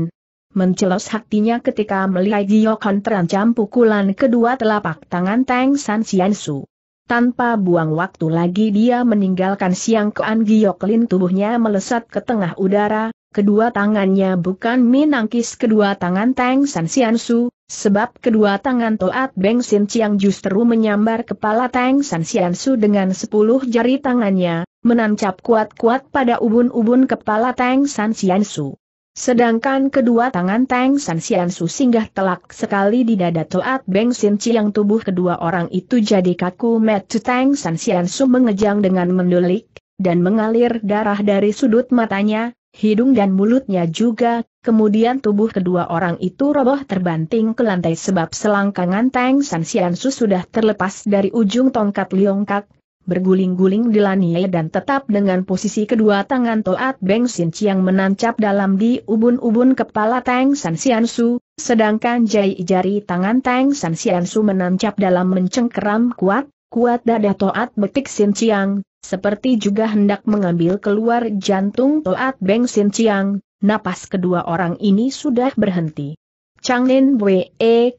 Mencelos hatinya ketika melihat Giok Han terancam pukulan kedua telapak tangan Tang San Xiansu. Tanpa buang waktu lagi dia meninggalkan siang kean Giok Lin tubuhnya melesat ke tengah udara, kedua tangannya bukan minangkis kedua tangan Tang San Xiansu, Sebab kedua tangan Toat Beng Sin Chiang justru menyambar kepala Tang San Sian Su dengan sepuluh jari tangannya, menancap kuat-kuat pada ubun-ubun kepala Tang San Sian Su. Sedangkan kedua tangan Tang San Sian Su singgah telak sekali di dada Toat Beng Sin Chiang tubuh kedua orang itu jadi kaku metu Tang San Sian Su mengejang dengan mendulik, dan mengalir darah dari sudut matanya, hidung dan mulutnya juga, kemudian tubuh kedua orang itu roboh terbanting ke lantai sebab selangkangan Tang San Xiansu sudah terlepas dari ujung tongkat Liongkak, berguling-guling di lantai dan tetap dengan posisi kedua tangan Toat Beng Sin Chiang menancap dalam di ubun-ubun kepala Tang San Xiansu, sedangkan jari jari tangan Tang San Xiansu menancap dalam mencengkeram kuat, kuat dada Toat Betik Sin Chiang, seperti juga hendak mengambil keluar jantung Toat Beng Sin Chiang, napas kedua orang ini sudah berhenti. Chang Nen Wee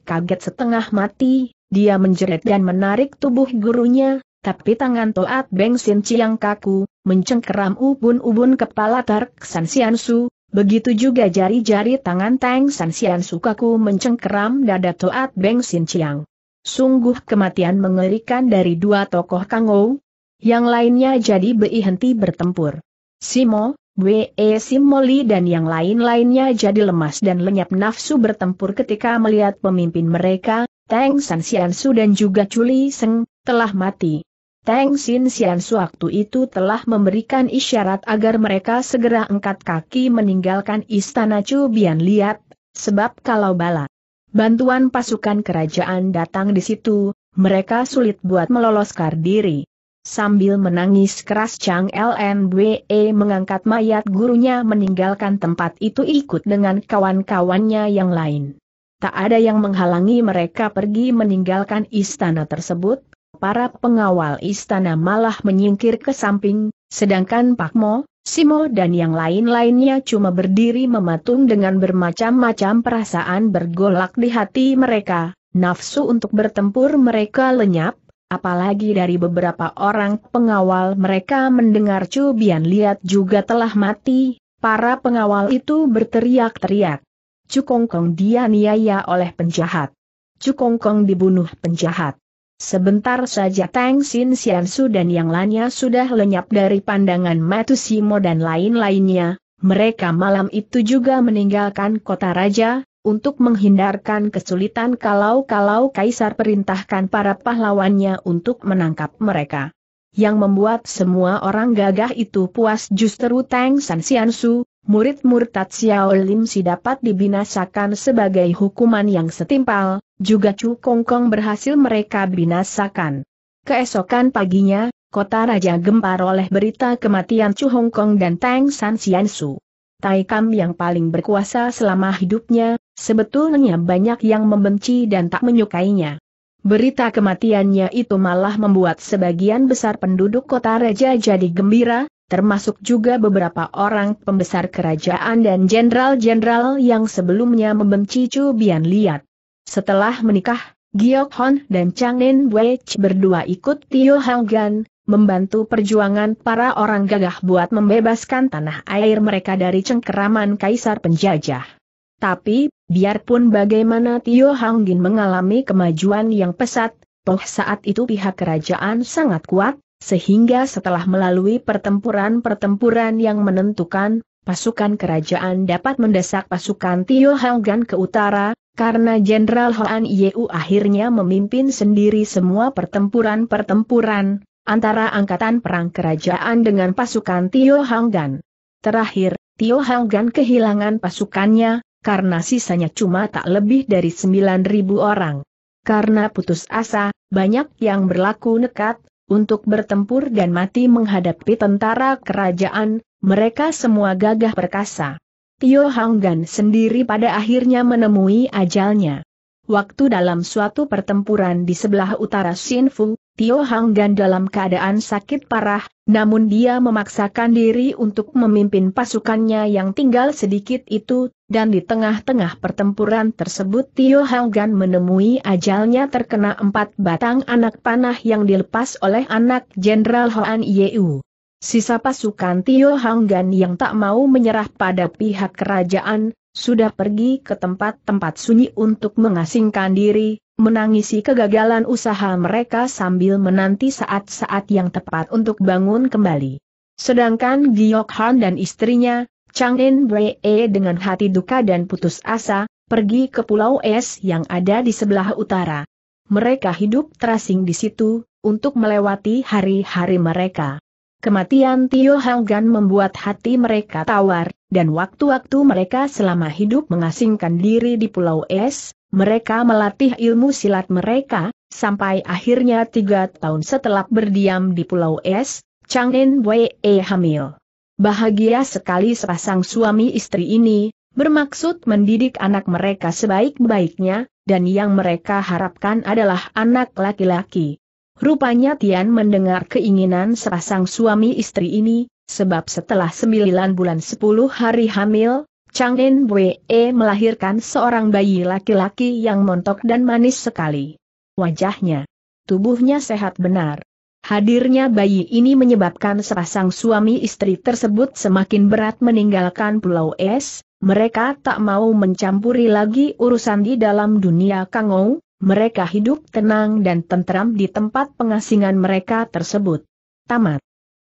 kaget setengah mati, dia menjerit dan menarik tubuh gurunya, tapi tangan Toat Beng Sin Chiang kaku, mencengkeram ubun-ubun kepala Tark San Sian Su, begitu juga jari-jari tangan Tang San Sian Su kaku mencengkeram dada Toat Beng Sin Chiang. Sungguh kematian mengerikan dari dua tokoh Kangou. Yang lainnya jadi berhenti henti bertempur. Simo, Wee Simoli dan yang lain-lainnya jadi lemas dan lenyap nafsu bertempur ketika melihat pemimpin mereka, Tang San Xiansu dan juga Chuli Seng, telah mati. Teng Xin Xiansu waktu itu telah memberikan isyarat agar mereka segera angkat kaki meninggalkan istana Chu Bian Liat, sebab kalau balas. Bantuan pasukan kerajaan datang di situ, mereka sulit buat meloloskan diri. Sambil menangis keras Chang LNBE mengangkat mayat gurunya meninggalkan tempat itu ikut dengan kawan-kawannya yang lain. Tak ada yang menghalangi mereka pergi meninggalkan istana tersebut, para pengawal istana malah menyingkir ke samping, sedangkan Pak Mo. Simo dan yang lain-lainnya cuma berdiri mematung dengan bermacam-macam perasaan bergolak di hati mereka, nafsu untuk bertempur mereka lenyap, apalagi dari beberapa orang pengawal mereka mendengar cubian lihat juga telah mati, para pengawal itu berteriak-teriak. Cukongkong dia dianiaya oleh penjahat. Cukongkong dibunuh penjahat. Sebentar saja Tang Sin Xiansu dan yang lainnya sudah lenyap dari pandangan Simo dan lain-lainnya, mereka malam itu juga meninggalkan kota raja, untuk menghindarkan kesulitan kalau-kalau Kaisar perintahkan para pahlawannya untuk menangkap mereka. Yang membuat semua orang gagah itu puas justru Tang San Xiansu, murid murtad Xiao Lim Si dapat dibinasakan sebagai hukuman yang setimpal, juga Chu Kong Kong berhasil mereka binasakan. Keesokan paginya, kota Raja gempar oleh berita kematian Chu Hong Kong dan Tang San Xian Su. Tai Kam yang paling berkuasa selama hidupnya, sebetulnya banyak yang membenci dan tak menyukainya. Berita kematiannya itu malah membuat sebagian besar penduduk kota Raja jadi gembira, termasuk juga beberapa orang pembesar kerajaan dan jenderal-jenderal yang sebelumnya membenci Chu Bian Liat. Setelah menikah, Giok Hon dan Chang Nen Wech berdua ikut Tio Hang membantu perjuangan para orang gagah buat membebaskan tanah air mereka dari cengkeraman kaisar penjajah. Tapi, biarpun bagaimana Tio Hang mengalami kemajuan yang pesat, toh saat itu pihak kerajaan sangat kuat, sehingga setelah melalui pertempuran-pertempuran yang menentukan, pasukan kerajaan dapat mendesak pasukan Tio Hanggan ke utara, karena Jenderal Hoan Yeu akhirnya memimpin sendiri semua pertempuran-pertempuran, antara angkatan perang kerajaan dengan pasukan Tio Hanggan. Terakhir, Tio Hanggan kehilangan pasukannya, karena sisanya cuma tak lebih dari 9.000 orang. Karena putus asa, banyak yang berlaku nekat, untuk bertempur dan mati menghadapi tentara kerajaan, mereka semua gagah perkasa. Tio Hanggan sendiri pada akhirnya menemui ajalnya. Waktu dalam suatu pertempuran di sebelah utara Sinfu, Tio Hanggan dalam keadaan sakit parah, namun dia memaksakan diri untuk memimpin pasukannya yang tinggal sedikit itu, dan di tengah-tengah pertempuran tersebut Tio Hanggan menemui ajalnya terkena empat batang anak panah yang dilepas oleh anak Jenderal Hoan Yeu. Sisa pasukan Tio Hanggan yang tak mau menyerah pada pihak kerajaan, sudah pergi ke tempat-tempat sunyi untuk mengasingkan diri, menangisi kegagalan usaha mereka sambil menanti saat-saat yang tepat untuk bangun kembali. Sedangkan Giok Han dan istrinya, Chang In Bree e dengan hati duka dan putus asa, pergi ke Pulau Es yang ada di sebelah utara. Mereka hidup terasing di situ, untuk melewati hari-hari mereka. Kematian Tio Hanggan membuat hati mereka tawar, dan waktu-waktu mereka selama hidup mengasingkan diri di Pulau Es, mereka melatih ilmu silat mereka, sampai akhirnya tiga tahun setelah berdiam di Pulau Es, Changen Wei e hamil. Bahagia sekali sepasang suami istri ini, bermaksud mendidik anak mereka sebaik-baiknya, dan yang mereka harapkan adalah anak laki-laki. Rupanya Tian mendengar keinginan sepasang suami istri ini, sebab setelah 9 bulan 10 hari hamil, Chang En Wei e melahirkan seorang bayi laki-laki yang montok dan manis sekali. Wajahnya, tubuhnya sehat benar. Hadirnya bayi ini menyebabkan sepasang suami istri tersebut semakin berat meninggalkan Pulau Es, mereka tak mau mencampuri lagi urusan di dalam dunia Kangou, mereka hidup tenang dan tentram di tempat pengasingan mereka tersebut. Tamat.